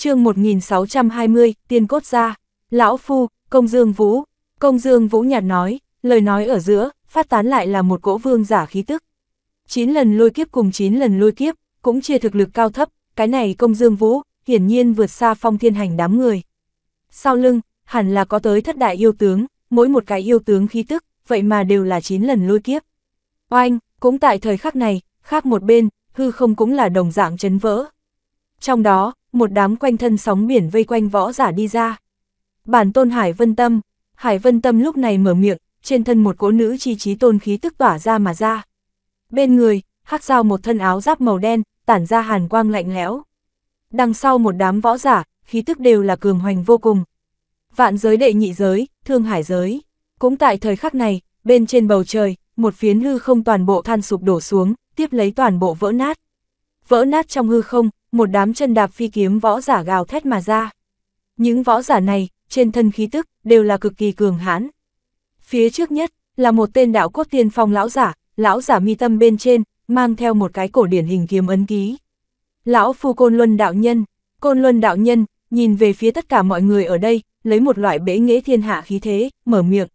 chương 1620, tiên cốt ra, lão phu, công dương vũ, công dương vũ nhạt nói, lời nói ở giữa, phát tán lại là một cỗ vương giả khí tức. chín lần lôi kiếp cùng chín lần lôi kiếp, cũng chia thực lực cao thấp, cái này công dương vũ, hiển nhiên vượt xa phong thiên hành đám người. Sau lưng, hẳn là có tới thất đại yêu tướng, mỗi một cái yêu tướng khí tức, vậy mà đều là chín lần lôi kiếp. Oanh, cũng tại thời khắc này, khác một bên, hư không cũng là đồng dạng chấn vỡ. Trong đó, một đám quanh thân sóng biển vây quanh võ giả đi ra. Bản tôn Hải Vân Tâm, Hải Vân Tâm lúc này mở miệng, trên thân một cỗ nữ chi trí tôn khí tức tỏa ra mà ra. Bên người, hắc dao một thân áo giáp màu đen, tản ra hàn quang lạnh lẽo. Đằng sau một đám võ giả, khí tức đều là cường hoành vô cùng. Vạn giới đệ nhị giới, thương hải giới. Cũng tại thời khắc này, bên trên bầu trời, một phiến hư không toàn bộ than sụp đổ xuống, tiếp lấy toàn bộ vỡ nát. Vỡ nát trong hư không, một đám chân đạp phi kiếm võ giả gào thét mà ra. Những võ giả này, trên thân khí tức, đều là cực kỳ cường hãn. Phía trước nhất, là một tên đạo cốt tiên phong lão giả, lão giả mi tâm bên trên, mang theo một cái cổ điển hình kiếm ấn ký. Lão phu côn luân đạo nhân, côn luân đạo nhân, nhìn về phía tất cả mọi người ở đây, lấy một loại bế nghễ thiên hạ khí thế, mở miệng.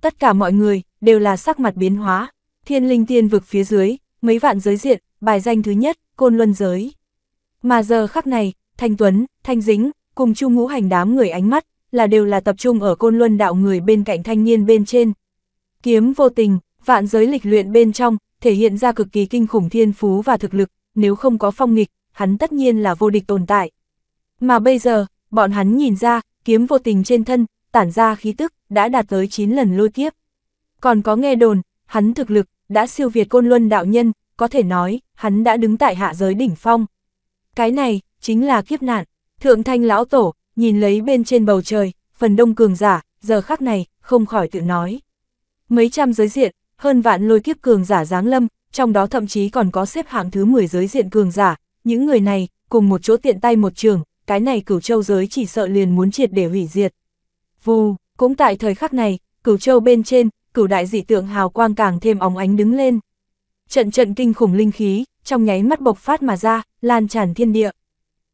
Tất cả mọi người, đều là sắc mặt biến hóa, thiên linh tiên vực phía dưới, mấy vạn giới diện, bài danh thứ nhất, côn luân giới. Mà giờ khắc này, Thanh Tuấn, Thanh Dính, cùng Chu Ngũ Hành đám người ánh mắt, là đều là tập trung ở côn luân đạo người bên cạnh thanh niên bên trên. Kiếm vô tình, vạn giới lịch luyện bên trong, thể hiện ra cực kỳ kinh khủng thiên phú và thực lực, nếu không có phong nghịch, hắn tất nhiên là vô địch tồn tại. Mà bây giờ, bọn hắn nhìn ra, kiếm vô tình trên thân, tản ra khí tức, đã đạt tới 9 lần lôi kiếp. Còn có nghe đồn, hắn thực lực, đã siêu việt côn luân đạo nhân, có thể nói, hắn đã đứng tại hạ giới đỉnh phong. Cái này, chính là kiếp nạn. Thượng thanh lão tổ, nhìn lấy bên trên bầu trời, phần đông cường giả, giờ khắc này, không khỏi tự nói. Mấy trăm giới diện, hơn vạn lôi kiếp cường giả giáng lâm, trong đó thậm chí còn có xếp hạng thứ 10 giới diện cường giả, những người này, cùng một chỗ tiện tay một trường, cái này cửu châu giới chỉ sợ liền muốn triệt để hủy diệt. Vù, cũng tại thời khắc này, cửu châu bên trên, cửu đại dị tượng hào quang càng thêm óng ánh đứng lên trận trận kinh khủng linh khí, trong nháy mắt bộc phát mà ra, lan tràn thiên địa.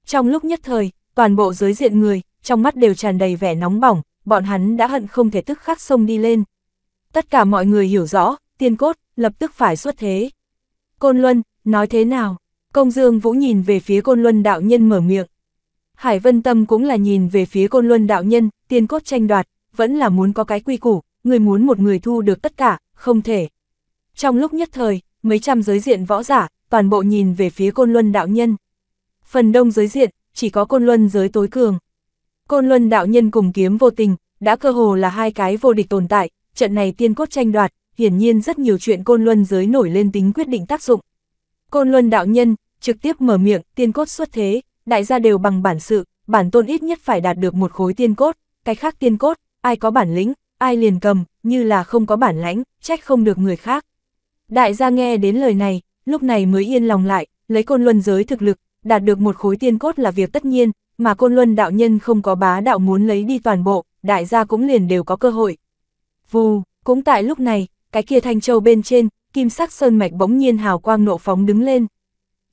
Trong lúc nhất thời, toàn bộ giới diện người, trong mắt đều tràn đầy vẻ nóng bỏng, bọn hắn đã hận không thể tức khắc sông đi lên. Tất cả mọi người hiểu rõ, tiên cốt, lập tức phải xuất thế. Côn Luân, nói thế nào? Công Dương Vũ nhìn về phía Côn Luân đạo nhân mở miệng. Hải Vân Tâm cũng là nhìn về phía Côn Luân đạo nhân, tiên cốt tranh đoạt, vẫn là muốn có cái quy củ, người muốn một người thu được tất cả, không thể. Trong lúc nhất thời, mấy trăm giới diện võ giả, toàn bộ nhìn về phía Côn Luân đạo nhân. Phần đông giới diện, chỉ có Côn Luân giới tối cường. Côn Luân đạo nhân cùng kiếm vô tình, đã cơ hồ là hai cái vô địch tồn tại, trận này tiên cốt tranh đoạt, hiển nhiên rất nhiều chuyện Côn Luân giới nổi lên tính quyết định tác dụng. Côn Luân đạo nhân, trực tiếp mở miệng, tiên cốt xuất thế, đại gia đều bằng bản sự, bản tôn ít nhất phải đạt được một khối tiên cốt, cái khác tiên cốt, ai có bản lĩnh, ai liền cầm, như là không có bản lãnh, trách không được người khác. Đại gia nghe đến lời này, lúc này mới yên lòng lại, lấy côn luân giới thực lực, đạt được một khối tiên cốt là việc tất nhiên, mà côn luân đạo nhân không có bá đạo muốn lấy đi toàn bộ, đại gia cũng liền đều có cơ hội. Vù, cũng tại lúc này, cái kia thanh châu bên trên, kim sắc sơn mạch bỗng nhiên hào quang nộ phóng đứng lên.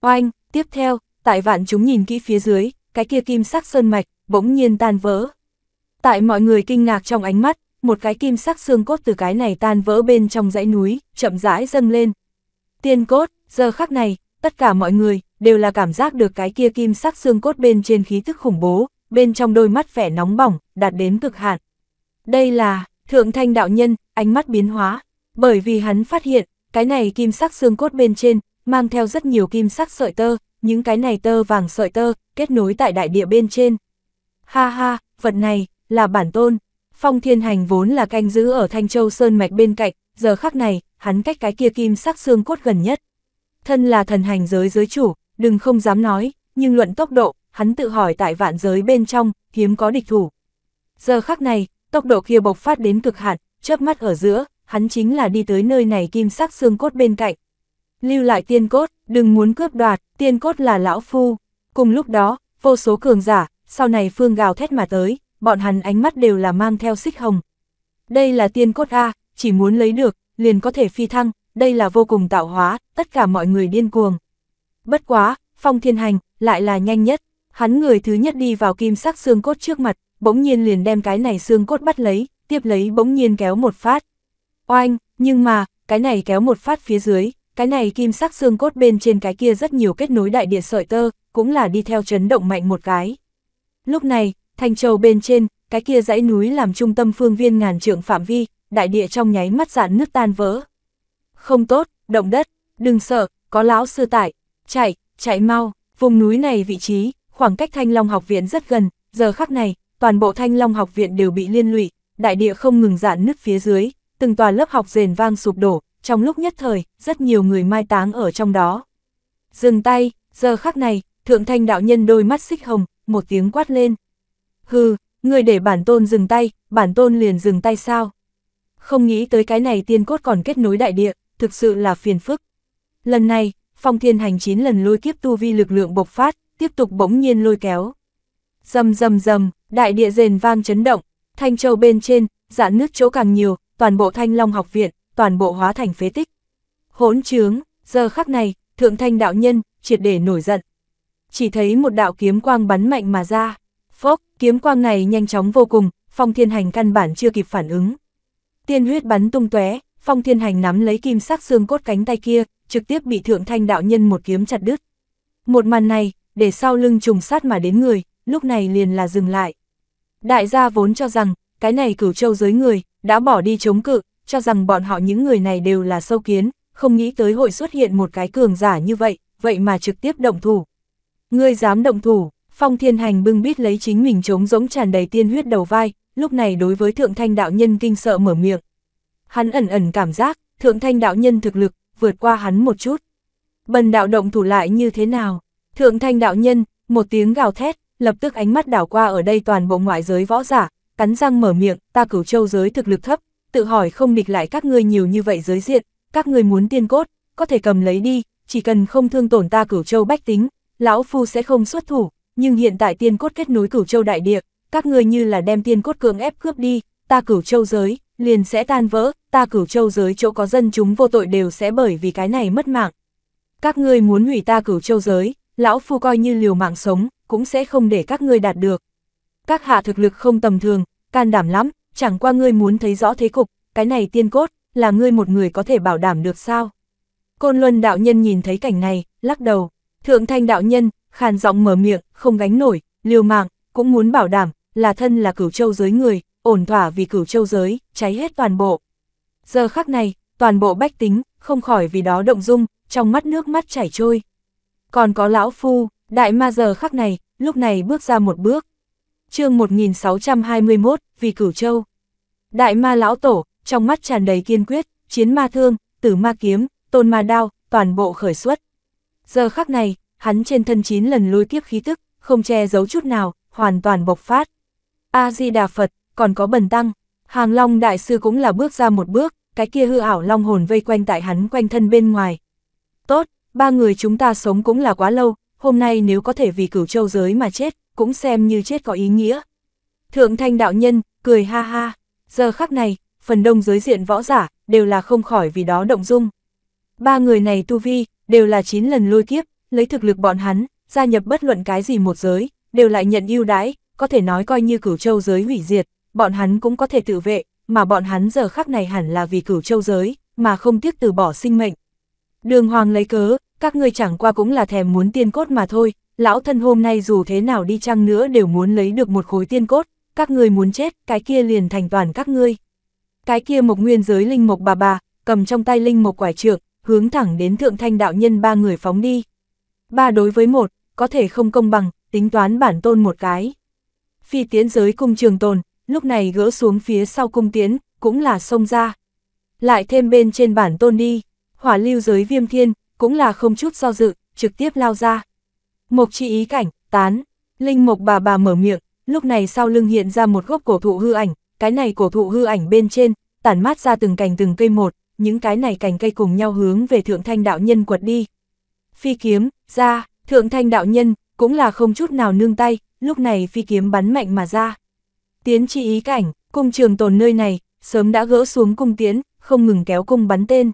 Oanh, tiếp theo, tại vạn chúng nhìn kỹ phía dưới, cái kia kim sắc sơn mạch, bỗng nhiên tan vỡ. Tại mọi người kinh ngạc trong ánh mắt, một cái kim sắc xương cốt từ cái này tan vỡ bên trong dãy núi, chậm rãi dâng lên. Tiên cốt, giờ khắc này, tất cả mọi người, đều là cảm giác được cái kia kim sắc xương cốt bên trên khí tức khủng bố, bên trong đôi mắt vẻ nóng bỏng, đạt đến cực hạn. Đây là, thượng thanh đạo nhân, ánh mắt biến hóa, bởi vì hắn phát hiện, cái này kim sắc xương cốt bên trên, mang theo rất nhiều kim sắc sợi tơ, những cái này tơ vàng sợi tơ, kết nối tại đại địa bên trên. Ha ha, vật này, là bản tôn, Phong Thiên Hành vốn là canh giữ ở Thanh Châu Sơn Mạch bên cạnh, giờ khắc này, hắn cách cái kia kim sắc xương cốt gần nhất. Thân là thần hành giới giới chủ, đừng không dám nói, nhưng luận tốc độ, hắn tự hỏi tại vạn giới bên trong, hiếm có địch thủ. Giờ khắc này, tốc độ kia bộc phát đến cực hạn, chớp mắt ở giữa, hắn chính là đi tới nơi này kim sắc xương cốt bên cạnh. Lưu lại tiên cốt, đừng muốn cướp đoạt, tiên cốt là lão phu. Cùng lúc đó, vô số cường giả, sau này phương gào thét mà tới, bọn hắn ánh mắt đều là mang theo xích hồng. Đây là tiên cốt A, chỉ muốn lấy được, liền có thể phi thăng, đây là vô cùng tạo hóa, tất cả mọi người điên cuồng. Bất quá, phong thiên hành, lại là nhanh nhất, hắn người thứ nhất đi vào kim sắc xương cốt trước mặt, bỗng nhiên liền đem cái này xương cốt bắt lấy, tiếp lấy bỗng nhiên kéo một phát. Oanh, nhưng mà, cái này kéo một phát phía dưới, cái này kim sắc xương cốt bên trên cái kia rất nhiều kết nối đại địa sợi tơ, cũng là đi theo chấn động mạnh một cái. Lúc này, Thanh Châu bên trên, cái kia dãy núi làm trung tâm phương viên ngàn trượng phạm vi, đại địa trong nháy mắt dạn nước tan vỡ. Không tốt, động đất, đừng sợ, có lão sư tại, chạy, chạy mau, vùng núi này vị trí, khoảng cách Thanh Long học viện rất gần, giờ khắc này, toàn bộ Thanh Long học viện đều bị liên lụy, đại địa không ngừng dạn nước phía dưới, từng tòa lớp học rền vang sụp đổ, trong lúc nhất thời, rất nhiều người mai táng ở trong đó. Dừng tay, giờ khắc này, Thượng Thanh đạo nhân đôi mắt xích hồng, một tiếng quát lên. Hừ, người để bản tôn dừng tay, bản tôn liền dừng tay sao? Không nghĩ tới cái này tiên cốt còn kết nối đại địa, thực sự là phiền phức. Lần này, phong thiên hành chín lần lôi kiếp tu vi lực lượng bộc phát, tiếp tục bỗng nhiên lôi kéo. Dầm dầm dầm, đại địa rền vang chấn động, thanh châu bên trên, dạn nước chỗ càng nhiều, toàn bộ thanh long học viện, toàn bộ hóa thành phế tích. Hỗn trướng, giờ khắc này, thượng thanh đạo nhân, triệt để nổi giận. Chỉ thấy một đạo kiếm quang bắn mạnh mà ra. Phốc, kiếm quang này nhanh chóng vô cùng, phong thiên hành căn bản chưa kịp phản ứng. Tiên huyết bắn tung tóe, phong thiên hành nắm lấy kim sắc xương cốt cánh tay kia, trực tiếp bị thượng thanh đạo nhân một kiếm chặt đứt. Một màn này, để sau lưng trùng sát mà đến người, lúc này liền là dừng lại. Đại gia vốn cho rằng, cái này cửu châu giới người, đã bỏ đi chống cự, cho rằng bọn họ những người này đều là sâu kiến, không nghĩ tới hội xuất hiện một cái cường giả như vậy, vậy mà trực tiếp động thủ. Ngươi dám động thủ, Phong Thiên Hành bưng biết lấy chính mình trống rỗng tràn đầy tiên huyết đầu vai, lúc này đối với Thượng Thanh Đạo Nhân kinh sợ mở miệng. Hắn ẩn ẩn cảm giác, Thượng Thanh Đạo Nhân thực lực, vượt qua hắn một chút. Bần đạo động thủ lại như thế nào? Thượng Thanh Đạo Nhân, một tiếng gào thét, lập tức ánh mắt đảo qua ở đây toàn bộ ngoại giới võ giả, cắn răng mở miệng, ta cửu châu giới thực lực thấp, tự hỏi không địch lại các ngươi nhiều như vậy giới diện, các ngươi muốn tiên cốt, có thể cầm lấy đi, chỉ cần không thương tổn ta cửu châu bách tính, lão phu sẽ không xuất thủ, nhưng hiện tại tiên cốt kết nối cửu châu đại địa, các ngươi như là đem tiên cốt cường ép cướp đi, ta cửu châu giới, liền sẽ tan vỡ, ta cửu châu giới chỗ có dân chúng vô tội đều sẽ bởi vì cái này mất mạng. Các ngươi muốn hủy ta cửu châu giới, lão phu coi như liều mạng sống, cũng sẽ không để các ngươi đạt được. Các hạ thực lực không tầm thường, can đảm lắm, chẳng qua ngươi muốn thấy rõ thế cục, cái này tiên cốt, là ngươi một người có thể bảo đảm được sao? Côn Luân đạo nhân nhìn thấy cảnh này, lắc đầu. Thượng Thanh đạo nhân, khàn giọng mở miệng, không gánh nổi, liều mạng, cũng muốn bảo đảm, là thân là cửu châu giới người, ổn thỏa vì cửu châu giới, cháy hết toàn bộ. Giờ khắc này, toàn bộ bách tính, không khỏi vì đó động dung, trong mắt nước mắt chảy trôi. Còn có lão phu, đại ma giờ khắc này, lúc này bước ra một bước. chương 1621, vì cửu châu. Đại ma lão tổ, trong mắt tràn đầy kiên quyết, chiến ma thương, tử ma kiếm, tôn ma đao, toàn bộ khởi xuất. Giờ khắc này, hắn trên thân chín lần lôi kiếp khí tức, không che giấu chút nào, hoàn toàn bộc phát. A-di-đà Phật, còn có bần tăng, hàng long đại sư cũng là bước ra một bước, cái kia hư ảo long hồn vây quanh tại hắn quanh thân bên ngoài. Tốt, ba người chúng ta sống cũng là quá lâu, hôm nay nếu có thể vì cửu châu giới mà chết, cũng xem như chết có ý nghĩa. Thượng thanh đạo nhân, cười ha ha, giờ khắc này, phần đông giới diện võ giả, đều là không khỏi vì đó động dung. Ba người này tu vi, đều là 9 lần lôi kiếp, lấy thực lực bọn hắn, gia nhập bất luận cái gì một giới, đều lại nhận ưu đãi, có thể nói coi như cửu châu giới hủy diệt, bọn hắn cũng có thể tự vệ, mà bọn hắn giờ khắc này hẳn là vì cửu châu giới, mà không tiếc từ bỏ sinh mệnh. Đường hoàng lấy cớ, các ngươi chẳng qua cũng là thèm muốn tiên cốt mà thôi, lão thân hôm nay dù thế nào đi chăng nữa đều muốn lấy được một khối tiên cốt, các ngươi muốn chết, cái kia liền thành toàn các ngươi. Cái kia mộc nguyên giới linh mộc bà bà, cầm trong tay linh mộc quải trượng, hướng thẳng đến thượng thanh đạo nhân ba người phóng đi ba đối với một có thể không công bằng, tính toán bản tôn một cái. Phi tiến giới cung trường tồn, lúc này gỡ xuống phía sau cung tiến, cũng là sông ra. Lại thêm bên trên bản tôn đi, hỏa lưu giới viêm thiên, cũng là không chút do dự, trực tiếp lao ra. Mộc chi ý cảnh, tán, linh mộc bà bà mở miệng, lúc này sau lưng hiện ra một gốc cổ thụ hư ảnh, cái này cổ thụ hư ảnh bên trên, tản mát ra từng cành từng cây một, những cái này cành cây cùng nhau hướng về thượng thanh đạo nhân quật đi. Phi kiếm, ra, thượng thanh đạo nhân, cũng là không chút nào nương tay, lúc này phi kiếm bắn mạnh mà ra. Tiến chi ý cảnh, cung trường tồn nơi này, sớm đã gỡ xuống cung tiến, không ngừng kéo cung bắn tên.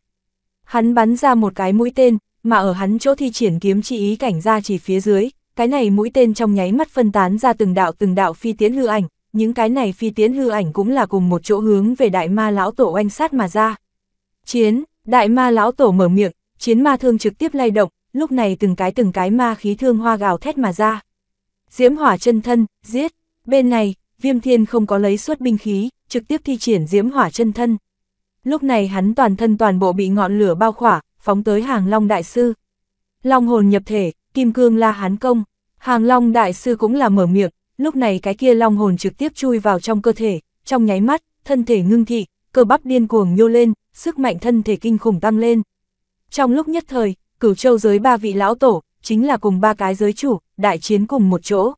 Hắn bắn ra một cái mũi tên, mà ở hắn chỗ thi triển kiếm chi ý cảnh ra chỉ phía dưới, cái này mũi tên trong nháy mắt phân tán ra từng đạo từng đạo phi tiến hư ảnh, những cái này phi tiến hư ảnh cũng là cùng một chỗ hướng về đại ma lão tổ oanh sát mà ra. Chiến, đại ma lão tổ mở miệng, chiến ma thương trực tiếp lay động, lúc này từng cái từng cái ma khí thương hoa gào thét mà ra. Diễm hỏa chân thân, giết, bên này, viêm thiên không có lấy suất binh khí, trực tiếp thi triển diễm hỏa chân thân. Lúc này hắn toàn thân toàn bộ bị ngọn lửa bao khỏa, phóng tới hàng long đại sư. Long hồn nhập thể, kim cương la hán công, hàng long đại sư cũng là mở miệng, lúc này cái kia long hồn trực tiếp chui vào trong cơ thể, trong nháy mắt, thân thể ngưng thị, cơ bắp điên cuồng nhô lên, sức mạnh thân thể kinh khủng tăng lên. Trong lúc nhất thời, cửu châu giới ba vị lão tổ, chính là cùng ba cái giới chủ, đại chiến cùng một chỗ.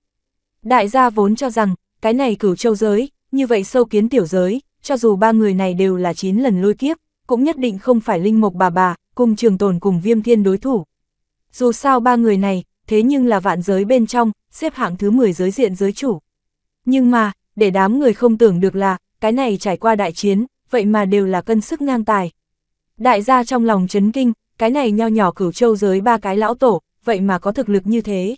Đại gia vốn cho rằng, cái này cửu châu giới, như vậy sâu kiến tiểu giới, cho dù ba người này đều là chín lần lôi kiếp, cũng nhất định không phải linh mục bà bà, cùng trường tồn cùng viêm thiên đối thủ. Dù sao ba người này, thế nhưng là vạn giới bên trong, xếp hạng thứ 10 giới diện giới chủ. Nhưng mà, để đám người không tưởng được là, cái này trải qua đại chiến, vậy mà đều là cân sức ngang tài. Đại gia trong lòng chấn kinh, cái này nho nhỏ cửu châu giới ba cái lão tổ, vậy mà có thực lực như thế.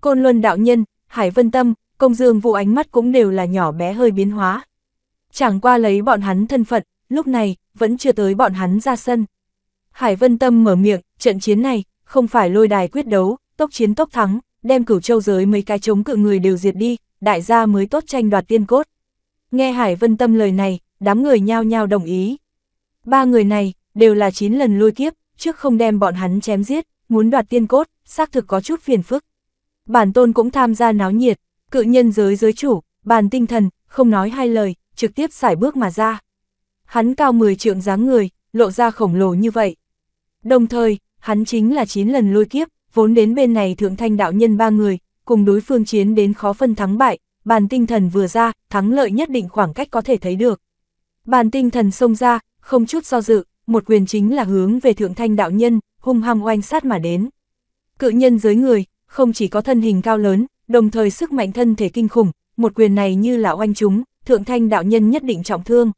Côn Luân Đạo Nhân, Hải Vân Tâm, Công Dương vụ ánh mắt cũng đều là nhỏ bé hơi biến hóa. Chẳng qua lấy bọn hắn thân phận, lúc này, vẫn chưa tới bọn hắn ra sân. Hải Vân Tâm mở miệng, trận chiến này, không phải lôi đài quyết đấu, tốc chiến tốc thắng, đem cửu châu giới mấy cái chống cự người đều diệt đi, đại gia mới tốt tranh đoạt tiên cốt. Nghe Hải Vân Tâm lời này, đám người nhao nhao đồng ý. Ba người này, đều là 9 lần lôi kiếp, trước không đem bọn hắn chém giết, muốn đoạt tiên cốt, xác thực có chút phiền phức. Bản tôn cũng tham gia náo nhiệt, cự nhân giới giới chủ, bàn tinh thần, không nói hai lời, trực tiếp xải bước mà ra. Hắn cao 10 trượng dáng người, lộ ra khổng lồ như vậy. Đồng thời, hắn chính là 9 lần lôi kiếp, vốn đến bên này thượng thanh đạo nhân ba người, cùng đối phương chiến đến khó phân thắng bại, bàn tinh thần vừa ra, thắng lợi nhất định khoảng cách có thể thấy được. Bàn tinh thần xông ra, không chút do dự, một quyền chính là hướng về thượng thanh đạo nhân, hung hăng oanh sát mà đến. Cự nhân dưới người, không chỉ có thân hình cao lớn, đồng thời sức mạnh thân thể kinh khủng, một quyền này như là oanh chúng, thượng thanh đạo nhân nhất định trọng thương.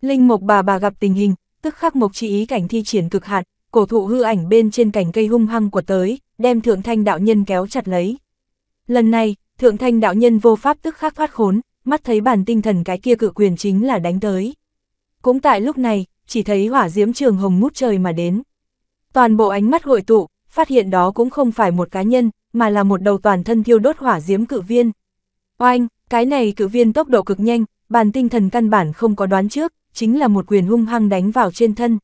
Linh mộc bà bà gặp tình hình, tức khắc mộc chỉ ý cảnh thi triển cực hạn, cổ thụ hư ảnh bên trên cành cây hung hăng của tới, đem thượng thanh đạo nhân kéo chặt lấy. Lần này, thượng thanh đạo nhân vô pháp tức khắc thoát khốn, mắt thấy bản tinh thần cái kia cự quyền chính là đánh tới. Cũng tại lúc này, chỉ thấy hỏa diễm trường hồng mút trời mà đến. Toàn bộ ánh mắt hội tụ, phát hiện đó cũng không phải một cá nhân, mà là một đầu toàn thân thiêu đốt hỏa diễm cự viên. Oanh, cái này cự viên tốc độ cực nhanh, bàn tinh thần căn bản không có đoán trước, chính là một quyền hung hăng đánh vào trên thân.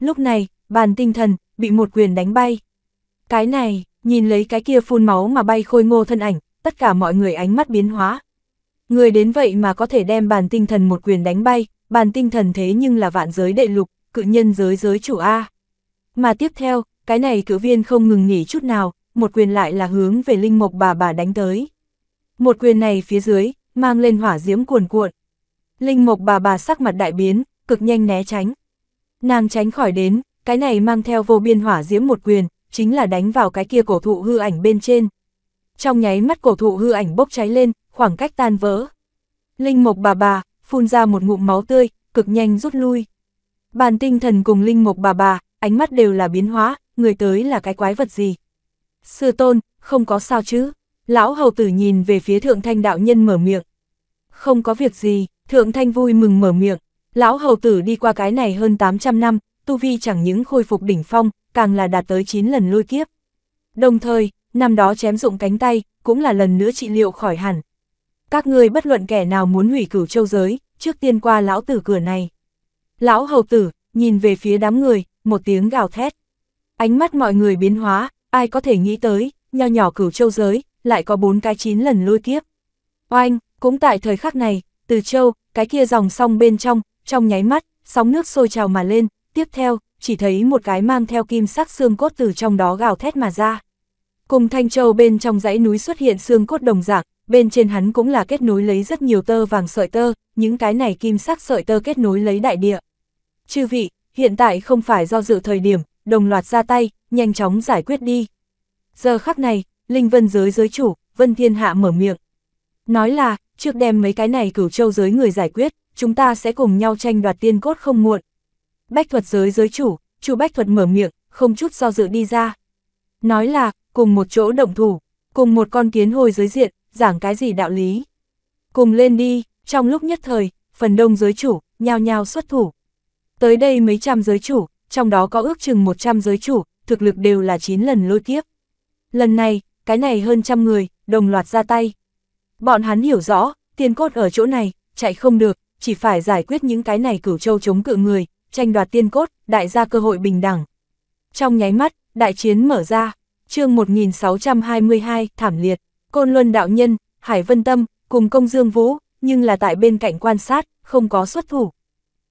Lúc này, bàn tinh thần, bị một quyền đánh bay. Cái này, nhìn lấy cái kia phun máu mà bay khôi ngô thân ảnh, tất cả mọi người ánh mắt biến hóa. Người đến vậy mà có thể đem bàn tinh thần một quyền đánh bay, bàn tinh thần thế nhưng là vạn giới đệ lục, cự nhân giới giới chủ A. Mà tiếp theo, cái này cử viên không ngừng nghỉ chút nào, một quyền lại là hướng về linh mộc bà bà đánh tới. Một quyền này phía dưới, mang lên hỏa diễm cuồn cuộn. Linh mộc bà bà sắc mặt đại biến, cực nhanh né tránh. Nàng tránh khỏi đến, cái này mang theo vô biên hỏa diễm một quyền, chính là đánh vào cái kia cổ thụ hư ảnh bên trên. Trong nháy mắt cổ thụ hư ảnh bốc cháy lên, khoảng cách tan vỡ. Linh mộc bà bà, phun ra một ngụm máu tươi, cực nhanh rút lui. Bàn tinh thần cùng linh mục bà bà, ánh mắt đều là biến hóa, người tới là cái quái vật gì. Sư tôn, không có sao chứ. Lão hầu tử nhìn về phía thượng thanh đạo nhân mở miệng. Không có việc gì, thượng thanh vui mừng mở miệng. Lão hầu tử đi qua cái này hơn 800 năm, tu vi chẳng những khôi phục đỉnh phong, càng là đạt tới 9 lần lôi kiếp. Đồng thời, năm đó chém dụng cánh tay, cũng là lần nữa trị liệu khỏi hẳn, các ngươi bất luận kẻ nào muốn hủy cửu châu giới, trước tiên qua lão tử cửa này. Lão hầu tử, nhìn về phía đám người, một tiếng gào thét. Ánh mắt mọi người biến hóa, ai có thể nghĩ tới, nho nhỏ cửu châu giới, lại có bốn cái chín lần lôi kiếp. Oanh, cũng tại thời khắc này, từ châu, cái kia dòng sông bên trong, trong nháy mắt, sóng nước sôi trào mà lên, tiếp theo, chỉ thấy một cái mang theo kim sắc xương cốt từ trong đó gào thét mà ra. Cùng thanh châu bên trong dãy núi xuất hiện xương cốt đồng dạng, bên trên hắn cũng là kết nối lấy rất nhiều tơ vàng sợi tơ, những cái này kim sắc sợi tơ kết nối lấy đại địa. Chư vị, hiện tại không phải do dự thời điểm, đồng loạt ra tay, nhanh chóng giải quyết đi. Giờ khắc này, Linh Vân giới giới chủ, Vân Thiên Hạ mở miệng. Nói là, trước đem mấy cái này cửu châu giới người giải quyết, chúng ta sẽ cùng nhau tranh đoạt tiên cốt không muộn. Bách thuật giới giới chủ, chu Bách thuật mở miệng, không chút do dự đi ra. Nói là, cùng một chỗ động thủ, cùng một con kiến hồi giới diện, giảng cái gì đạo lý. Cùng lên đi, trong lúc nhất thời, phần đông giới chủ, nhao nhao xuất thủ. Tới đây mấy trăm giới chủ, trong đó có ước chừng 100 giới chủ, thực lực đều là 9 lần lôi kiếp. Lần này, cái này hơn trăm người, đồng loạt ra tay. Bọn hắn hiểu rõ, tiền cốt ở chỗ này, chạy không được, chỉ phải giải quyết những cái này cửu châu chống cự người, tranh đoạt tiên cốt, đại gia cơ hội bình đẳng. Trong nháy mắt, đại chiến mở ra, chương 1622, thảm liệt. Côn Luân Đạo Nhân, Hải Vân Tâm, cùng công dương vũ, nhưng là tại bên cạnh quan sát, không có xuất thủ.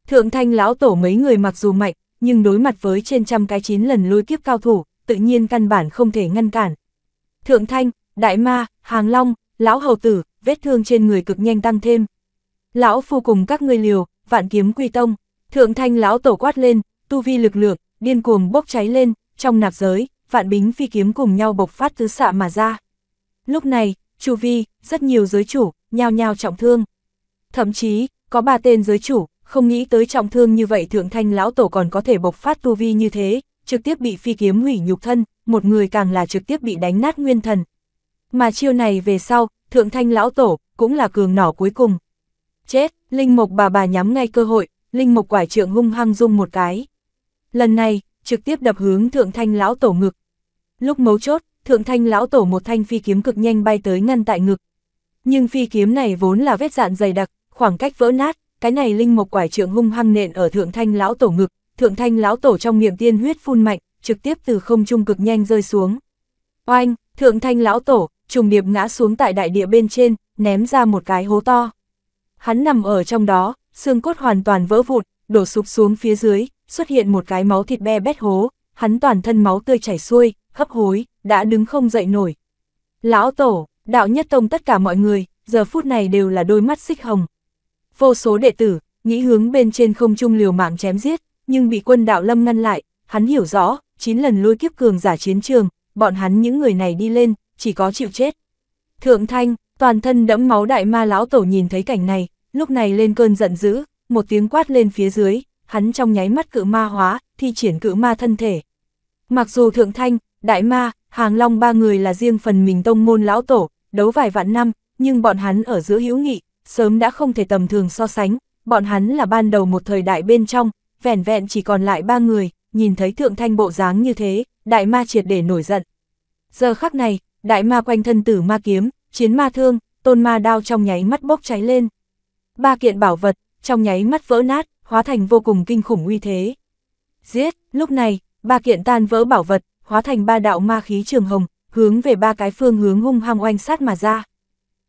Thượng thanh lão tổ mấy người mặc dù mạnh, nhưng đối mặt với trên trăm cái chín lần lôi kiếp cao thủ, tự nhiên căn bản không thể ngăn cản. Thượng thanh, đại ma, hàng long, lão hầu tử, vết thương trên người cực nhanh tăng thêm. Lão phu cùng các ngươi liều, vạn kiếm quy tông, thượng thanh lão tổ quát lên, tu vi lực lượng, điên cuồng bốc cháy lên, trong nạp giới, vạn bính phi kiếm cùng nhau bộc phát tứ xạ mà ra. Lúc này, chu vi, rất nhiều giới chủ, nhao nhao trọng thương. Thậm chí, có ba tên giới chủ, không nghĩ tới trọng thương như vậy thượng thanh lão tổ còn có thể bộc phát tu vi như thế, trực tiếp bị phi kiếm hủy nhục thân, một người càng là trực tiếp bị đánh nát nguyên thần. Mà chiêu này về sau, thượng thanh lão tổ, cũng là cường nỏ cuối cùng. Chết, Linh Mộc bà bà nhắm ngay cơ hội, Linh Mộc quải trượng hung hăng dung một cái. Lần này, trực tiếp đập hướng thượng thanh lão tổ ngực. Lúc mấu chốt, thượng thanh lão tổ một thanh phi kiếm cực nhanh bay tới ngăn tại ngực. Nhưng phi kiếm này vốn là vết dạn dày đặc, khoảng cách vỡ nát, cái này linh mộc quải trượng hung hăng nện ở thượng thanh lão tổ ngực, thượng thanh lão tổ trong miệng tiên huyết phun mạnh, trực tiếp từ không trung cực nhanh rơi xuống. Oanh, thượng thanh lão tổ, trùng điệp ngã xuống tại đại địa bên trên, ném ra một cái hố to. Hắn nằm ở trong đó, xương cốt hoàn toàn vỡ vụn, đổ sụp xuống phía dưới, xuất hiện một cái máu thịt be bét hố, hắn toàn thân máu tươi chảy xuôi, hấp hối, đã đứng không dậy nổi. Lão Tổ, Đạo Nhất Tông tất cả mọi người, giờ phút này đều là đôi mắt xích hồng. Vô số đệ tử, nghĩ hướng bên trên không trung liều mạng chém giết, nhưng bị quân đạo lâm ngăn lại, hắn hiểu rõ, 9 lần lôi kiếp cường giả chiến trường, bọn hắn những người này đi lên, chỉ có chịu chết. Thượng Thanh, toàn thân đẫm máu đại ma lão tổ nhìn thấy cảnh này, lúc này lên cơn giận dữ, một tiếng quát lên phía dưới, hắn trong nháy mắt cự ma hóa, thi triển cự ma thân thể. Mặc dù Thượng Thanh, Đại Ma, Hàng Long ba người là riêng phần mình tông môn lão tổ, đấu vài vạn năm, nhưng bọn hắn ở giữa hữu nghị, sớm đã không thể tầm thường so sánh, bọn hắn là ban đầu một thời đại bên trong, vẻn vẹn chỉ còn lại ba người, nhìn thấy thượng thanh bộ dáng như thế, đại ma triệt để nổi giận. Giờ khắc này, đại ma quanh thân tử ma kiếm, chiến ma thương, tôn ma đao trong nháy mắt bốc cháy lên. Ba kiện bảo vật, trong nháy mắt vỡ nát, hóa thành vô cùng kinh khủng uy thế. Giết, lúc này, ba kiện tan vỡ bảo vật, hóa thành ba đạo ma khí trường hồng, hướng về ba cái phương hướng hung hăng oanh sát mà ra.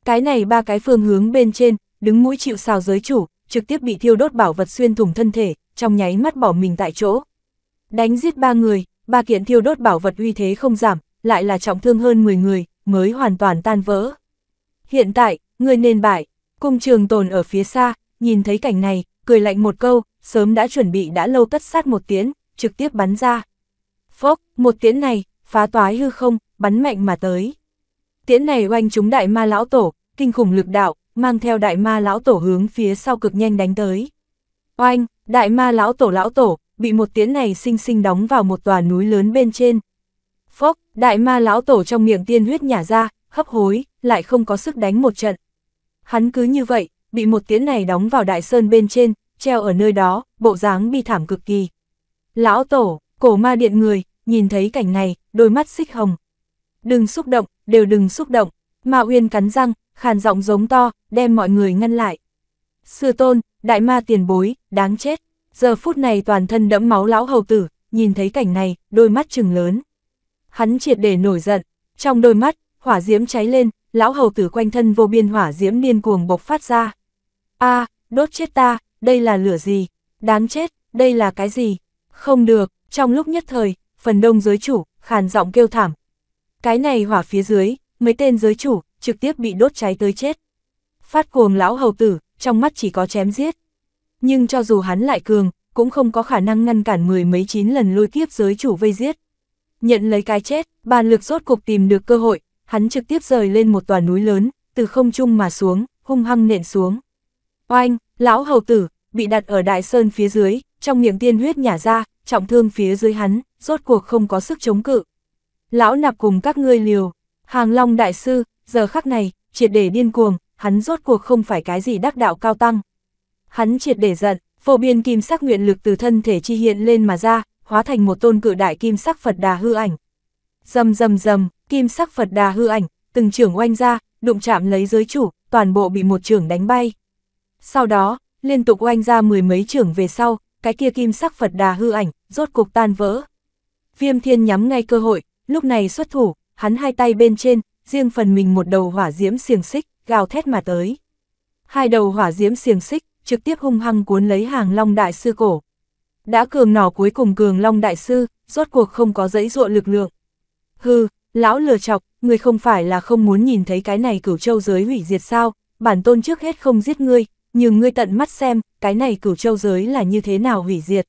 Cái này ba cái phương hướng bên trên, đứng mũi chịu sào giới chủ, trực tiếp bị thiêu đốt bảo vật xuyên thủng thân thể, trong nháy mắt bỏ mình tại chỗ. Đánh giết ba người, ba kiện thiêu đốt bảo vật uy thế không giảm, lại là trọng thương hơn 10 người, mới hoàn toàn tan vỡ. Hiện tại, người nên bại, cung trường tồn ở phía xa, nhìn thấy cảnh này, cười lạnh một câu, sớm đã chuẩn bị đã lâu cất sát một tiếng, trực tiếp bắn ra. Phốc, một tiễn này, phá toái hư không, bắn mạnh mà tới. Tiễn này oanh chúng đại ma lão tổ, kinh khủng lực đạo, mang theo đại ma lão tổ hướng phía sau cực nhanh đánh tới. Oanh, đại ma lão tổ lão tổ, bị một tiễn này sinh sinh đóng vào một tòa núi lớn bên trên. Phốc, đại ma lão tổ trong miệng tiên huyết nhả ra, hấp hối, lại không có sức đánh một trận. Hắn cứ như vậy, bị một tiễn này đóng vào đại sơn bên trên, treo ở nơi đó, bộ dáng bi thảm cực kỳ. Lão tổ, Cổ ma điện người, nhìn thấy cảnh này, đôi mắt xích hồng. Đừng xúc động, đều đừng xúc động. Ma Uyên cắn răng, khàn giọng giống to, đem mọi người ngăn lại. Sư tôn, đại ma tiền bối, đáng chết. Giờ phút này toàn thân đẫm máu lão hầu tử, nhìn thấy cảnh này, đôi mắt trừng lớn. Hắn triệt để nổi giận, trong đôi mắt, hỏa diễm cháy lên, lão hầu tử quanh thân vô biên hỏa diễm điên cuồng bộc phát ra. a đốt chết ta, đây là lửa gì? Đáng chết, đây là cái gì? Không được, trong lúc nhất thời, phần đông giới chủ, khàn giọng kêu thảm. Cái này hỏa phía dưới, mấy tên giới chủ, trực tiếp bị đốt cháy tới chết. Phát cuồng lão hầu tử, trong mắt chỉ có chém giết. Nhưng cho dù hắn lại cường, cũng không có khả năng ngăn cản mười mấy chín lần lôi kiếp giới chủ vây giết. Nhận lấy cái chết, bàn lực rốt cục tìm được cơ hội, hắn trực tiếp rời lên một tòa núi lớn, từ không trung mà xuống, hung hăng nện xuống. Oanh, lão hầu tử, bị đặt ở đại sơn phía dưới, trong miệng tiên huyết nhả ra, trọng thương phía dưới hắn, rốt cuộc không có sức chống cự. Lão nạp cùng các ngươi liều, hàng long đại sư, giờ khắc này, triệt để điên cuồng, hắn rốt cuộc không phải cái gì đắc đạo cao tăng. Hắn triệt để giận, phổ biên kim sắc nguyện lực từ thân thể chi hiện lên mà ra, hóa thành một tôn cự đại kim sắc Phật đà hư ảnh. Dầm dầm dầm, kim sắc Phật đà hư ảnh, từng trưởng oanh ra, đụng chạm lấy giới chủ, toàn bộ bị một trưởng đánh bay. Sau đó, liên tục oanh ra mười mấy trưởng về sau, cái kia kim sắc Phật đà hư ảnh, rốt cục tan vỡ. Viêm thiên nhắm ngay cơ hội, lúc này xuất thủ, hắn hai tay bên trên, riêng phần mình một đầu hỏa diễm xiềng xích, gào thét mà tới. Hai đầu hỏa diễm xiềng xích, trực tiếp hung hăng cuốn lấy hàng long đại sư cổ. Đã cường nỏ cuối cùng cường long đại sư, rốt cuộc không có dãy dụa lực lượng. Hừ, lão lừa chọc, người không phải là không muốn nhìn thấy cái này cửu châu giới hủy diệt sao, bản tôn trước hết không giết ngươi, nhưng ngươi tận mắt xem, cái này cửu châu giới là như thế nào hủy diệt.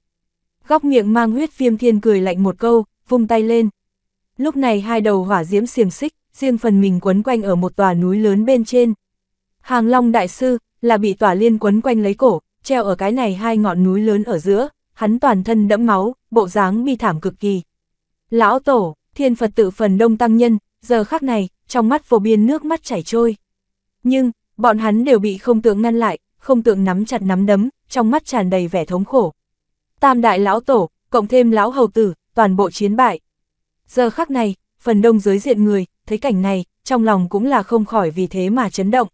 Góc miệng mang huyết viêm thiên cười lạnh một câu, vung tay lên. Lúc này hai đầu hỏa diễm xiềng xích, riêng phần mình quấn quanh ở một tòa núi lớn bên trên. Hàng Long Đại Sư, là bị tòa liên quấn quanh lấy cổ, treo ở cái này hai ngọn núi lớn ở giữa, hắn toàn thân đẫm máu, bộ dáng bi thảm cực kỳ. Lão Tổ, thiên Phật tự phần đông tăng nhân, giờ khắc này, trong mắt phổ biên nước mắt chảy trôi. Nhưng, bọn hắn đều bị không tượng ngăn lại, không tượng nắm chặt nắm đấm, trong mắt tràn đầy vẻ thống khổ. Tam đại lão tổ, cộng thêm lão hầu tử, toàn bộ chiến bại. Giờ khắc này, phần đông dưới diện người, thấy cảnh này, trong lòng cũng là không khỏi vì thế mà chấn động.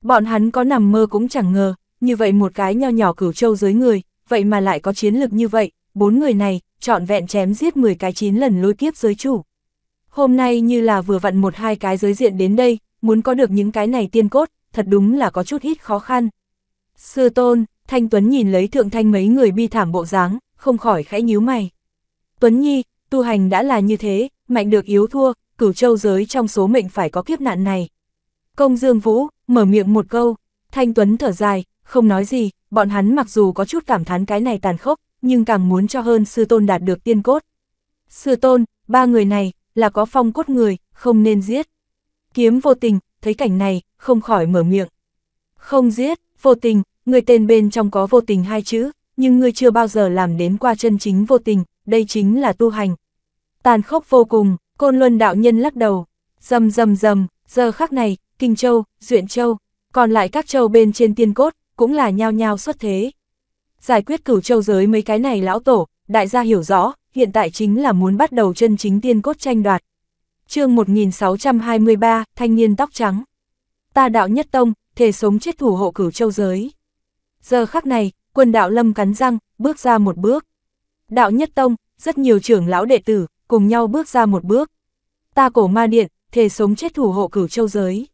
Bọn hắn có nằm mơ cũng chẳng ngờ, như vậy một cái nho nhỏ cửu châu dưới người, vậy mà lại có chiến lực như vậy, bốn người này, trọn vẹn chém giết 10 cái chín lần lôi kiếp giới chủ. Hôm nay như là vừa vặn một hai cái giới diện đến đây, muốn có được những cái này tiên cốt, thật đúng là có chút ít khó khăn. Sư tôn, Thanh Tuấn nhìn lấy thượng thanh mấy người bi thảm bộ dáng, không khỏi khẽ nhíu mày. Tuấn Nhi, tu hành đã là như thế, mạnh được yếu thua, cửu châu giới trong số mệnh phải có kiếp nạn này. Công Dương Vũ, mở miệng một câu, Thanh Tuấn thở dài, không nói gì, bọn hắn mặc dù có chút cảm thán cái này tàn khốc, nhưng càng muốn cho hơn sư tôn đạt được tiên cốt. Sư tôn, ba người này, là có phong cốt người, không nên giết. Kiếm vô tình, thấy cảnh này, không khỏi mở miệng. Không giết, vô tình, người tên bên trong có vô tình hai chữ, nhưng ngươi chưa bao giờ làm đến qua chân chính vô tình, đây chính là tu hành. Tàn khốc vô cùng, côn luân đạo nhân lắc đầu, dầm dầm dầm, giờ khắc này, Kinh Châu, Duyện Châu, còn lại các châu bên trên tiên cốt, cũng là nhao nhao xuất thế. Giải quyết cửu châu giới mấy cái này lão tổ, đại gia hiểu rõ, hiện tại chính là muốn bắt đầu chân chính tiên cốt tranh đoạt. chương 1623, thanh niên tóc trắng. Ta đạo nhất tông, thể sống chết thủ hộ cửu châu giới. Giờ khắc này, quân đạo lâm cắn răng, bước ra một bước. Đạo nhất tông, rất nhiều trưởng lão đệ tử, cùng nhau bước ra một bước. Ta cổ ma điện, thề sống chết thủ hộ cửu châu giới.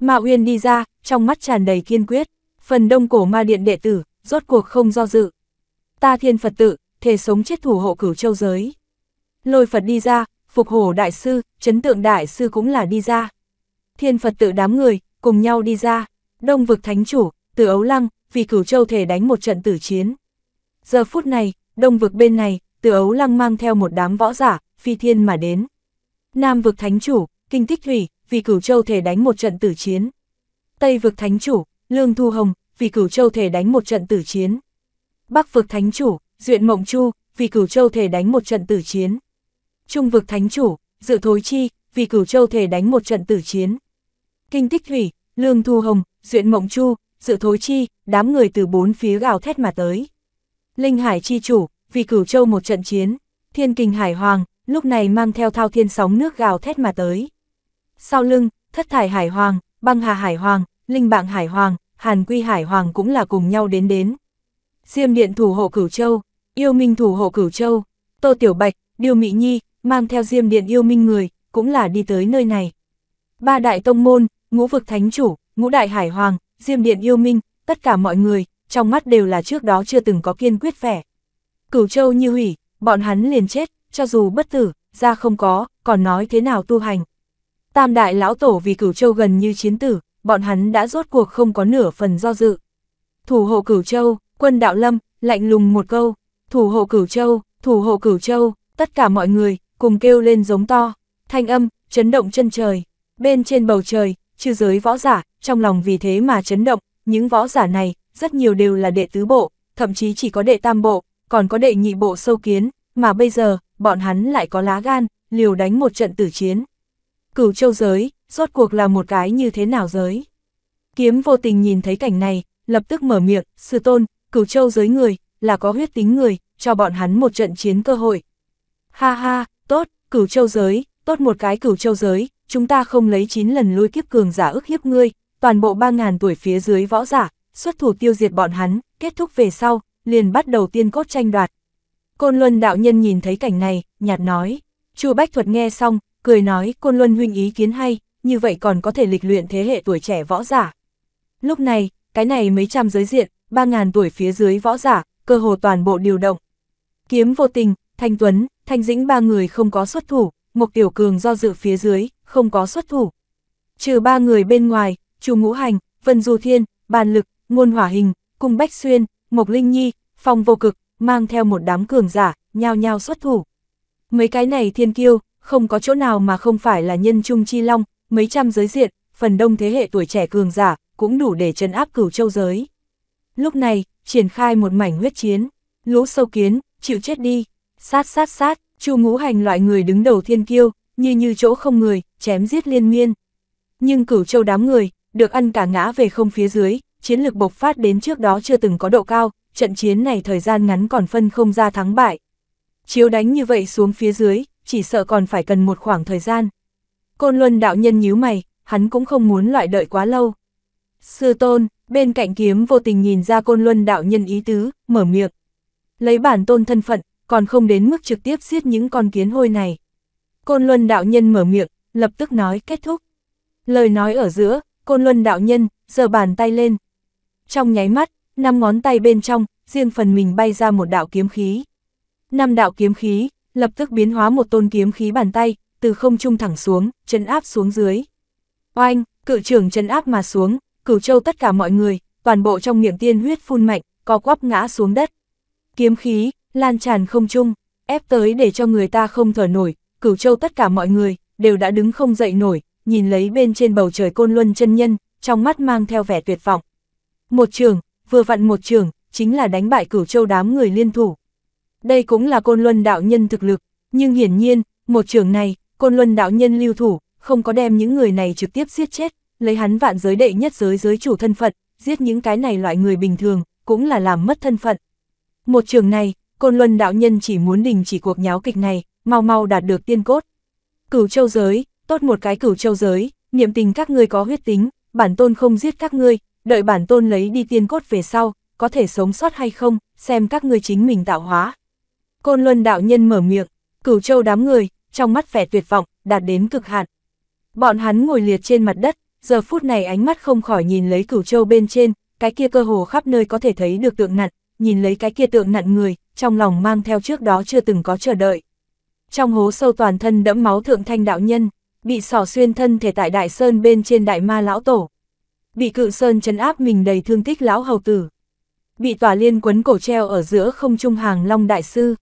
Ma Uyên đi ra, trong mắt tràn đầy kiên quyết, phần đông cổ ma điện đệ tử, rốt cuộc không do dự. Ta thiên Phật tự, thề sống chết thủ hộ cửu châu giới. Lôi Phật đi ra, phục hổ đại sư, chấn tượng đại sư cũng là đi ra. Thiên Phật tự đám người, cùng nhau đi ra, đông vực thánh chủ, từ Ấu Lăng, vì cửu châu thể đánh một trận tử chiến. Giờ phút này, đông vực bên này, từ Ấu Lăng mang theo một đám võ giả, phi thiên mà đến. Nam vực thánh chủ, kinh thích thủy, vì cửu châu thể đánh một trận tử chiến. Tây vực thánh chủ, lương thu hồng, vì cửu châu thể đánh một trận tử chiến. Bắc vực thánh chủ, duyện mộng chu, vì cửu châu thể đánh một trận tử chiến. Trung vực thánh chủ, dự thối chi, vì cửu châu thể đánh một trận tử chiến. Kinh thích thủy, lương thu hồng, duyện mộng chu, dự thối chi, đám người từ bốn phía gào thét mà tới. Linh Hải chi chủ, vì cửu châu một trận chiến, thiên kình hải hoàng, lúc này mang theo thao thiên sóng nước gào thét mà tới. Sau lưng, thất thải hải hoàng, băng hà hải hoàng, linh bạng hải hoàng, hàn quy hải hoàng cũng là cùng nhau đến đến. Diêm điện thủ hộ cửu châu, yêu minh thủ hộ cửu châu, tô tiểu bạch, điều mỹ nhi, mang theo diêm điện yêu minh người, cũng là đi tới nơi này. Ba đại tông môn, ngũ vực thánh chủ, ngũ đại hải hoàng, Diêm Điện yêu minh, tất cả mọi người, trong mắt đều là trước đó chưa từng có kiên quyết vẻ. Cửu Châu như hủy, bọn hắn liền chết, cho dù bất tử, ra không có, còn nói thế nào tu hành. Tam đại lão tổ vì Cửu Châu gần như chiến tử, bọn hắn đã rốt cuộc không có nửa phần do dự. Thủ hộ Cửu Châu, quân đạo lâm, lạnh lùng một câu, thủ hộ Cửu Châu, thủ hộ Cửu Châu, tất cả mọi người, cùng kêu lên giống to, thanh âm, chấn động chân trời. Bên trên bầu trời, chư giới võ giả, trong lòng vì thế mà chấn động, những võ giả này, rất nhiều đều là đệ tứ bộ, thậm chí chỉ có đệ tam bộ, còn có đệ nhị bộ sâu kiến, mà bây giờ, bọn hắn lại có lá gan, liều đánh một trận tử chiến. Cửu châu giới, rốt cuộc là một cái như thế nào giới? Kiếm vô tình nhìn thấy cảnh này, lập tức mở miệng, sư tôn, cửu châu giới người, là có huyết tính người, cho bọn hắn một trận chiến cơ hội. Ha ha, tốt, cửu châu giới, tốt một cái cửu châu giới, chúng ta không lấy chín lần lui kiếp cường giả ức hiếp ngươi, toàn bộ 3.000 tuổi phía dưới võ giả, xuất thủ tiêu diệt bọn hắn, kết thúc về sau, liền bắt đầu tiên cốt tranh đoạt. Côn Luân đạo nhân nhìn thấy cảnh này, nhạt nói. Chu Bách Thuật nghe xong, cười nói Côn Luân huynh ý kiến hay, như vậy còn có thể lịch luyện thế hệ tuổi trẻ võ giả. Lúc này, cái này mấy trăm giới diện, 3.000 tuổi phía dưới võ giả, cơ hồ toàn bộ điều động. Kiếm vô tình, Thanh Tuấn, Thanh Dĩnh ba người không có xuất thủ, Mộc Tiểu Cường do dự phía dưới, không có xuất thủ. Trừ ba người bên ngoài, Chu Ngũ Hành, Vân Du Thiên, Bàn Lực, Ngôn Hỏa Hình, Cung Bách Xuyên, Mộc Linh Nhi, Phong Vô Cực, mang theo một đám cường giả, nhao nhao xuất thủ. Mấy cái này thiên kiêu, không có chỗ nào mà không phải là nhân trung chi long, mấy trăm giới diện, phần đông thế hệ tuổi trẻ cường giả, cũng đủ để trấn áp cửu châu giới. Lúc này, triển khai một mảnh huyết chiến, lũ sâu kiến, chịu chết đi, sát sát sát, chu ngũ hành loại người đứng đầu thiên kiêu, như như chỗ không người, chém giết liên miên. Nhưng cửu châu đám người, được ăn cả ngã về không phía dưới, chiến lược bộc phát đến trước đó chưa từng có độ cao, trận chiến này thời gian ngắn còn phân không ra thắng bại. Chiếu đánh như vậy xuống phía dưới, chỉ sợ còn phải cần một khoảng thời gian. Côn Luân đạo nhân nhíu mày, hắn cũng không muốn loại đợi quá lâu. Sư tôn, bên cạnh kiếm vô tình nhìn ra Côn Luân đạo nhân ý tứ, mở miệng. Lấy bản tôn thân phận, còn không đến mức trực tiếp giết những con kiến hôi này. Côn Luân đạo nhân mở miệng, lập tức nói kết thúc. Lời nói ở giữa, côn luân đạo nhân, giơ bàn tay lên. Trong nháy mắt, năm ngón tay bên trong, riêng phần mình bay ra một đạo kiếm khí. Năm đạo kiếm khí, lập tức biến hóa một tôn kiếm khí bàn tay, từ không trung thẳng xuống, chân áp xuống dưới. Oanh, cự trưởng chân áp mà xuống, cửu châu tất cả mọi người, toàn bộ trong miệng tiên huyết phun mạnh, co quắp ngã xuống đất. Kiếm khí, lan tràn không trung, ép tới để cho người ta không thở nổi, cửu châu tất cả mọi người, đều đã đứng không dậy nổi, nhìn lấy bên trên bầu trời côn luân chân nhân, trong mắt mang theo vẻ tuyệt vọng. Một trường, vừa vặn một trường, chính là đánh bại cửu châu đám người liên thủ. Đây cũng là côn luân đạo nhân thực lực, nhưng hiển nhiên, một trường này, côn luân đạo nhân lưu thủ, không có đem những người này trực tiếp giết chết, lấy hắn vạn giới đệ nhất giới giới chủ thân phận, giết những cái này loại người bình thường, cũng là làm mất thân phận. Một trường này, côn luân đạo nhân chỉ muốn đình chỉ cuộc nháo kịch này, mau mau đạt được tiên cốt. Cửu châu giới, tốt một cái cửu châu giới, niệm tình các ngươi có huyết tính, bản tôn không giết các ngươi, đợi bản tôn lấy đi tiên cốt về sau, có thể sống sót hay không, xem các ngươi chính mình tạo hóa. Côn Luân đạo nhân mở miệng, cửu châu đám người, trong mắt vẻ tuyệt vọng, đạt đến cực hạn. Bọn hắn ngồi liệt trên mặt đất, giờ phút này ánh mắt không khỏi nhìn lấy cửu châu bên trên, cái kia cơ hồ khắp nơi có thể thấy được tượng nặn, nhìn lấy cái kia tượng nặn người, trong lòng mang theo trước đó chưa từng có chờ đợi. Trong hố sâu toàn thân đẫm máu thượng thanh đạo nhân, bị sỏ xuyên thân thể tại đại sơn bên trên đại ma lão tổ. Bị cự sơn chấn áp mình đầy thương tích lão hầu tử. Bị tòa liên quấn cổ treo ở giữa không trung hàng long đại sư.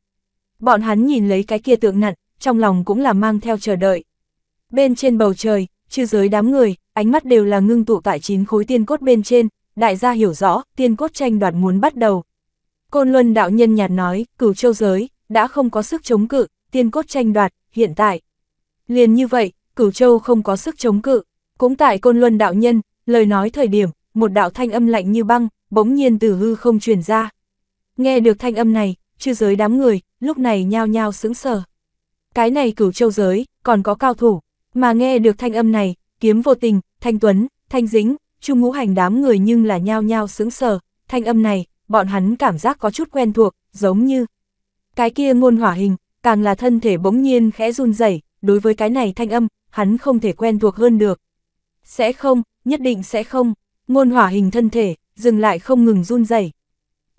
Bọn hắn nhìn lấy cái kia tượng nặn, trong lòng cũng là mang theo chờ đợi. Bên trên bầu trời, chư giới đám người, ánh mắt đều là ngưng tụ tại chín khối tiên cốt bên trên, đại gia hiểu rõ, tiên cốt tranh đoạt muốn bắt đầu. Côn Luân đạo nhân nhạt nói, cửu châu giới, đã không có sức chống cự, tiên cốt tranh đoạt, hiện tại. Liền như vậy, Cửu Châu không có sức chống cự. Cũng tại Côn Luân đạo nhân, lời nói thời điểm, một đạo thanh âm lạnh như băng, bỗng nhiên từ hư không truyền ra. Nghe được thanh âm này, chư giới đám người, lúc này nhao nhao sững sờ. Cái này Cửu Châu giới, còn có cao thủ, mà nghe được thanh âm này, kiếm vô tình, thanh tuấn, thanh Dĩnh, trung ngũ hành đám người nhưng là nhao nhao sững sờ, thanh âm này, bọn hắn cảm giác có chút quen thuộc, giống như cái kia ngôn hỏa hình, càng là thân thể bỗng nhiên khẽ run rẩy đối với cái này thanh âm, hắn không thể quen thuộc hơn được. Sẽ không, nhất định sẽ không, ngôn hỏa hình thân thể, dừng lại không ngừng run rẩy.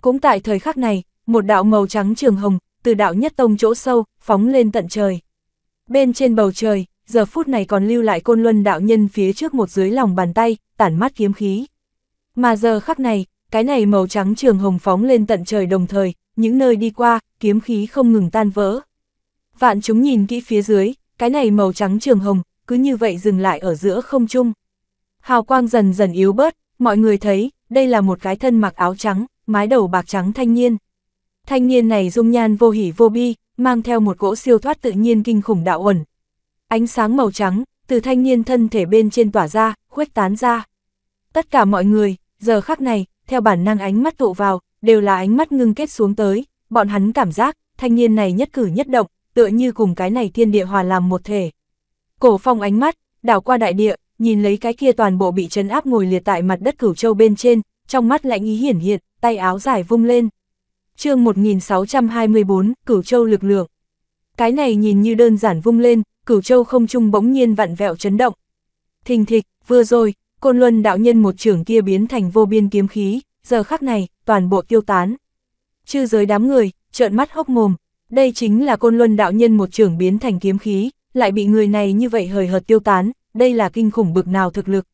Cũng tại thời khắc này, một đạo màu trắng trường hồng, từ đạo nhất tông chỗ sâu, phóng lên tận trời. Bên trên bầu trời, giờ phút này còn lưu lại côn luân đạo nhân phía trước một dưới lòng bàn tay, tản mát kiếm khí. Mà giờ khắc này, cái này màu trắng trường hồng phóng lên tận trời đồng thời, những nơi đi qua, kiếm khí không ngừng tan vỡ. Vạn chúng nhìn kỹ phía dưới, cái này màu trắng trường hồng, cứ như vậy dừng lại ở giữa không trung. Hào quang dần dần yếu bớt, mọi người thấy, đây là một cái thân mặc áo trắng, mái đầu bạc trắng thanh niên. Thanh niên này dung nhan vô hỉ vô bi, mang theo một gỗ siêu thoát tự nhiên kinh khủng đạo ẩn. Ánh sáng màu trắng, từ thanh niên thân thể bên trên tỏa ra, khuếch tán ra. Tất cả mọi người, giờ khắc này, theo bản năng ánh mắt tụ vào, đều là ánh mắt ngưng kết xuống tới, bọn hắn cảm giác, thanh niên này nhất cử nhất động, tựa như cùng cái này thiên địa hòa làm một thể. Cổ phong ánh mắt, đảo qua đại địa, nhìn lấy cái kia toàn bộ bị chấn áp ngồi liệt tại mặt đất cửu châu bên trên, trong mắt lạnh ý hiển hiện, tay áo dài vung lên. chương 1624, cửu châu lực lượng. Cái này nhìn như đơn giản vung lên, cửu châu không trung bỗng nhiên vặn vẹo chấn động. Thình thịch, vừa rồi, côn luân đạo nhân một trưởng kia biến thành vô biên kiếm khí, giờ khắc này, toàn bộ tiêu tán. Chư giới đám người, trợn mắt hốc mồm, đây chính là côn luân đạo nhân một trưởng biến thành kiếm khí, lại bị người này như vậy hời hợt tiêu tán, đây là kinh khủng bực nào thực lực.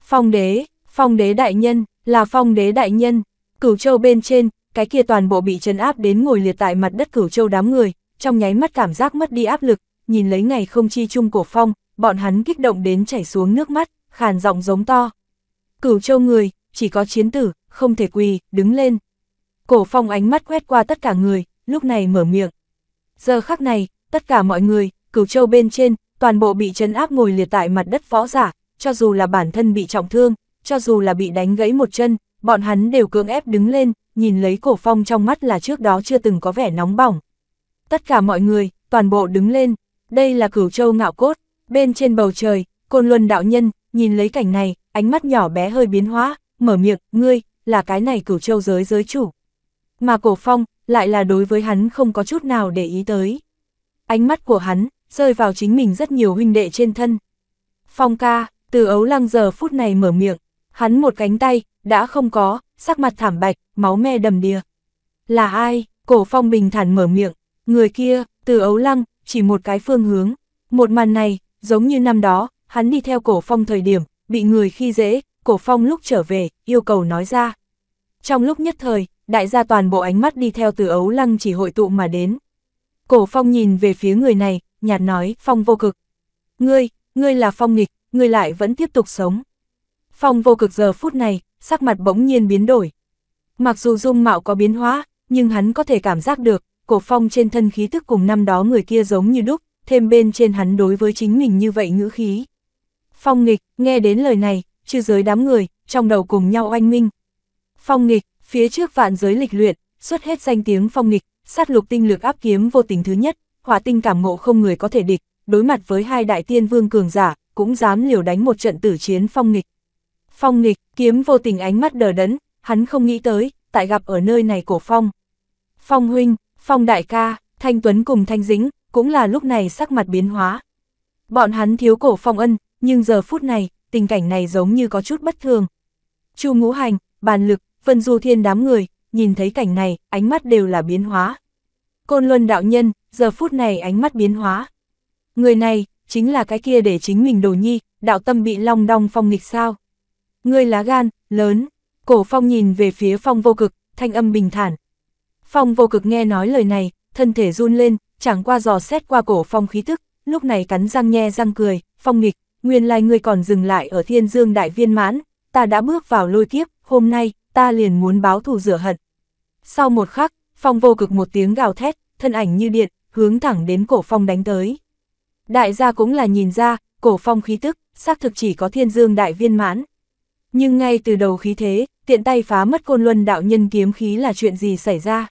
Phong đế, phong đế đại nhân, là phong đế đại nhân, cửu châu bên trên, cái kia toàn bộ bị trấn áp đến ngồi liệt tại mặt đất cửu châu đám người, trong nháy mắt cảm giác mất đi áp lực, nhìn lấy ngày không chi chung cổ phong, bọn hắn kích động đến chảy xuống nước mắt, khàn giọng giống to. Cửu châu người, chỉ có chiến tử, không thể quỳ, đứng lên. Cổ phong ánh mắt quét qua tất cả người, lúc này mở miệng. Giờ khắc này, tất cả mọi người, cửu châu bên trên, toàn bộ bị chấn áp ngồi liệt tại mặt đất võ giả, cho dù là bản thân bị trọng thương, cho dù là bị đánh gãy một chân, bọn hắn đều cưỡng ép đứng lên, nhìn lấy cổ phong trong mắt là trước đó chưa từng có vẻ nóng bỏng. Tất cả mọi người, toàn bộ đứng lên, đây là cửu châu ngạo cốt, bên trên bầu trời, côn luân đạo nhân, nhìn lấy cảnh này, ánh mắt nhỏ bé hơi biến hóa, mở miệng, ngươi, là cái này cửu châu giới giới chủ. Mà cổ phong, lại là đối với hắn không có chút nào để ý tới. Ánh mắt của hắn, rơi vào chính mình rất nhiều huynh đệ trên thân. Phong ca, từ ấu lăng giờ phút này mở miệng, hắn một cánh tay, đã không có, sắc mặt thảm bạch, máu me đầm đìa. Là ai? Cổ phong bình thản mở miệng, người kia, từ ấu lăng, chỉ một cái phương hướng. Một màn này, giống như năm đó, hắn đi theo cổ phong thời điểm, bị người khi dễ, cổ phong lúc trở về, yêu cầu nói ra. Trong lúc nhất thời, đại gia toàn bộ ánh mắt đi theo từ ấu lăng chỉ hội tụ mà đến. Cổ phong nhìn về phía người này, nhạt nói, phong vô cực. Ngươi, ngươi là phong nghịch, ngươi lại vẫn tiếp tục sống. Phong vô cực giờ phút này, sắc mặt bỗng nhiên biến đổi. Mặc dù dung mạo có biến hóa, nhưng hắn có thể cảm giác được, cổ phong trên thân khí tức cùng năm đó người kia giống như đúc, thêm bên trên hắn đối với chính mình như vậy ngữ khí. Phong nghịch, nghe đến lời này, chư giới đám người, trong đầu cùng nhau oanh minh. Phong nghịch, Phía trước vạn giới lịch luyện, xuất hết danh tiếng phong nghịch, sát lục tinh lược áp kiếm vô tình thứ nhất, hỏa tinh cảm ngộ không người có thể địch, đối mặt với hai đại tiên vương cường giả, cũng dám liều đánh một trận tử chiến phong nghịch. Phong nghịch, kiếm vô tình ánh mắt đờ đẫn, hắn không nghĩ tới, tại gặp ở nơi này cổ phong. Phong huynh, phong đại ca, thanh tuấn cùng thanh dĩnh, cũng là lúc này sắc mặt biến hóa. Bọn hắn thiếu cổ phong ân, nhưng giờ phút này, tình cảnh này giống như có chút bất thường. Chu ngũ hành, bàn lực, Vân Du Thiên đám người, nhìn thấy cảnh này, ánh mắt đều là biến hóa. Côn Luân đạo nhân, giờ phút này ánh mắt biến hóa. Người này, chính là cái kia để chính mình đồ nhi, đạo tâm bị long đong phong nghịch sao. Người lá gan, lớn, cổ phong nhìn về phía phong vô cực, thanh âm bình thản. Phong vô cực nghe nói lời này, thân thể run lên, chẳng qua dò xét qua cổ phong khí tức, lúc này cắn răng nhe răng cười, phong nghịch, nguyên lai người còn dừng lại ở thiên dương đại viên mãn, ta đã bước vào lôi kiếp, hôm nay, ta liền muốn báo thù rửa hận. Sau một khắc, phong vô cực một tiếng gào thét, thân ảnh như điện, hướng thẳng đến cổ phong đánh tới. Đại gia cũng là nhìn ra, cổ phong khí tức, xác thực chỉ có thiên dương đại viên mãn. Nhưng ngay từ đầu khí thế, tiện tay phá mất côn luân đạo nhân kiếm khí là chuyện gì xảy ra.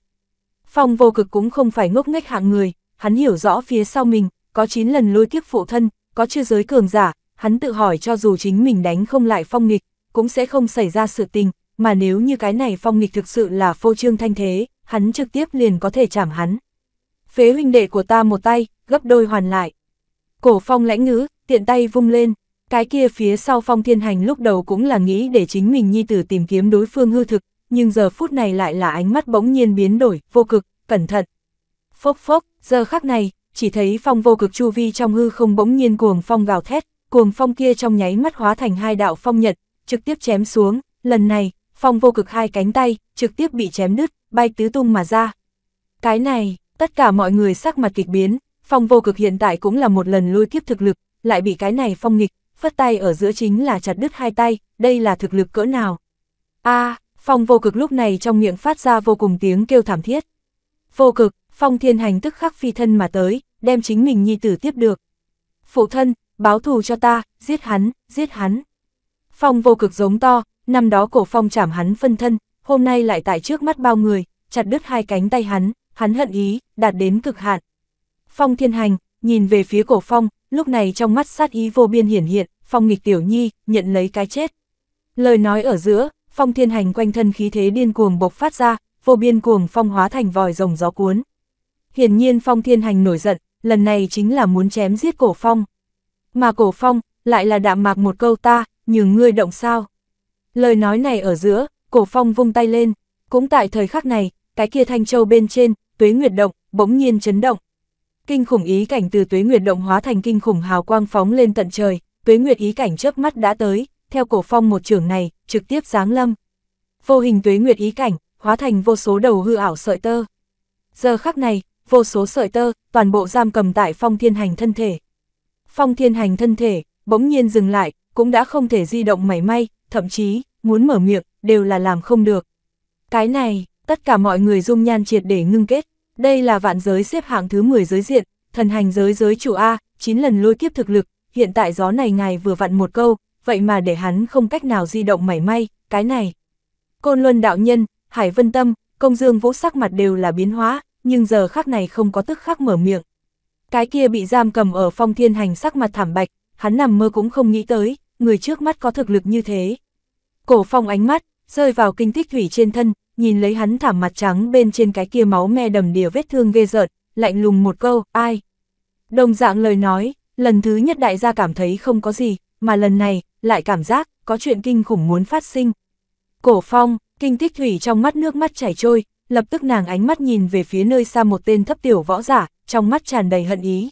Phong vô cực cũng không phải ngốc nghếch hạng người, hắn hiểu rõ phía sau mình, có 9 lần lôi kiếp phụ thân, có chưa giới cường giả, hắn tự hỏi cho dù chính mình đánh không lại phong nghịch, cũng sẽ không xảy ra sự tình, mà nếu như cái này phong nghịch thực sự là phô trương thanh thế, hắn trực tiếp liền có thể chảm hắn. Phế huynh đệ của ta một tay, gấp đôi hoàn lại. Cổ phong lãnh ngữ, tiện tay vung lên, cái kia phía sau phong thiên hành lúc đầu cũng là nghĩ để chính mình nhi tử tìm kiếm đối phương hư thực, nhưng giờ phút này lại là ánh mắt bỗng nhiên biến đổi, vô cực, cẩn thận. Phốc phốc, giờ khắc này, chỉ thấy phong vô cực chu vi trong hư không bỗng nhiên cuồng phong gào thét, cuồng phong kia trong nháy mắt hóa thành hai đạo phong nhật, trực tiếp chém xuống, lần này, Phong vô cực hai cánh tay, trực tiếp bị chém nứt, bay tứ tung mà ra. Cái này, tất cả mọi người sắc mặt kịch biến, phong vô cực hiện tại cũng là một lần lôi kiếp thực lực, lại bị cái này phong nghịch, phất tay ở giữa chính là chặt đứt hai tay, đây là thực lực cỡ nào. a phong vô cực lúc này trong miệng phát ra vô cùng tiếng kêu thảm thiết. Vô cực, phong thiên hành tức khắc phi thân mà tới, đem chính mình nhi tử tiếp được. Phụ thân, báo thù cho ta, giết hắn, giết hắn. Phong vô cực giống to, năm đó cổ phong chảm hắn phân thân, hôm nay lại tại trước mắt bao người, chặt đứt hai cánh tay hắn, hắn hận ý, đạt đến cực hạn. Phong thiên hành, nhìn về phía cổ phong, lúc này trong mắt sát ý vô biên hiển hiện, phong nghịch tiểu nhi, nhận lấy cái chết. Lời nói ở giữa, phong thiên hành quanh thân khí thế điên cuồng bộc phát ra, vô biên cuồng phong hóa thành vòi rồng gió cuốn. Hiển nhiên phong thiên hành nổi giận, lần này chính là muốn chém giết cổ phong. Mà cổ phong, lại là đạm mạc một câu ta, nhường ngươi động sao? Lời nói này ở giữa, cổ phong vung tay lên, cũng tại thời khắc này, cái kia thanh châu bên trên, tuế nguyệt động, bỗng nhiên chấn động. Kinh khủng ý cảnh từ tuế nguyệt động hóa thành kinh khủng hào quang phóng lên tận trời, tuế nguyệt ý cảnh chớp mắt đã tới, theo cổ phong một trường này, trực tiếp giáng lâm. Vô hình tuế nguyệt ý cảnh, hóa thành vô số đầu hư ảo sợi tơ. Giờ khắc này, vô số sợi tơ, toàn bộ giam cầm tại phong thiên hành thân thể. Phong thiên hành thân thể, bỗng nhiên dừng lại, cũng đã không thể di động mảy may, thậm chí, muốn mở miệng, đều là làm không được. Cái này, tất cả mọi người dung nhan triệt để ngưng kết, đây là vạn giới xếp hạng thứ 10 giới diện, thần hành giới giới chủ A, 9 lần lôi kiếp thực lực, hiện tại gió này ngài vừa vặn một câu, vậy mà để hắn không cách nào di động mảy may, cái này. Côn Luân Đạo Nhân, Hải Vân Tâm, Công Dương Vũ sắc mặt đều là biến hóa, nhưng giờ khắc này không có tức khắc mở miệng. Cái kia bị giam cầm ở phong thiên hành sắc mặt thảm bạch, hắn nằm mơ cũng không nghĩ tới, người trước mắt có thực lực như thế. Cổ phong ánh mắt, rơi vào kinh tích thủy trên thân, nhìn lấy hắn thảm mặt trắng bên trên cái kia máu me đầm đìa vết thương ghê rợn, lạnh lùng một câu, ai. Đồng dạng lời nói, lần thứ nhất đại gia cảm thấy không có gì, mà lần này, lại cảm giác, có chuyện kinh khủng muốn phát sinh. Cổ phong, kinh tích thủy trong mắt nước mắt chảy trôi, lập tức nàng ánh mắt nhìn về phía nơi xa một tên thấp tiểu võ giả, trong mắt tràn đầy hận ý.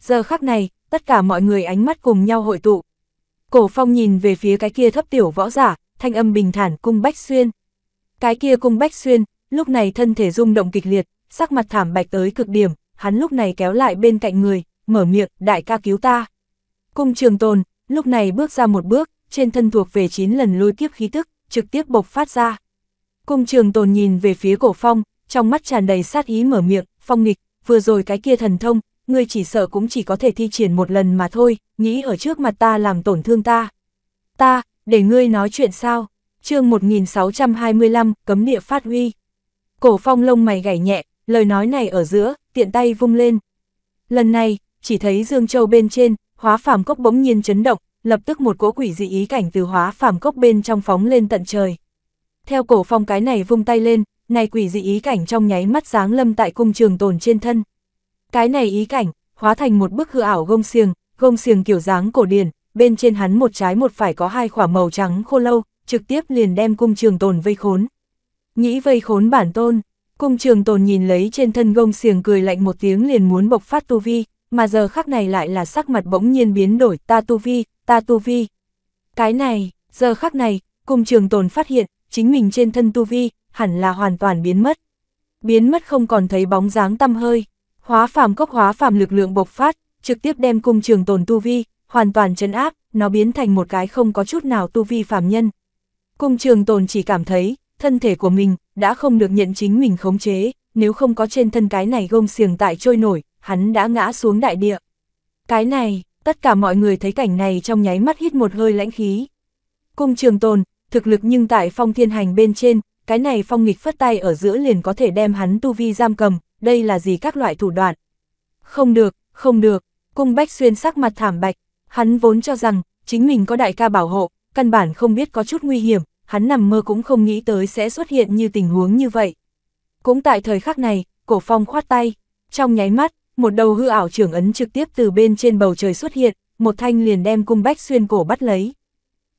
Giờ khắc này, tất cả mọi người ánh mắt cùng nhau hội tụ, Cổ phong nhìn về phía cái kia thấp tiểu võ giả, thanh âm bình thản cung bách xuyên. Cái kia cung bách xuyên, lúc này thân thể rung động kịch liệt, sắc mặt thảm bạch tới cực điểm, hắn lúc này kéo lại bên cạnh người, mở miệng, đại ca cứu ta. Cung trường tồn, lúc này bước ra một bước, trên thân thuộc về 9 lần lôi kiếp khí tức, trực tiếp bộc phát ra. Cung trường tồn nhìn về phía cổ phong, trong mắt tràn đầy sát ý mở miệng, phong nghịch, vừa rồi cái kia thần thông, ngươi chỉ sợ cũng chỉ có thể thi triển một lần mà thôi, nghĩ ở trước mặt ta làm tổn thương ta. Ta, để ngươi nói chuyện sao? chương 1625, cấm địa phát huy. Cổ phong lông mày gảy nhẹ, lời nói này ở giữa, tiện tay vung lên. Lần này, chỉ thấy Dương Châu bên trên, hóa phàm cốc bỗng nhiên chấn động, lập tức một cỗ quỷ dị ý cảnh từ hóa phàm cốc bên trong phóng lên tận trời. Theo cổ phong cái này vung tay lên, này quỷ dị ý cảnh trong nháy mắt sáng lâm tại cung trường tồn trên thân. Cái này ý cảnh, hóa thành một bức hư ảo gông xiềng, gông xiềng kiểu dáng cổ điển, bên trên hắn một trái một phải có hai quả màu trắng khô lâu, trực tiếp liền đem cung trường tồn vây khốn. nghĩ vây khốn bản tôn, cung trường tồn nhìn lấy trên thân gông xiềng cười lạnh một tiếng liền muốn bộc phát tu vi, mà giờ khắc này lại là sắc mặt bỗng nhiên biến đổi, ta tu vi, ta tu vi. Cái này, giờ khắc này, cung trường tồn phát hiện, chính mình trên thân tu vi, hẳn là hoàn toàn biến mất. Biến mất không còn thấy bóng dáng tâm hơi. Hóa phàm cốc hóa phàm lực lượng bộc phát, trực tiếp đem cung trường tồn tu vi, hoàn toàn chấn áp, nó biến thành một cái không có chút nào tu vi phàm nhân. Cung trường tồn chỉ cảm thấy, thân thể của mình, đã không được nhận chính mình khống chế, nếu không có trên thân cái này gông xiềng tại trôi nổi, hắn đã ngã xuống đại địa. Cái này, tất cả mọi người thấy cảnh này trong nháy mắt hít một hơi lãnh khí. Cung trường tồn, thực lực nhưng tại phong thiên hành bên trên, cái này phong nghịch phất tay ở giữa liền có thể đem hắn tu vi giam cầm, đây là gì các loại thủ đoạn. Không được, không được, cung bách xuyên sắc mặt thảm bạch, hắn vốn cho rằng, chính mình có đại ca bảo hộ, căn bản không biết có chút nguy hiểm, hắn nằm mơ cũng không nghĩ tới sẽ xuất hiện như tình huống như vậy. Cũng tại thời khắc này, cổ phong khoát tay, trong nháy mắt, một đầu hư ảo trưởng ấn trực tiếp từ bên trên bầu trời xuất hiện, một thanh liền đem cung bách xuyên cổ bắt lấy.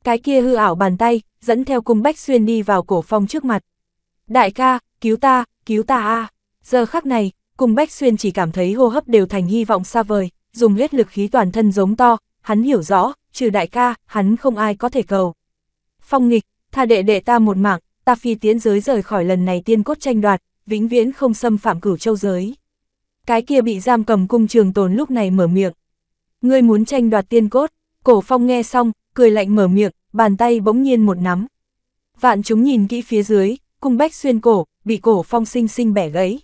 Cái kia hư ảo bàn tay, dẫn theo cung bách xuyên đi vào cổ phong trước mặt. Đại ca, cứu ta, cứu ta a à. Giờ khắc này, cùng Bách Xuyên chỉ cảm thấy hô hấp đều thành hy vọng xa vời, dùng hết lực khí toàn thân giống to, hắn hiểu rõ, trừ đại ca, hắn không ai có thể cầu. Phong nghịch, tha đệ đệ ta một mạng, ta phi tiến giới rời khỏi lần này tiên cốt tranh đoạt, vĩnh viễn không xâm phạm cửu châu giới. Cái kia bị giam cầm cung trường tồn lúc này mở miệng. Ngươi muốn tranh đoạt tiên cốt, cổ phong nghe xong, cười lạnh mở miệng, bàn tay bỗng nhiên một nắm. Vạn chúng nhìn kỹ phía dưới, cung bách xuyên cổ, bị cổ phong sinh sinh bẻ gãy,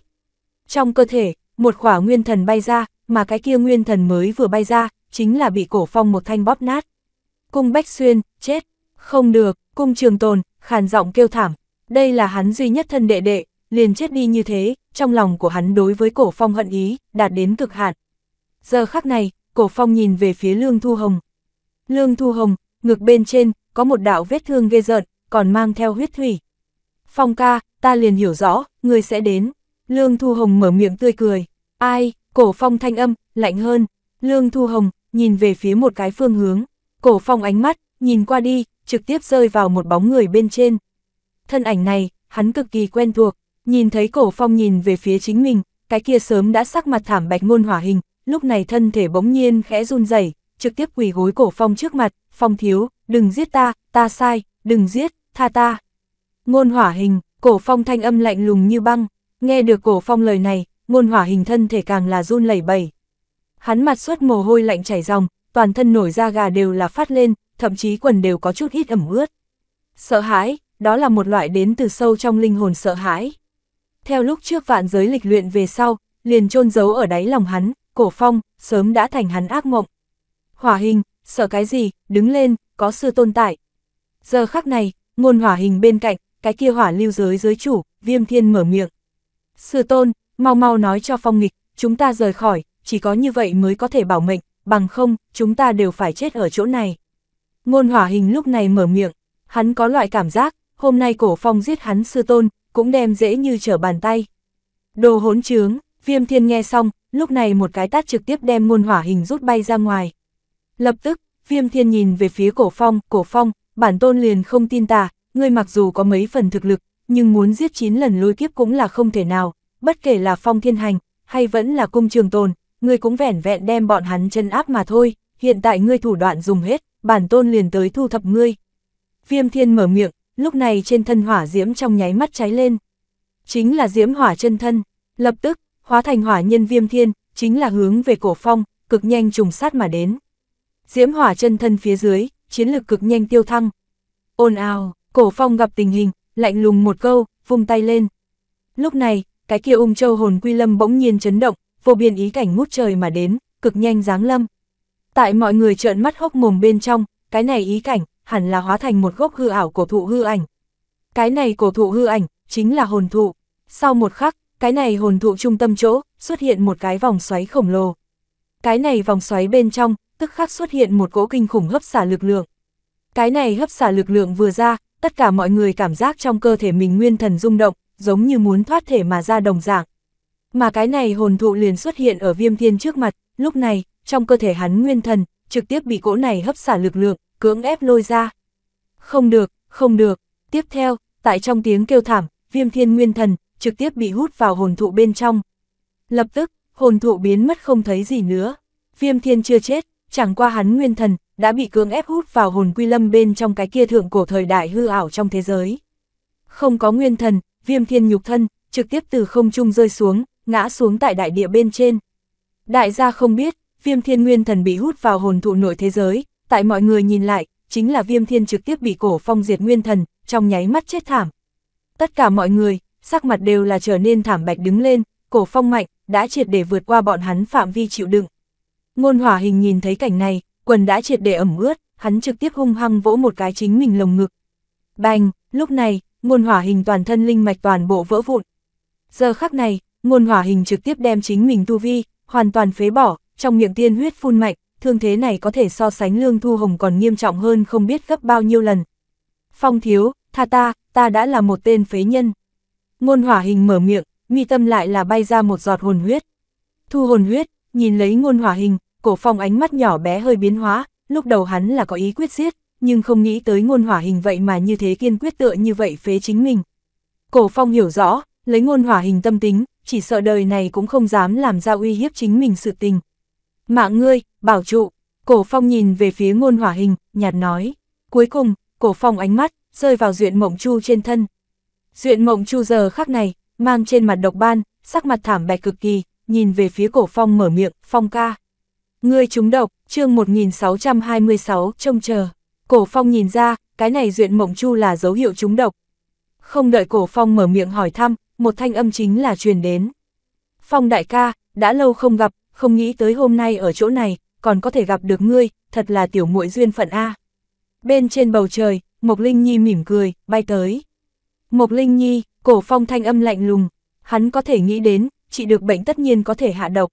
trong cơ thể, một khỏa nguyên thần bay ra, mà cái kia nguyên thần mới vừa bay ra, chính là bị cổ phong một thanh bóp nát. Cung Bách Xuyên, chết, không được, cung trường tồn, khàn giọng kêu thảm, đây là hắn duy nhất thân đệ đệ, liền chết đi như thế, trong lòng của hắn đối với cổ phong hận ý, đạt đến cực hạn. Giờ khắc này, cổ phong nhìn về phía Lương Thu Hồng. Lương Thu Hồng, ngực bên trên, có một đạo vết thương ghê rợn, còn mang theo huyết thủy. Phong ca, ta liền hiểu rõ, người sẽ đến. Lương Thu Hồng mở miệng tươi cười. Ai, cổ phong thanh âm, lạnh hơn. Lương Thu Hồng, nhìn về phía một cái phương hướng. Cổ phong ánh mắt, nhìn qua đi, trực tiếp rơi vào một bóng người bên trên. Thân ảnh này, hắn cực kỳ quen thuộc. Nhìn thấy cổ phong nhìn về phía chính mình, cái kia sớm đã sắc mặt thảm bạch ngôn hỏa hình. Lúc này thân thể bỗng nhiên khẽ run rẩy, trực tiếp quỳ gối cổ phong trước mặt. Phong thiếu, đừng giết ta, ta sai, đừng giết, tha ta. Ngôn hỏa hình, cổ phong thanh âm lạnh lùng như băng, Nghe được cổ phong lời này, ngôn hỏa hình thân thể càng là run lẩy bẩy. Hắn mặt suốt mồ hôi lạnh chảy ròng, toàn thân nổi da gà đều là phát lên, thậm chí quần đều có chút hít ẩm ướt. Sợ hãi, đó là một loại đến từ sâu trong linh hồn sợ hãi. Theo lúc trước vạn giới lịch luyện về sau, liền chôn giấu ở đáy lòng hắn, cổ phong, sớm đã thành hắn ác mộng. Hỏa hình, sợ cái gì, đứng lên, có sự tồn tại. Giờ khắc này, ngôn hỏa hình bên cạnh, cái kia hỏa lưu giới giới chủ, viêm thiên mở miệng. Sư tôn, mau mau nói cho phong nghịch, chúng ta rời khỏi, chỉ có như vậy mới có thể bảo mệnh, bằng không, chúng ta đều phải chết ở chỗ này. Ngôn hỏa hình lúc này mở miệng, hắn có loại cảm giác, hôm nay cổ phong giết hắn sư tôn, cũng đem dễ như trở bàn tay. Đồ hỗn trướng, viêm thiên nghe xong, lúc này một cái tát trực tiếp đem ngôn hỏa hình rút bay ra ngoài. Lập tức, viêm thiên nhìn về phía cổ phong, cổ phong, bản tôn liền không tin tà, ngươi mặc dù có mấy phần thực lực, nhưng muốn giết 9 lần lôi kiếp cũng là không thể nào, bất kể là phong thiên hành, hay vẫn là cung trường tồn, ngươi cũng vẻn vẹn đem bọn hắn chân áp mà thôi, hiện tại ngươi thủ đoạn dùng hết, bản tôn liền tới thu thập ngươi. Viêm thiên mở miệng, lúc này trên thân hỏa diễm trong nháy mắt cháy lên. Chính là diễm hỏa chân thân, lập tức, hóa thành hỏa nhân viêm thiên, chính là hướng về cổ phong, cực nhanh trùng sát mà đến. Diễm hỏa chân thân phía dưới, chiến lực cực nhanh tiêu thăng. Ôn ào, cổ phong gặp tình hình, lạnh lùng một câu, vung tay lên. Lúc này, cái kia ung châu hồn quy lâm bỗng nhiên chấn động, vô biên ý cảnh ngút trời mà đến, cực nhanh giáng lâm. Tại mọi người trợn mắt hốc mồm bên trong, cái này ý cảnh, hẳn là hóa thành một gốc hư ảo cổ thụ hư ảnh. Cái này cổ thụ hư ảnh, chính là hồn thụ. Sau một khắc, cái này hồn thụ trung tâm chỗ, xuất hiện một cái vòng xoáy khổng lồ. Cái này vòng xoáy bên trong, tức khắc xuất hiện một cỗ kinh khủng hấp xả lực lượng. Cái này hấp xả lực lượng vừa ra, tất cả mọi người cảm giác trong cơ thể mình nguyên thần rung động, giống như muốn thoát thể mà ra đồng dạng. Mà cái này hồn thụ liền xuất hiện ở viêm thiên trước mặt, lúc này, trong cơ thể hắn nguyên thần, trực tiếp bị cỗ này hấp xả lực lượng, cưỡng ép lôi ra. Không được, không được, tiếp theo, tại trong tiếng kêu thảm, viêm thiên nguyên thần, trực tiếp bị hút vào hồn thụ bên trong. Lập tức, hồn thụ biến mất không thấy gì nữa. Viêm thiên chưa chết, chẳng qua hắn nguyên thần, đã bị cưỡng ép hút vào hồn quy lâm bên trong cái kia thượng cổ thời đại hư ảo trong thế giới. Không có nguyên thần, viêm thiên nhục thân, trực tiếp từ không trung rơi xuống, ngã xuống tại đại địa bên trên. Đại gia không biết, viêm thiên nguyên thần bị hút vào hồn thụ nội thế giới, tại mọi người nhìn lại, chính là viêm thiên trực tiếp bị cổ phong diệt nguyên thần, trong nháy mắt chết thảm. Tất cả mọi người, sắc mặt đều là trở nên thảm bạch đứng lên, cổ phong mạnh, đã triệt để vượt qua bọn hắn phạm vi chịu đựng. Ngôn hỏa hình nhìn thấy cảnh này, quần đã triệt để ẩm ướt, hắn trực tiếp hung hăng vỗ một cái chính mình lồng ngực. Bành, lúc này, nguồn hỏa hình toàn thân linh mạch toàn bộ vỡ vụn. Giờ khắc này, nguồn hỏa hình trực tiếp đem chính mình tu vi, hoàn toàn phế bỏ, trong miệng tiên huyết phun mạnh, thương thế này có thể so sánh lương thu hồng còn nghiêm trọng hơn không biết gấp bao nhiêu lần. Phong thiếu, tha ta, ta đã là một tên phế nhân. Ngôn hỏa hình mở miệng, mi tâm lại là bay ra một giọt hồn huyết. Thu hồn huyết, nhìn lấy ngôn hỏa hình, cổ phong ánh mắt nhỏ bé hơi biến hóa, lúc đầu hắn là có ý quyết giết, nhưng không nghĩ tới ngôn hỏa hình vậy mà như thế kiên quyết tựa như vậy phế chính mình. Cổ phong hiểu rõ, lấy ngôn hỏa hình tâm tính, chỉ sợ đời này cũng không dám làm ra uy hiếp chính mình sự tình. Mạng ngươi, bảo trụ, cổ phong nhìn về phía ngôn hỏa hình, nhạt nói. Cuối cùng, cổ phong ánh mắt, rơi vào duyện mộng chu trên thân. Duyện mộng chu giờ khắc này, mang trên mặt độc ban, sắc mặt thảm bạch cực kỳ, nhìn về phía cổ phong mở miệng, phong ca. Ngươi trúng độc, chương 1626, trông chờ. Cổ Phong nhìn ra, cái này duyện mộng chu là dấu hiệu trúng độc. Không đợi Cổ Phong mở miệng hỏi thăm, một thanh âm chính là truyền đến. Phong đại ca, đã lâu không gặp, không nghĩ tới hôm nay ở chỗ này, còn có thể gặp được ngươi, thật là tiểu muội duyên phận A. Bên trên bầu trời, Mộc Linh Nhi mỉm cười, bay tới. Mộc Linh Nhi, cổ phong thanh âm lạnh lùng, hắn có thể nghĩ đến, chỉ được bệnh tất nhiên có thể hạ độc.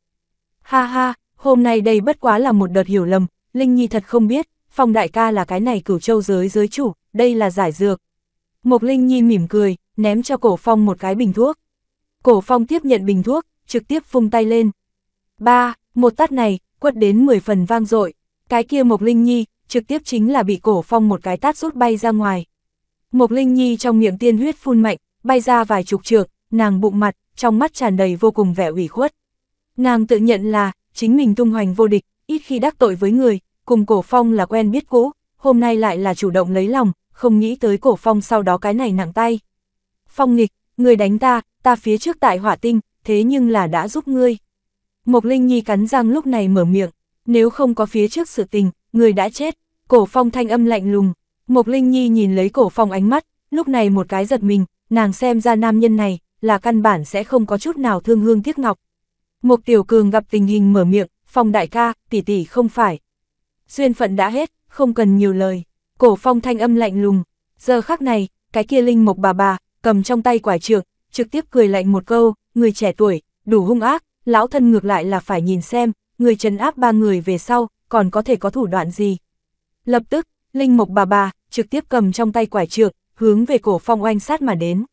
Ha ha, hôm nay đây bất quá là một đợt hiểu lầm, Linh Nhi thật không biết, Phong Đại ca là cái này cửu châu giới giới chủ, đây là giải dược. Mộc Linh Nhi mỉm cười, ném cho cổ Phong một cái bình thuốc. Cổ Phong tiếp nhận bình thuốc, trực tiếp phung tay lên. Ba, một tát này, quất đến 10 phần vang dội cái kia Mộc Linh Nhi, trực tiếp chính là bị cổ Phong một cái tát rút bay ra ngoài. Mộc Linh Nhi trong miệng tiên huyết phun mạnh, bay ra vài chục trượng, nàng bụng mặt, trong mắt tràn đầy vô cùng vẻ ủy khuất. Nàng tự nhận là chính mình tung hoành vô địch, ít khi đắc tội với người, cùng cổ phong là quen biết cũ, hôm nay lại là chủ động lấy lòng, không nghĩ tới cổ phong sau đó cái này nặng tay. Phong nghịch, người đánh ta, ta phía trước tại hỏa tinh, thế nhưng là đã giúp ngươi. Mộc Linh Nhi cắn răng lúc này mở miệng, nếu không có phía trước sự tình, người đã chết, cổ phong thanh âm lạnh lùng. Mộc Linh Nhi nhìn lấy cổ phong ánh mắt, lúc này một cái giật mình, nàng xem ra nam nhân này, là căn bản sẽ không có chút nào thương hương tiếc ngọc. Mục Tiểu Cường gặp tình hình mở miệng, phong đại ca, tỷ tỷ không phải. Duyên phận đã hết, không cần nhiều lời. Cổ phong thanh âm lạnh lùng. Giờ khác này, cái kia linh mộc bà bà, cầm trong tay quả trượng, trực tiếp cười lạnh một câu, người trẻ tuổi, đủ hung ác, lão thân ngược lại là phải nhìn xem, người trấn áp ba người về sau, còn có thể có thủ đoạn gì. Lập tức, linh mộc bà bà, trực tiếp cầm trong tay quả trượng, hướng về cổ phong oanh sát mà đến.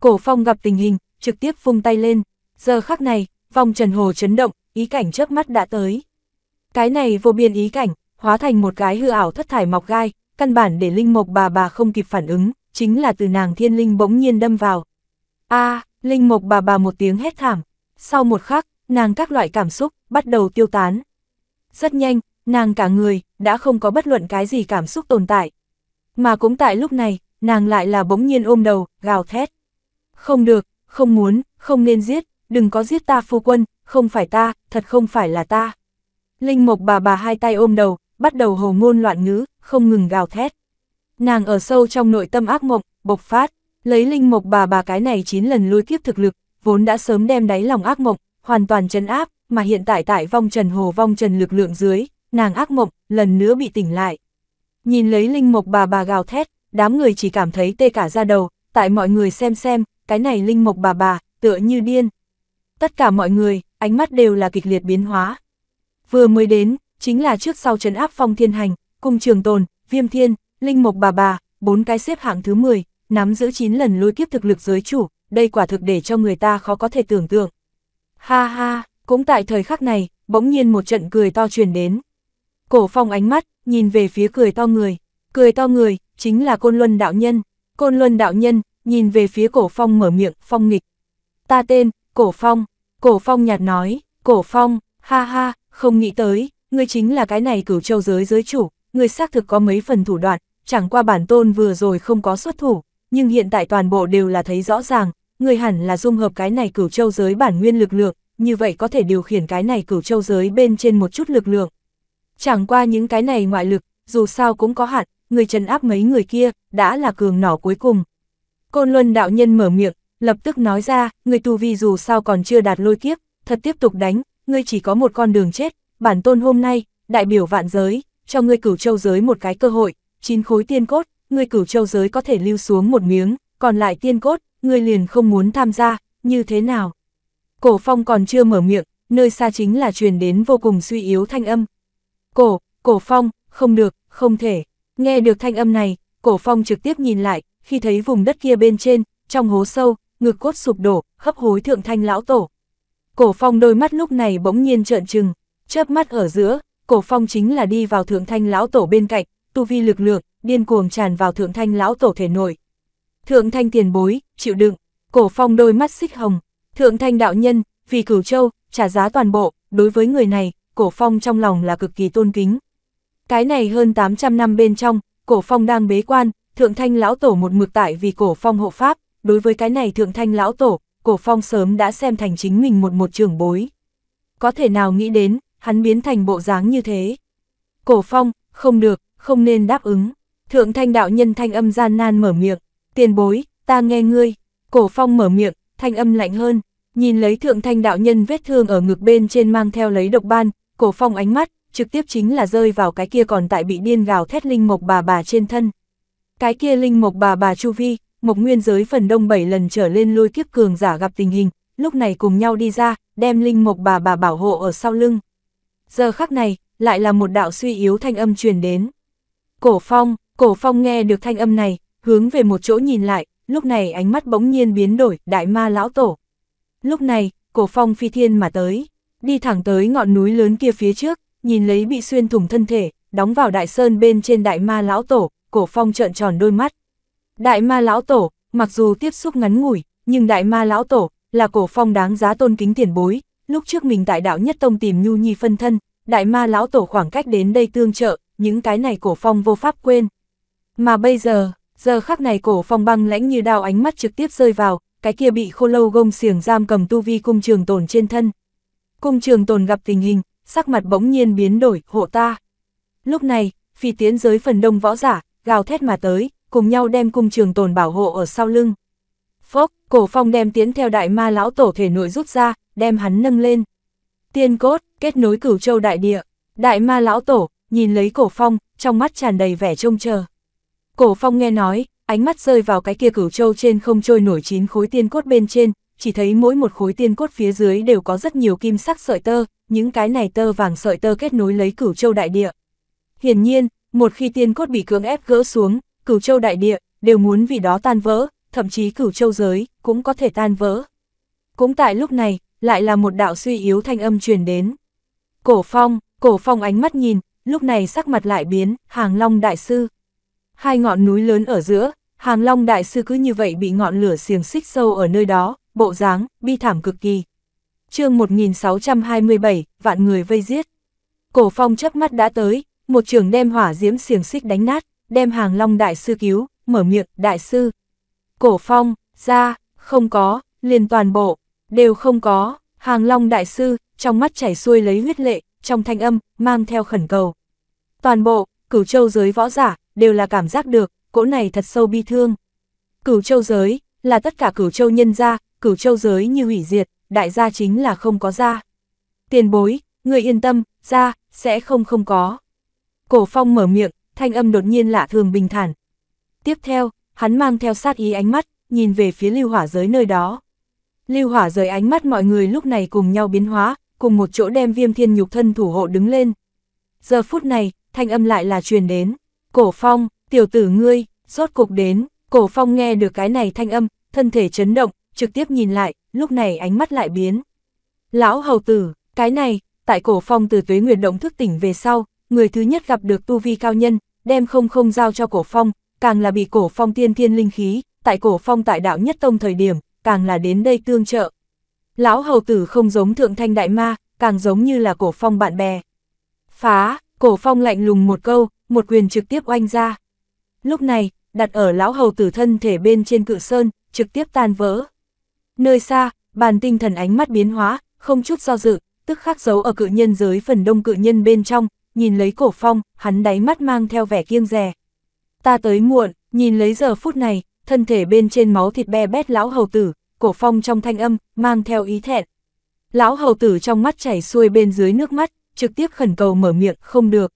Cổ phong gặp tình hình, trực tiếp vung tay lên. Giờ khắc này, vòng trần hồ chấn động, ý cảnh chớp mắt đã tới. Cái này vô biên ý cảnh, hóa thành một cái hư ảo thất thải mọc gai, căn bản để linh mộc bà bà không kịp phản ứng, chính là từ nàng thiên linh bỗng nhiên đâm vào. a linh mộc bà bà một tiếng hét thảm, sau một khắc, nàng các loại cảm xúc bắt đầu tiêu tán. Rất nhanh, nàng cả người đã không có bất luận cái gì cảm xúc tồn tại. Mà cũng tại lúc này, nàng lại là bỗng nhiên ôm đầu, gào thét. Không được, không muốn, không nên giết, đừng có giết ta phu quân, không phải ta, thật không phải là ta. Linh mộc bà bà hai tay ôm đầu, bắt đầu hồ ngôn loạn ngữ, không ngừng gào thét. Nàng ở sâu trong nội tâm ác mộng, bộc phát, lấy linh mộc bà bà cái này 9 lần lôi kiếp thực lực, vốn đã sớm đem đáy lòng ác mộng, hoàn toàn chấn áp, mà hiện tại tại vong trần hồ vong trần lực lượng dưới, nàng ác mộng, lần nữa bị tỉnh lại. Nhìn lấy linh mộc bà bà gào thét, đám người chỉ cảm thấy tê cả ra đầu, tại mọi người xem xem, cái này linh mộc bà bà, tựa như điên, tất cả mọi người, ánh mắt đều là kịch liệt biến hóa. Vừa mới đến, chính là trước sau trấn áp phong thiên hành, cung trường tồn, viêm thiên, linh mộc bà bà, bốn cái xếp hạng thứ 10, nắm giữ 9 lần lôi kiếp thực lực giới chủ, đây quả thực để cho người ta khó có thể tưởng tượng. Ha ha, cũng tại thời khắc này, bỗng nhiên một trận cười to truyền đến. Cổ phong ánh mắt, nhìn về phía cười to người, cười to người, chính là côn luân đạo nhân. Côn luân đạo nhân, nhìn về phía cổ phong mở miệng, phong nghịch. Ta tên, Cổ Phong, Cổ Phong nhạt nói, Cổ Phong, ha ha, không nghĩ tới, ngươi chính là cái này cửu châu giới giới chủ, ngươi xác thực có mấy phần thủ đoạn, chẳng qua bản tôn vừa rồi không có xuất thủ, nhưng hiện tại toàn bộ đều là thấy rõ ràng, ngươi hẳn là dung hợp cái này cửu châu giới bản nguyên lực lượng, như vậy có thể điều khiển cái này cửu châu giới bên trên một chút lực lượng. Chẳng qua những cái này ngoại lực, dù sao cũng có hạn, ngươi trấn áp mấy người kia, đã là cường nỏ cuối cùng. Côn Luân đạo nhân mở miệng, lập tức nói ra, người tu vi dù sao còn chưa đạt lôi kiếp, thật tiếp tục đánh, ngươi chỉ có một con đường chết, bản tôn hôm nay, đại biểu vạn giới, cho ngươi cửu châu giới một cái cơ hội, chín khối tiên cốt, ngươi cửu châu giới có thể lưu xuống một miếng, còn lại tiên cốt, ngươi liền không muốn tham gia, như thế nào? Cổ phong còn chưa mở miệng, nơi xa chính là truyền đến vô cùng suy yếu thanh âm. Cổ, cổ phong, không được, không thể. Nghe được thanh âm này, cổ phong trực tiếp nhìn lại, khi thấy vùng đất kia bên trên, trong hố sâu, ngực cốt sụp đổ, hấp hối thượng thanh lão tổ. Cổ phong đôi mắt lúc này bỗng nhiên trợn trừng, chớp mắt ở giữa, cổ phong chính là đi vào thượng thanh lão tổ bên cạnh, tu vi lực lượng, điên cuồng tràn vào thượng thanh lão tổ thể nội. Thượng thanh tiền bối, chịu đựng, cổ phong đôi mắt xích hồng, thượng thanh đạo nhân, vì cửu châu, trả giá toàn bộ, đối với người này, cổ phong trong lòng là cực kỳ tôn kính. Cái này hơn 800 năm bên trong, cổ phong đang bế quan, thượng thanh lão tổ một mực tại vì cổ phong hộ pháp, đối với cái này thượng thanh lão tổ, cổ phong sớm đã xem thành chính mình một một trưởng bối. Có thể nào nghĩ đến, hắn biến thành bộ dáng như thế. Cổ phong, không được, không nên đáp ứng. Thượng thanh đạo nhân thanh âm gian nan mở miệng, tiền bối, ta nghe ngươi. Cổ phong mở miệng, thanh âm lạnh hơn, nhìn lấy thượng thanh đạo nhân vết thương ở ngực bên trên mang theo lấy độc ban, cổ phong ánh mắt, trực tiếp chính là rơi vào cái kia còn tại bị điên gào thét linh mộc bà bà trên thân. Cái kia linh mộc bà bà chu vi, Mộc Nguyên giới phần đông 7 lần trở lên lôi kiếp cường giả gặp tình hình, lúc này cùng nhau đi ra, đem linh mộc bà bà bảo hộ ở sau lưng. Giờ khắc này, lại là một đạo suy yếu thanh âm truyền đến. Cổ Phong, Cổ Phong nghe được thanh âm này, hướng về một chỗ nhìn lại, lúc này ánh mắt bỗng nhiên biến đổi, đại ma lão tổ. Lúc này, Cổ Phong phi thiên mà tới, đi thẳng tới ngọn núi lớn kia phía trước, nhìn lấy bị xuyên thủng thân thể, đóng vào đại sơn bên trên đại ma lão tổ, Cổ Phong trợn tròn đôi mắt. Đại ma lão tổ, mặc dù tiếp xúc ngắn ngủi, nhưng đại ma lão tổ là cổ phong đáng giá tôn kính tiền bối, lúc trước mình tại đạo nhất tông tìm nhu nhi phân thân, đại ma lão tổ khoảng cách đến đây tương trợ, những cái này cổ phong vô pháp quên. Mà bây giờ, giờ khắc này cổ phong băng lãnh như đao ánh mắt trực tiếp rơi vào, cái kia bị khô lâu gông xiềng giam cầm tu vi cung trường tồn trên thân. Cung trường tồn gặp tình hình, sắc mặt bỗng nhiên biến đổi, hộ ta. Lúc này, phi tiến giới phần đông võ giả, gào thét mà tới, cùng nhau đem cung trường tồn bảo hộ ở sau lưng. Phốc, cổ phong đem tiến theo đại ma lão tổ thể nội rút ra, đem hắn nâng lên. Tiên cốt, kết nối cửu châu đại địa, đại ma lão tổ, nhìn lấy cổ phong, trong mắt tràn đầy vẻ trông chờ. Cổ phong nghe nói, ánh mắt rơi vào cái kia cửu châu trên không trôi nổi chín khối tiên cốt bên trên, chỉ thấy mỗi một khối tiên cốt phía dưới đều có rất nhiều kim sắc sợi tơ, những cái này tơ vàng sợi tơ kết nối lấy cửu châu đại địa. Hiển nhiên, một khi tiên cốt bị cưỡng ép gỡ xuống, cửu châu đại địa, đều muốn vì đó tan vỡ, thậm chí cửu châu giới, cũng có thể tan vỡ. Cũng tại lúc này, lại là một đạo suy yếu thanh âm truyền đến. Cổ phong, cổ phong ánh mắt nhìn, lúc này sắc mặt lại biến, hàng long đại sư. Hai ngọn núi lớn ở giữa, hàng long đại sư cứ như vậy bị ngọn lửa xiềng xích sâu ở nơi đó, bộ dáng, bi thảm cực kỳ. chương 1627, vạn người vây giết. Cổ phong chớp mắt đã tới, một trường đem hỏa diễm xiềng xích đánh nát, đem hàng long đại sư cứu, mở miệng, đại sư. Cổ phong, ra, không có, liền toàn bộ, đều không có, hàng long đại sư, trong mắt chảy xuôi lấy huyết lệ, trong thanh âm, mang theo khẩn cầu. Toàn bộ, cửu châu giới võ giả, đều là cảm giác được, cỗ này thật sâu bi thương. Cửu châu giới, là tất cả cửu châu nhân gia, cửu châu giới như hủy diệt, đại gia chính là không có gia. Tiền bối, người yên tâm, gia, sẽ không không có. Cổ phong mở miệng, thanh âm đột nhiên lạ thường bình thản. Tiếp theo, hắn mang theo sát ý ánh mắt, nhìn về phía lưu hỏa giới nơi đó. Lưu hỏa Giới ánh mắt mọi người lúc này cùng nhau biến hóa, cùng một chỗ đem viêm thiên nhục thân thủ hộ đứng lên. Giờ phút này, thanh âm lại là truyền đến. Cổ phong, tiểu tử ngươi, rốt cục đến, cổ phong nghe được cái này thanh âm, thân thể chấn động, trực tiếp nhìn lại, lúc này ánh mắt lại biến. Lão hầu tử, cái này, tại cổ phong từ tuế nguyệt động thức tỉnh về sau, người thứ nhất gặp được tu vi cao nhân, đem không không giao cho cổ phong, càng là bị cổ phong tiên thiên linh khí, tại cổ phong tại đạo nhất tông thời điểm, càng là đến đây tương trợ. Lão hầu tử không giống thượng thanh đại ma, càng giống như là cổ phong bạn bè. Phá, cổ phong lạnh lùng một câu, một quyền trực tiếp oanh ra. Lúc này, đặt ở lão hầu tử thân thể bên trên cự sơn, trực tiếp tan vỡ. Nơi xa, bàn tinh thần ánh mắt biến hóa, không chút do dự, tức khắc giấu ở cự nhân giới phần đông cự nhân bên trong, nhìn lấy cổ phong, hắn đáy mắt mang theo vẻ kiêng rè. Ta tới muộn, nhìn lấy giờ phút này, thân thể bên trên máu thịt be bét lão hầu tử, cổ phong trong thanh âm, mang theo ý thẹn. Lão hầu tử trong mắt chảy xuôi bên dưới nước mắt, trực tiếp khẩn cầu mở miệng, không được.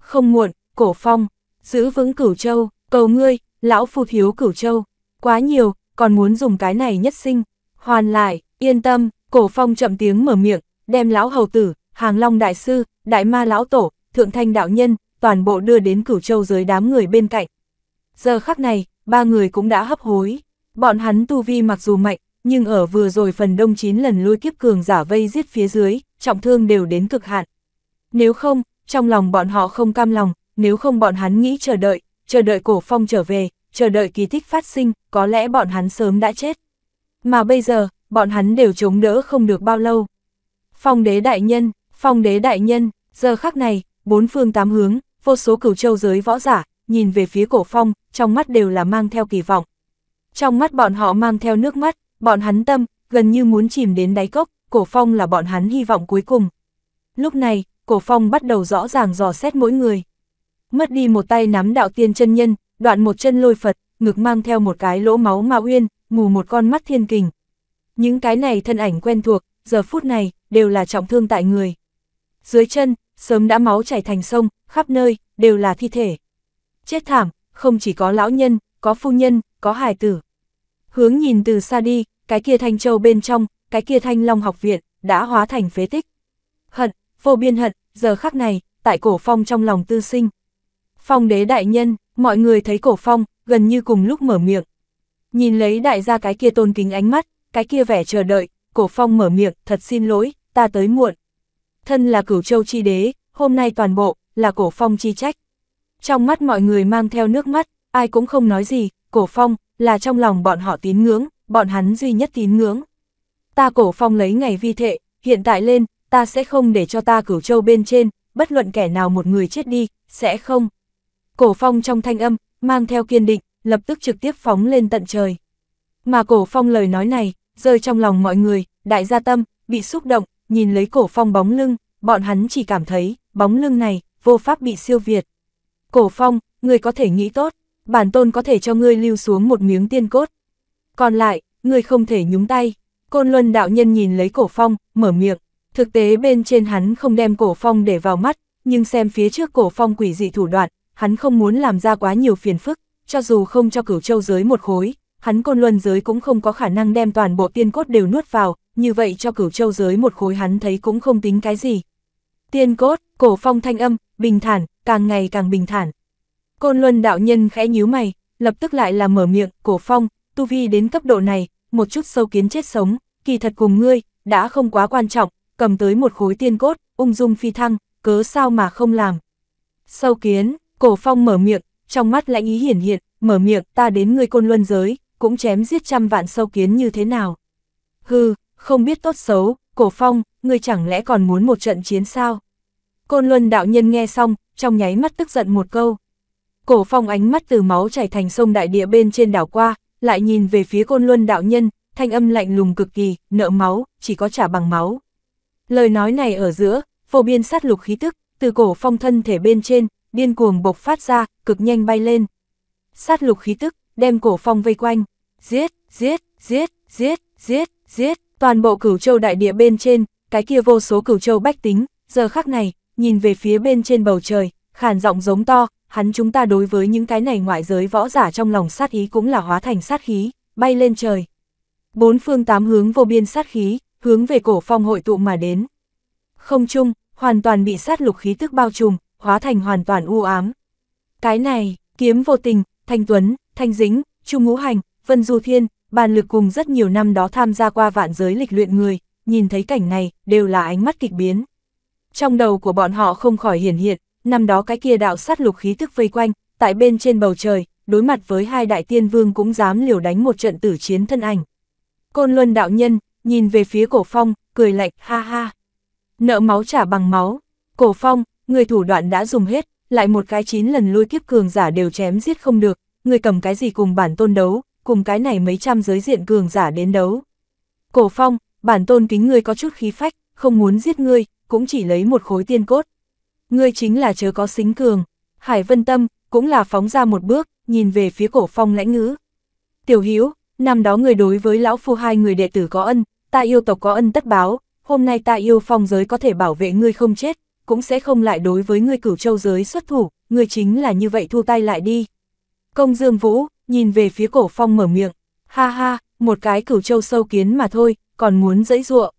Không muộn, cổ phong, giữ vững cửu châu, cầu ngươi, lão phu thiếu cửu châu, quá nhiều, còn muốn dùng cái này nhất sinh. Hoàn lại, yên tâm, cổ phong chậm tiếng mở miệng, đem lão hầu tử, Hàng Long Đại Sư, Đại Ma Lão Tổ, Thượng Thanh Đạo Nhân, toàn bộ đưa đến cửu châu dưới đám người bên cạnh. Giờ khắc này, ba người cũng đã hấp hối. Bọn hắn tu vi mặc dù mạnh, nhưng ở vừa rồi phần đông 9 lần lui kiếp cường giả vây giết phía dưới, trọng thương đều đến cực hạn. Nếu không, trong lòng bọn họ không cam lòng, nếu không bọn hắn nghĩ chờ đợi, chờ đợi cổ phong trở về, chờ đợi kỳ tích phát sinh, có lẽ bọn hắn sớm đã chết. Mà bây giờ, bọn hắn đều chống đỡ không được bao lâu. Phong đế đại nhân, Phong đế đại nhân, giờ khắc này, bốn phương tám hướng, vô số cửu châu giới võ giả, nhìn về phía cổ phong, trong mắt đều là mang theo kỳ vọng. Trong mắt bọn họ mang theo nước mắt, bọn hắn tâm, gần như muốn chìm đến đáy cốc, cổ phong là bọn hắn hy vọng cuối cùng. Lúc này, cổ phong bắt đầu rõ ràng dò xét mỗi người. Mất đi một tay nắm đạo tiên chân nhân, đoạn một chân lôi Phật, ngực mang theo một cái lỗ máu ma uyên, mù một con mắt thiên kình. Những cái này thân ảnh quen thuộc, giờ phút này, đều là trọng thương tại người dưới chân, sớm đã máu chảy thành sông, khắp nơi, đều là thi thể. Chết thảm, không chỉ có lão nhân, có phu nhân, có hài tử. Hướng nhìn từ xa đi, cái kia thanh châu bên trong, cái kia thanh long học viện, đã hóa thành phế tích. Hận, vô biên hận, giờ khắc này, tại cổ phong trong lòng tư sinh. Phong đế đại nhân, mọi người thấy cổ phong, gần như cùng lúc mở miệng. Nhìn lấy đại gia cái kia tôn kính ánh mắt, cái kia vẻ chờ đợi, cổ phong mở miệng, thật xin lỗi, ta tới muộn thân là cửu châu chi đế, hôm nay toàn bộ, là cổ phong chi trách. Trong mắt mọi người mang theo nước mắt, ai cũng không nói gì, cổ phong, là trong lòng bọn họ tín ngưỡng, bọn hắn duy nhất tín ngưỡng. Ta cổ phong lấy ngày vi thệ, hiện tại lên, ta sẽ không để cho ta cửu châu bên trên, bất luận kẻ nào một người chết đi, sẽ không. Cổ phong trong thanh âm, mang theo kiên định, lập tức trực tiếp phóng lên tận trời. Mà cổ phong lời nói này, rơi trong lòng mọi người, đại gia tâm, bị xúc động, nhìn lấy cổ phong bóng lưng, bọn hắn chỉ cảm thấy, bóng lưng này, vô pháp bị siêu việt. Cổ phong, người có thể nghĩ tốt, bản tôn có thể cho ngươi lưu xuống một miếng tiên cốt. Còn lại, ngươi không thể nhúng tay. Côn Luân đạo nhân nhìn lấy cổ phong, mở miệng. Thực tế bên trên hắn không đem cổ phong để vào mắt, nhưng xem phía trước cổ phong quỷ dị thủ đoạn, hắn không muốn làm ra quá nhiều phiền phức, cho dù không cho cửu châu giới một khối, hắn côn luân giới cũng không có khả năng đem toàn bộ tiên cốt đều nuốt vào, như vậy cho cửu châu giới một khối hắn thấy cũng không tính cái gì. Tiên cốt, cổ phong thanh âm, bình thản, càng ngày càng bình thản. Côn Luân đạo nhân khẽ nhíu mày, lập tức lại là mở miệng, cổ phong, tu vi đến cấp độ này, một chút sâu kiến chết sống, kỳ thật cùng ngươi, đã không quá quan trọng, cầm tới một khối tiên cốt, ung dung phi thăng, cớ sao mà không làm. Sâu kiến, cổ phong mở miệng, trong mắt lãnh ý hiển hiện, mở miệng ta đến ngươi côn luân giới, cũng chém giết trăm vạn sâu kiến như thế nào. Hừ, không biết tốt xấu, cổ phong, ngươi chẳng lẽ còn muốn một trận chiến sao? Côn Luân đạo nhân nghe xong, trong nháy mắt tức giận một câu. Cổ phong ánh mắt từ máu chảy thành sông đại địa bên trên đảo qua, lại nhìn về phía côn Luân đạo nhân, thanh âm lạnh lùng cực kỳ, nợ máu, chỉ có trả bằng máu. Lời nói này ở giữa, phổ biên sát lục khí tức, từ cổ phong thân thể bên trên, điên cuồng bộc phát ra, cực nhanh bay lên. Sát lục khí tức, đem cổ phong vây quanh, giết, giết, giết, giết, giết, giết. Toàn bộ cửu châu đại địa bên trên, cái kia vô số cửu châu bách tính, giờ khắc này, nhìn về phía bên trên bầu trời, khàn giọng giống to, hắn chúng ta đối với những cái này ngoại giới võ giả trong lòng sát ý cũng là hóa thành sát khí, bay lên trời. Bốn phương tám hướng vô biên sát khí, hướng về cổ phong hội tụ mà đến. Không chung, hoàn toàn bị sát lục khí tức bao trùm, hóa thành hoàn toàn u ám. Cái này, kiếm vô tình, thanh tuấn, thanh dính, trung ngũ hành, vân du thiên, bàn lực cùng rất nhiều năm đó tham gia qua vạn giới lịch luyện người, nhìn thấy cảnh này, đều là ánh mắt kịch biến. Trong đầu của bọn họ không khỏi hiển hiện, năm đó cái kia đạo sát lục khí thức vây quanh, tại bên trên bầu trời, đối mặt với hai đại tiên vương cũng dám liều đánh một trận tử chiến thân ảnh. Côn Luân đạo nhân, nhìn về phía cổ phong, cười lạnh, ha ha. Nợ máu trả bằng máu, cổ phong, người thủ đoạn đã dùng hết, lại một cái chín lần lôi kiếp cường giả đều chém giết không được, người cầm cái gì cùng bản tôn đấu, cùng cái này mấy trăm giới diện cường giả đến đấu. Cổ phong, bản tôn kính ngươi có chút khí phách, không muốn giết ngươi, cũng chỉ lấy một khối tiên cốt. Ngươi chính là chớ có xính cường. Hải Vân Tâm, cũng là phóng ra một bước, nhìn về phía cổ phong lãnh ngữ. Tiểu Hiếu, năm đó người đối với lão phu hai người đệ tử có ân, ta yêu tộc có ân tất báo, hôm nay ta yêu phong giới có thể bảo vệ ngươi không chết, cũng sẽ không lại đối với ngươi cửu châu giới xuất thủ, ngươi chính là như vậy thu tay lại đi. Công Dương Vũ, nhìn về phía cổ phong mở miệng, ha ha, một cái cửu châu sâu kiến mà thôi, còn muốn dẫy ruộng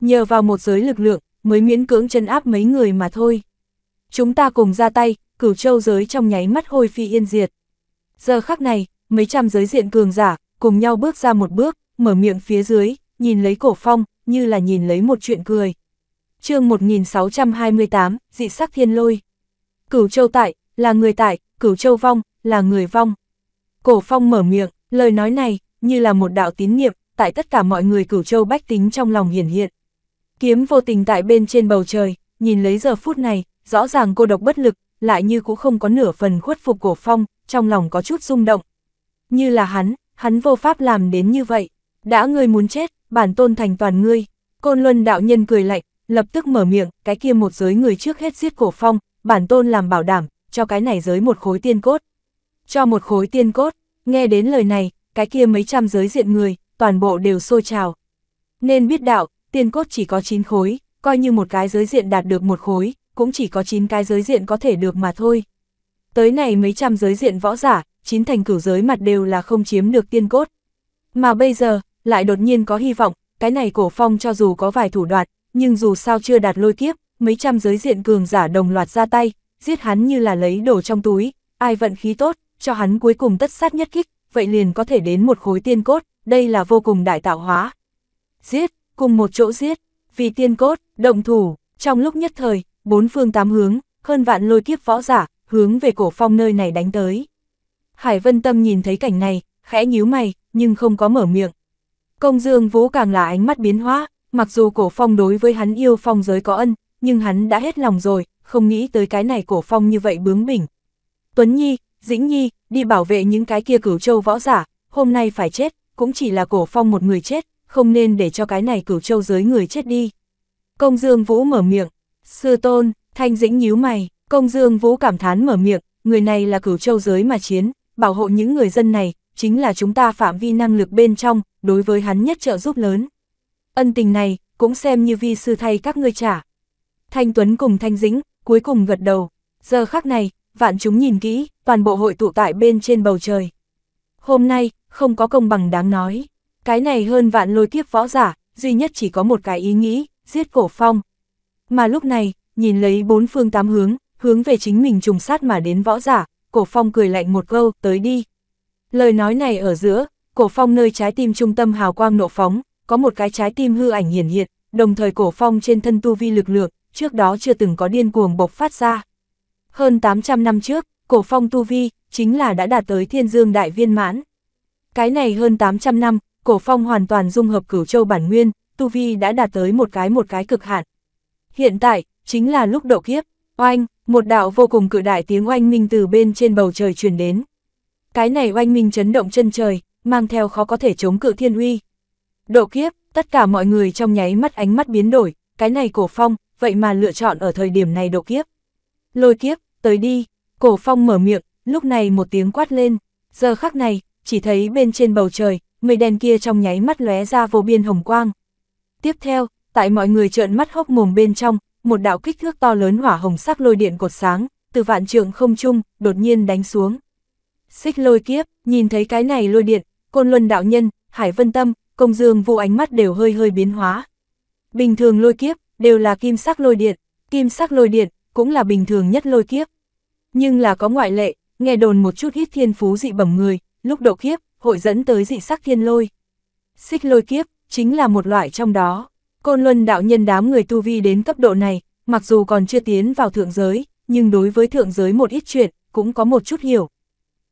Nhờ vào một giới lực lượng, mới miễn cưỡng chân áp mấy người mà thôi. Chúng ta cùng ra tay, cửu châu giới trong nháy mắt hôi phi yên diệt. Giờ khắc này, mấy trăm giới diện cường giả, cùng nhau bước ra một bước, mở miệng phía dưới, nhìn lấy cổ phong, như là nhìn lấy một chuyện cười. chương 1628, dị sắc thiên lôi. Cửu châu tại, là người tại, cửu châu vong, là người vong. Cổ Phong mở miệng, lời nói này, như là một đạo tín niệm, tại tất cả mọi người cửu châu bách tính trong lòng hiển hiện. Kiếm vô tình tại bên trên bầu trời, nhìn lấy giờ phút này, rõ ràng cô độc bất lực, lại như cũng không có nửa phần khuất phục cổ phong, trong lòng có chút rung động. Như là hắn, hắn vô pháp làm đến như vậy. Đã ngươi muốn chết, bản tôn thành toàn ngươi. Côn Luân đạo nhân cười lạnh, lập tức mở miệng, cái kia một giới người trước hết giết cổ phong, bản tôn làm bảo đảm, cho cái này giới một khối tiên cốt. Cho một khối tiên cốt, nghe đến lời này, cái kia mấy trăm giới diện người, toàn bộ đều sôi trào. Nên biết đạo, tiên cốt chỉ có 9 khối, coi như một cái giới diện đạt được một khối, cũng chỉ có 9 cái giới diện có thể được mà thôi. Tới này mấy trăm giới diện võ giả, chín thành cửu giới mặt đều là không chiếm được tiên cốt. Mà bây giờ, lại đột nhiên có hy vọng, cái này cổ phong cho dù có vài thủ đoạn, nhưng dù sao chưa đạt lôi kiếp, mấy trăm giới diện cường giả đồng loạt ra tay, giết hắn như là lấy đồ trong túi, ai vận khí tốt, cho hắn cuối cùng tất sát nhất kích, vậy liền có thể đến một khối tiên cốt, đây là vô cùng đại tạo hóa. Giết, cùng một chỗ giết, vì tiên cốt, động thủ, trong lúc nhất thời, bốn phương tám hướng, hơn vạn lôi kiếp võ giả, hướng về cổ phong nơi này đánh tới. Hải Vân Tâm nhìn thấy cảnh này, khẽ nhíu mày, nhưng không có mở miệng. Công Dương Vũ càng là ánh mắt biến hóa, mặc dù cổ phong đối với hắn yêu phong giới có ân, nhưng hắn đã hết lòng rồi, không nghĩ tới cái này cổ phong như vậy bướng bỉnh. Tuấn Nhi, Dĩnh Nhi, đi bảo vệ những cái kia cửu châu võ giả, hôm nay phải chết, cũng chỉ là cổ phong một người chết, không nên để cho cái này cửu châu giới người chết đi. Công Dương Vũ mở miệng, sư tôn, thanh dĩnh nhíu mày, công Dương Vũ cảm thán mở miệng, người này là cửu châu giới mà chiến, bảo hộ những người dân này, chính là chúng ta phạm vi năng lực bên trong, đối với hắn nhất trợ giúp lớn. Ân tình này, cũng xem như vi sư thay các ngươi trả. Thanh Tuấn cùng Thanh Dĩnh, cuối cùng gật đầu. Giờ khắc này, vạn chúng nhìn kỹ, toàn bộ hội tụ tại bên trên bầu trời. Hôm nay, không có công bằng đáng nói. Cái này hơn vạn lôi kiếp võ giả, duy nhất chỉ có một cái ý nghĩ, giết cổ phong. Mà lúc này, nhìn lấy bốn phương tám hướng, hướng về chính mình trùng sát mà đến võ giả, cổ phong cười lạnh một câu, tới đi. Lời nói này ở giữa, cổ phong nơi trái tim trung tâm hào quang nộ phóng, có một cái trái tim hư ảnh hiển hiện, đồng thời cổ phong trên thân tu vi lực lượng, trước đó chưa từng có điên cuồng bộc phát ra. Hơn 800 năm trước, cổ phong tu vi, chính là đã đạt tới thiên dương đại viên mãn. Cái này hơn 800 năm, cổ phong hoàn toàn dung hợp cửu châu bản nguyên, tu vi đã đạt tới một cái một cái cực hạn. Hiện tại, chính là lúc độ kiếp, oanh, một đạo vô cùng cự đại tiếng oanh minh từ bên trên bầu trời truyền đến. Cái này oanh minh chấn động chân trời, mang theo khó có thể chống cự thiên uy. Độ kiếp, tất cả mọi người trong nháy mắt ánh mắt biến đổi, cái này cổ phong, vậy mà lựa chọn ở thời điểm này độ kiếp lôi kiếp, tới đi, cổ phong mở miệng, lúc này một tiếng quát lên, giờ khắc này, chỉ thấy bên trên bầu trời, mây đen kia trong nháy mắt lóe ra vô biên hồng quang. Tiếp theo, tại mọi người trợn mắt hốc mồm bên trong, một đạo kích thước to lớn hỏa hồng sắc lôi điện cột sáng, từ vạn trường không trung, đột nhiên đánh xuống. Xích lôi kiếp, nhìn thấy cái này lôi điện, côn luân đạo nhân, hải vân tâm, công dương vô ánh mắt đều hơi hơi biến hóa. Bình thường lôi kiếp, đều là kim sắc lôi điện, kim sắc lôi điện, cũng là bình thường nhất lôi kiếp. Nhưng là có ngoại lệ, nghe đồn một chút ít thiên phú dị bẩm người, lúc độ kiếp, hội dẫn tới dị sắc thiên lôi. Xích lôi kiếp, chính là một loại trong đó. Côn Luân đạo nhân đám người tu vi đến cấp độ này, mặc dù còn chưa tiến vào thượng giới, nhưng đối với thượng giới một ít chuyện, cũng có một chút hiểu.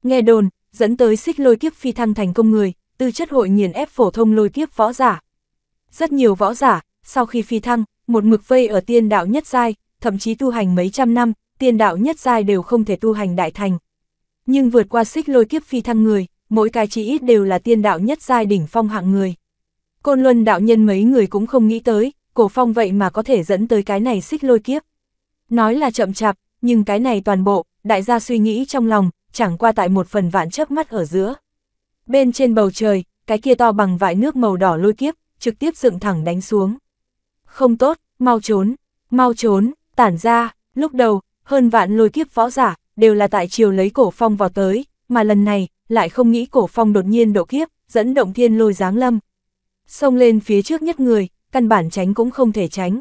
Nghe đồn, dẫn tới xích lôi kiếp phi thăng thành công người, tư chất hội nghiền ép phổ thông lôi kiếp võ giả. Rất nhiều võ giả, sau khi phi thăng, một mực vây ở tiên đạo nhất giai, thậm chí tu hành mấy trăm năm, tiên đạo nhất giai đều không thể tu hành đại thành. Nhưng vượt qua xích lôi kiếp phi thăng người, mỗi cái chỉ ít đều là tiên đạo nhất giai đỉnh phong hạng người. Côn Luân đạo nhân mấy người cũng không nghĩ tới, cổ phong vậy mà có thể dẫn tới cái này xích lôi kiếp. Nói là chậm chạp, nhưng cái này toàn bộ, đại gia suy nghĩ trong lòng, chẳng qua tại một phần vạn chớp mắt ở giữa. Bên trên bầu trời, cái kia to bằng vải nước màu đỏ lôi kiếp, trực tiếp dựng thẳng đánh xuống. Không tốt, mau trốn, mau trốn, tản ra, lúc đầu, hơn vạn lôi kiếp võ giả, đều là tại chiều lấy cổ phong vào tới, mà lần này, lại không nghĩ cổ phong đột nhiên độ kiếp, dẫn động thiên lôi giáng lâm. Xông lên phía trước nhất người, căn bản tránh cũng không thể tránh.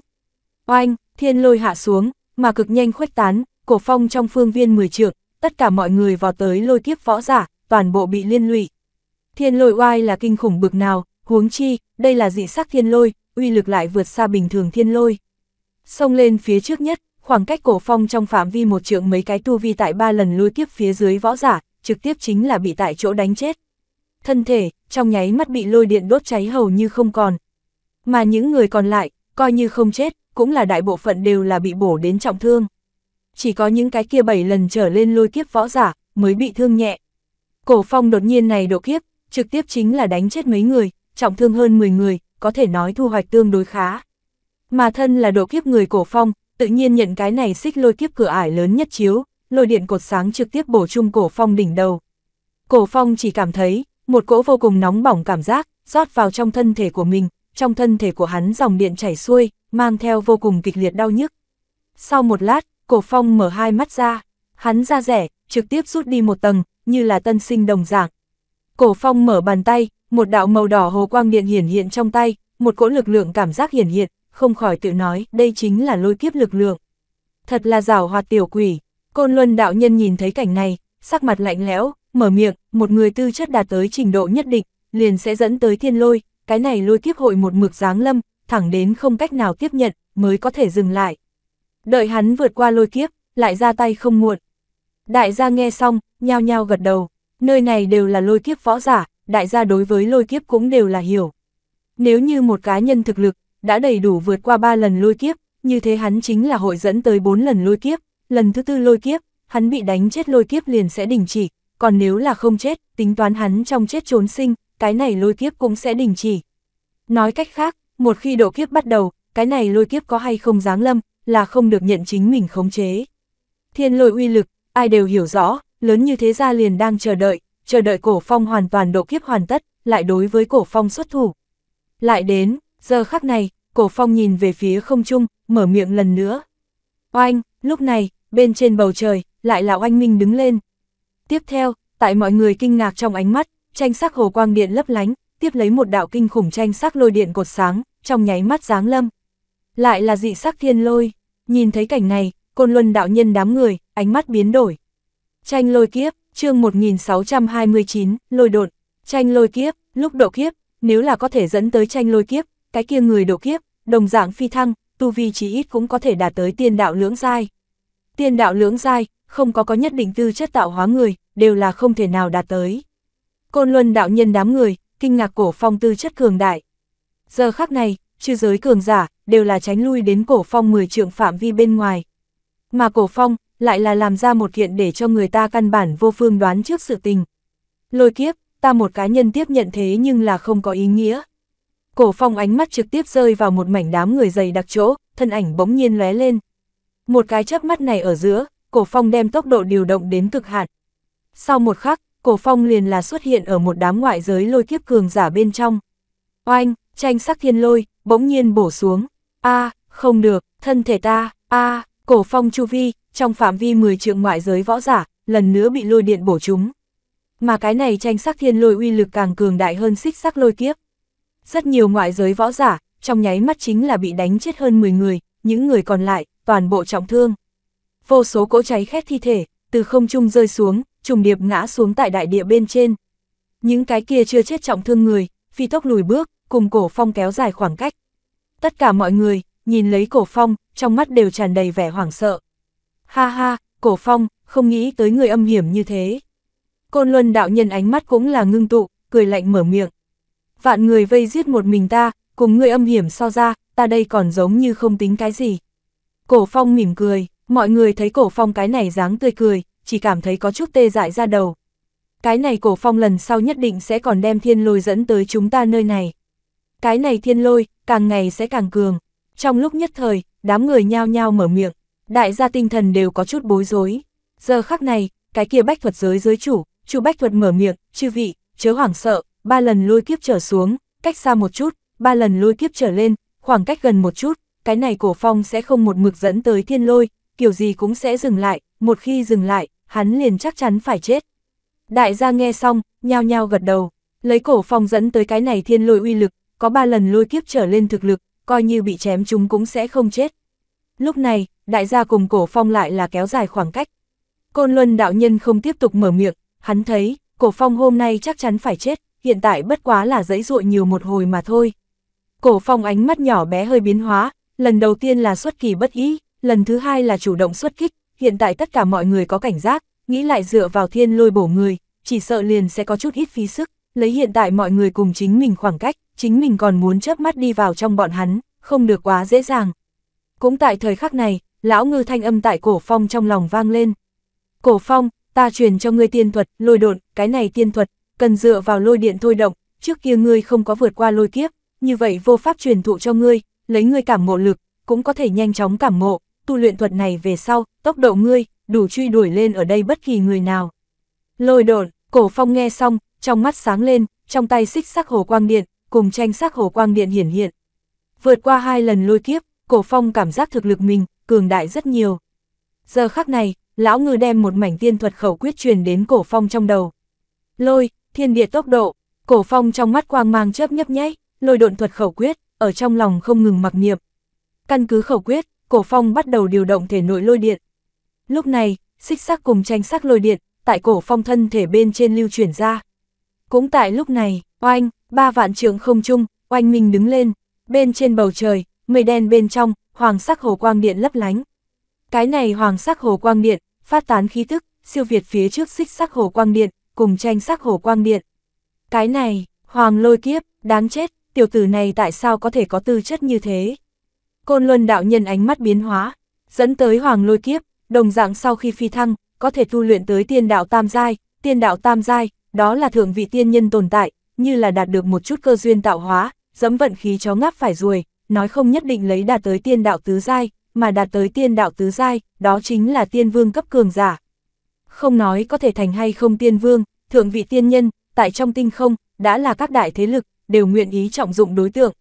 Oanh, thiên lôi hạ xuống, mà cực nhanh khuếch tán, cổ phong trong phương viên 10 trượng, tất cả mọi người vào tới lôi kiếp võ giả, toàn bộ bị liên lụy. Thiên lôi oai là kinh khủng bực nào, huống chi, đây là dị sắc thiên lôi, uy lực lại vượt xa bình thường thiên lôi. Xông lên phía trước nhất, khoảng cách cổ phong trong phạm vi một trượng mấy cái tu vi tại ba lần lôi tiếp phía dưới võ giả, trực tiếp chính là bị tại chỗ đánh chết. Thân thể, trong nháy mắt bị lôi điện đốt cháy hầu như không còn. Mà những người còn lại, coi như không chết, cũng là đại bộ phận đều là bị bổ đến trọng thương. Chỉ có những cái kia bảy lần trở lên lôi kiếp võ giả, mới bị thương nhẹ. Cổ phong đột nhiên này độ kiếp, trực tiếp chính là đánh chết mấy người, trọng thương hơn 10 người, có thể nói thu hoạch tương đối khá. Mà thân là độ kiếp người cổ phong, tự nhiên nhận cái này xích lôi kiếp cửa ải lớn nhất chiếu, lôi điện cột sáng trực tiếp bổ chung cổ phong đỉnh đầu. Cổ phong chỉ cảm thấy, một cỗ vô cùng nóng bỏng cảm giác, rót vào trong thân thể của mình, trong thân thể của hắn dòng điện chảy xuôi, mang theo vô cùng kịch liệt đau nhức. Sau một lát, cổ phong mở hai mắt ra, hắn ra rẻ, trực tiếp rút đi một tầng, như là tân sinh đồng dạng. Cổ phong mở bàn tay, một đạo màu đỏ hồ quang điện hiển hiện trong tay, một cỗ lực lượng cảm giác hiển hiện, không khỏi tự nói, đây chính là lôi kiếp lực lượng. Thật là rào hoạt tiểu quỷ, côn luân đạo nhân nhìn thấy cảnh này, sắc mặt lạnh lẽo, mở miệng, một người tư chất đạt tới trình độ nhất định, liền sẽ dẫn tới thiên lôi, cái này lôi kiếp hội một mực dáng lâm, thẳng đến không cách nào tiếp nhận, mới có thể dừng lại. Đợi hắn vượt qua lôi kiếp, lại ra tay không muộn. Đại gia nghe xong, nhao nhao gật đầu, nơi này đều là lôi kiếp võ giả, đại gia đối với lôi kiếp cũng đều là hiểu. Nếu như một cá nhân thực lực đã đầy đủ vượt qua 3 lần lôi kiếp, như thế hắn chính là hội dẫn tới 4 lần lôi kiếp, lần thứ tư lôi kiếp, hắn bị đánh chết lôi kiếp liền sẽ đình chỉ, còn nếu là không chết, tính toán hắn trong chết trốn sinh, cái này lôi kiếp cũng sẽ đình chỉ. Nói cách khác, một khi độ kiếp bắt đầu, cái này lôi kiếp có hay không giáng lâm, là không được nhận chính mình khống chế. Thiên lôi uy lực, ai đều hiểu rõ, lớn như thế ra liền đang chờ đợi, chờ đợi cổ phong hoàn toàn độ kiếp hoàn tất, lại đối với cổ phong xuất thủ. Lại đến, Giờ khắc này, cổ phong nhìn về phía không trung, mở miệng lần nữa. Oanh, lúc này, bên trên bầu trời, lại là oanh minh đứng lên. Tiếp theo, tại mọi người kinh ngạc trong ánh mắt, tranh sắc hồ quang điện lấp lánh, tiếp lấy một đạo kinh khủng tranh sắc lôi điện cột sáng, trong nháy mắt giáng lâm. Lại là dị sắc thiên lôi, nhìn thấy cảnh này, côn luân đạo nhân đám người, ánh mắt biến đổi. Tranh lôi kiếp, chương 1629, lôi đột, tranh lôi kiếp, lúc độ kiếp, nếu là có thể dẫn tới tranh lôi kiếp, cái kia người độ kiếp, đồng dạng phi thăng, tu vi chí ít cũng có thể đạt tới tiên đạo lưỡng giai. Tiên đạo lưỡng giai, không có có nhất định tư chất tạo hóa người, đều là không thể nào đạt tới. Côn Luân đạo nhân đám người, kinh ngạc cổ phong tư chất cường đại. Giờ khắc này, chư giới cường giả, đều là tránh lui đến cổ phong 10 trượng phạm vi bên ngoài. Mà cổ phong, lại là làm ra một kiện để cho người ta căn bản vô phương đoán trước sự tình. Lôi kiếp, ta một cá nhân tiếp nhận thế nhưng là không có ý nghĩa, Cổ phong ánh mắt trực tiếp rơi vào một mảnh đám người dày đặc chỗ, thân ảnh bỗng nhiên lóe lên. Một cái chớp mắt này ở giữa, cổ phong đem tốc độ điều động đến cực hạn. Sau một khắc, cổ phong liền là xuất hiện ở một đám ngoại giới lôi kiếp cường giả bên trong. Oanh, tranh sắc thiên lôi, bỗng nhiên bổ xuống. a không được, thân thể ta, a cổ phong chu vi, trong phạm vi 10 trượng ngoại giới võ giả, lần nữa bị lôi điện bổ chúng. Mà cái này tranh sắc thiên lôi uy lực càng cường đại hơn xích sắc lôi kiếp. Rất nhiều ngoại giới võ giả, trong nháy mắt chính là bị đánh chết hơn 10 người, những người còn lại, toàn bộ trọng thương. Vô số cỗ cháy khét thi thể, từ không trung rơi xuống, trùng điệp ngã xuống tại đại địa bên trên. Những cái kia chưa chết trọng thương người, phi tốc lùi bước, cùng cổ phong kéo dài khoảng cách. Tất cả mọi người, nhìn lấy cổ phong, trong mắt đều tràn đầy vẻ hoảng sợ. Ha ha, cổ phong, không nghĩ tới người âm hiểm như thế. Côn Luân đạo nhân ánh mắt cũng là ngưng tụ, cười lạnh mở miệng vạn người vây giết một mình ta, cùng ngươi âm hiểm so ra, ta đây còn giống như không tính cái gì. Cổ phong mỉm cười, mọi người thấy cổ phong cái này dáng tươi cười, chỉ cảm thấy có chút tê dại ra đầu. Cái này cổ phong lần sau nhất định sẽ còn đem thiên lôi dẫn tới chúng ta nơi này. Cái này thiên lôi, càng ngày sẽ càng cường. Trong lúc nhất thời, đám người nhao nhao mở miệng, đại gia tinh thần đều có chút bối rối. Giờ khắc này, cái kia bách thuật giới giới chủ, chủ bách thuật mở miệng, chư vị, chớ hoảng sợ, ba lần lôi kiếp trở xuống, cách xa một chút, ba lần lôi kiếp trở lên, khoảng cách gần một chút, cái này cổ phong sẽ không một mực dẫn tới thiên lôi, kiểu gì cũng sẽ dừng lại, một khi dừng lại, hắn liền chắc chắn phải chết. Đại gia nghe xong, nhao nhao gật đầu, lấy cổ phong dẫn tới cái này thiên lôi uy lực, có ba lần lôi kiếp trở lên thực lực, coi như bị chém chúng cũng sẽ không chết. Lúc này, đại gia cùng cổ phong lại là kéo dài khoảng cách. Côn Luân đạo nhân không tiếp tục mở miệng, hắn thấy, cổ phong hôm nay chắc chắn phải chết hiện tại bất quá là dẫy dụa nhiều một hồi mà thôi. Cổ phong ánh mắt nhỏ bé hơi biến hóa, lần đầu tiên là xuất kỳ bất ý, lần thứ hai là chủ động xuất kích, hiện tại tất cả mọi người có cảnh giác, nghĩ lại dựa vào thiên lôi bổ người, chỉ sợ liền sẽ có chút ít phí sức, lấy hiện tại mọi người cùng chính mình khoảng cách, chính mình còn muốn chớp mắt đi vào trong bọn hắn, không được quá dễ dàng. Cũng tại thời khắc này, lão ngư thanh âm tại cổ phong trong lòng vang lên. Cổ phong, ta truyền cho ngươi tiên thuật, lôi độn, cái này tiên thuật, cần dựa vào lôi điện thôi động, trước kia ngươi không có vượt qua lôi kiếp, như vậy vô pháp truyền thụ cho ngươi, lấy ngươi cảm ngộ lực, cũng có thể nhanh chóng cảm ngộ, tu luyện thuật này về sau, tốc độ ngươi, đủ truy đuổi lên ở đây bất kỳ người nào. Lôi đồn, cổ phong nghe xong, trong mắt sáng lên, trong tay xích sắc hồ quang điện, cùng tranh sắc hồ quang điện hiển hiện. Vượt qua hai lần lôi kiếp, cổ phong cảm giác thực lực mình, cường đại rất nhiều. Giờ khắc này, lão ngư đem một mảnh tiên thuật khẩu quyết truyền đến cổ phong trong đầu. Lôi, thiên địa tốc độ, cổ phong trong mắt quang mang chớp nhấp nháy, lôi độn thuật khẩu quyết, ở trong lòng không ngừng mặc niệm. Căn cứ khẩu quyết, cổ phong bắt đầu điều động thể nội lôi điện. Lúc này, xích sắc cùng tranh sắc lôi điện, tại cổ phong thân thể bên trên lưu chuyển ra. Cũng tại lúc này, oanh, ba vạn trượng không trung, oanh minh đứng lên, bên trên bầu trời, mây đen bên trong, hoàng sắc hồ quang điện lấp lánh. Cái này hoàng sắc hồ quang điện, phát tán khí tức, siêu việt phía trước xích sắc hồ quang điện, cùng tranh sắc hổ quang điện. Cái này, hoàng lôi kiếp, đáng chết, tiểu tử này tại sao có thể có tư chất như thế? Côn Luân đạo nhân ánh mắt biến hóa, dẫn tới hoàng lôi kiếp, đồng dạng sau khi phi thăng, có thể tu luyện tới tiên đạo tam giai, tiên đạo tam giai, đó là thượng vị tiên nhân tồn tại, như là đạt được một chút cơ duyên tạo hóa, dẫm vận khí chó ngáp phải ruồi, nói không nhất định lấy đạt tới tiên đạo tứ giai, mà đạt tới tiên đạo tứ giai, đó chính là tiên vương cấp cường giả, không nói có thể thành hay không tiên vương, thượng vị tiên nhân, tại trong tinh không, đã là các đại thế lực, đều nguyện ý trọng dụng đối tượng.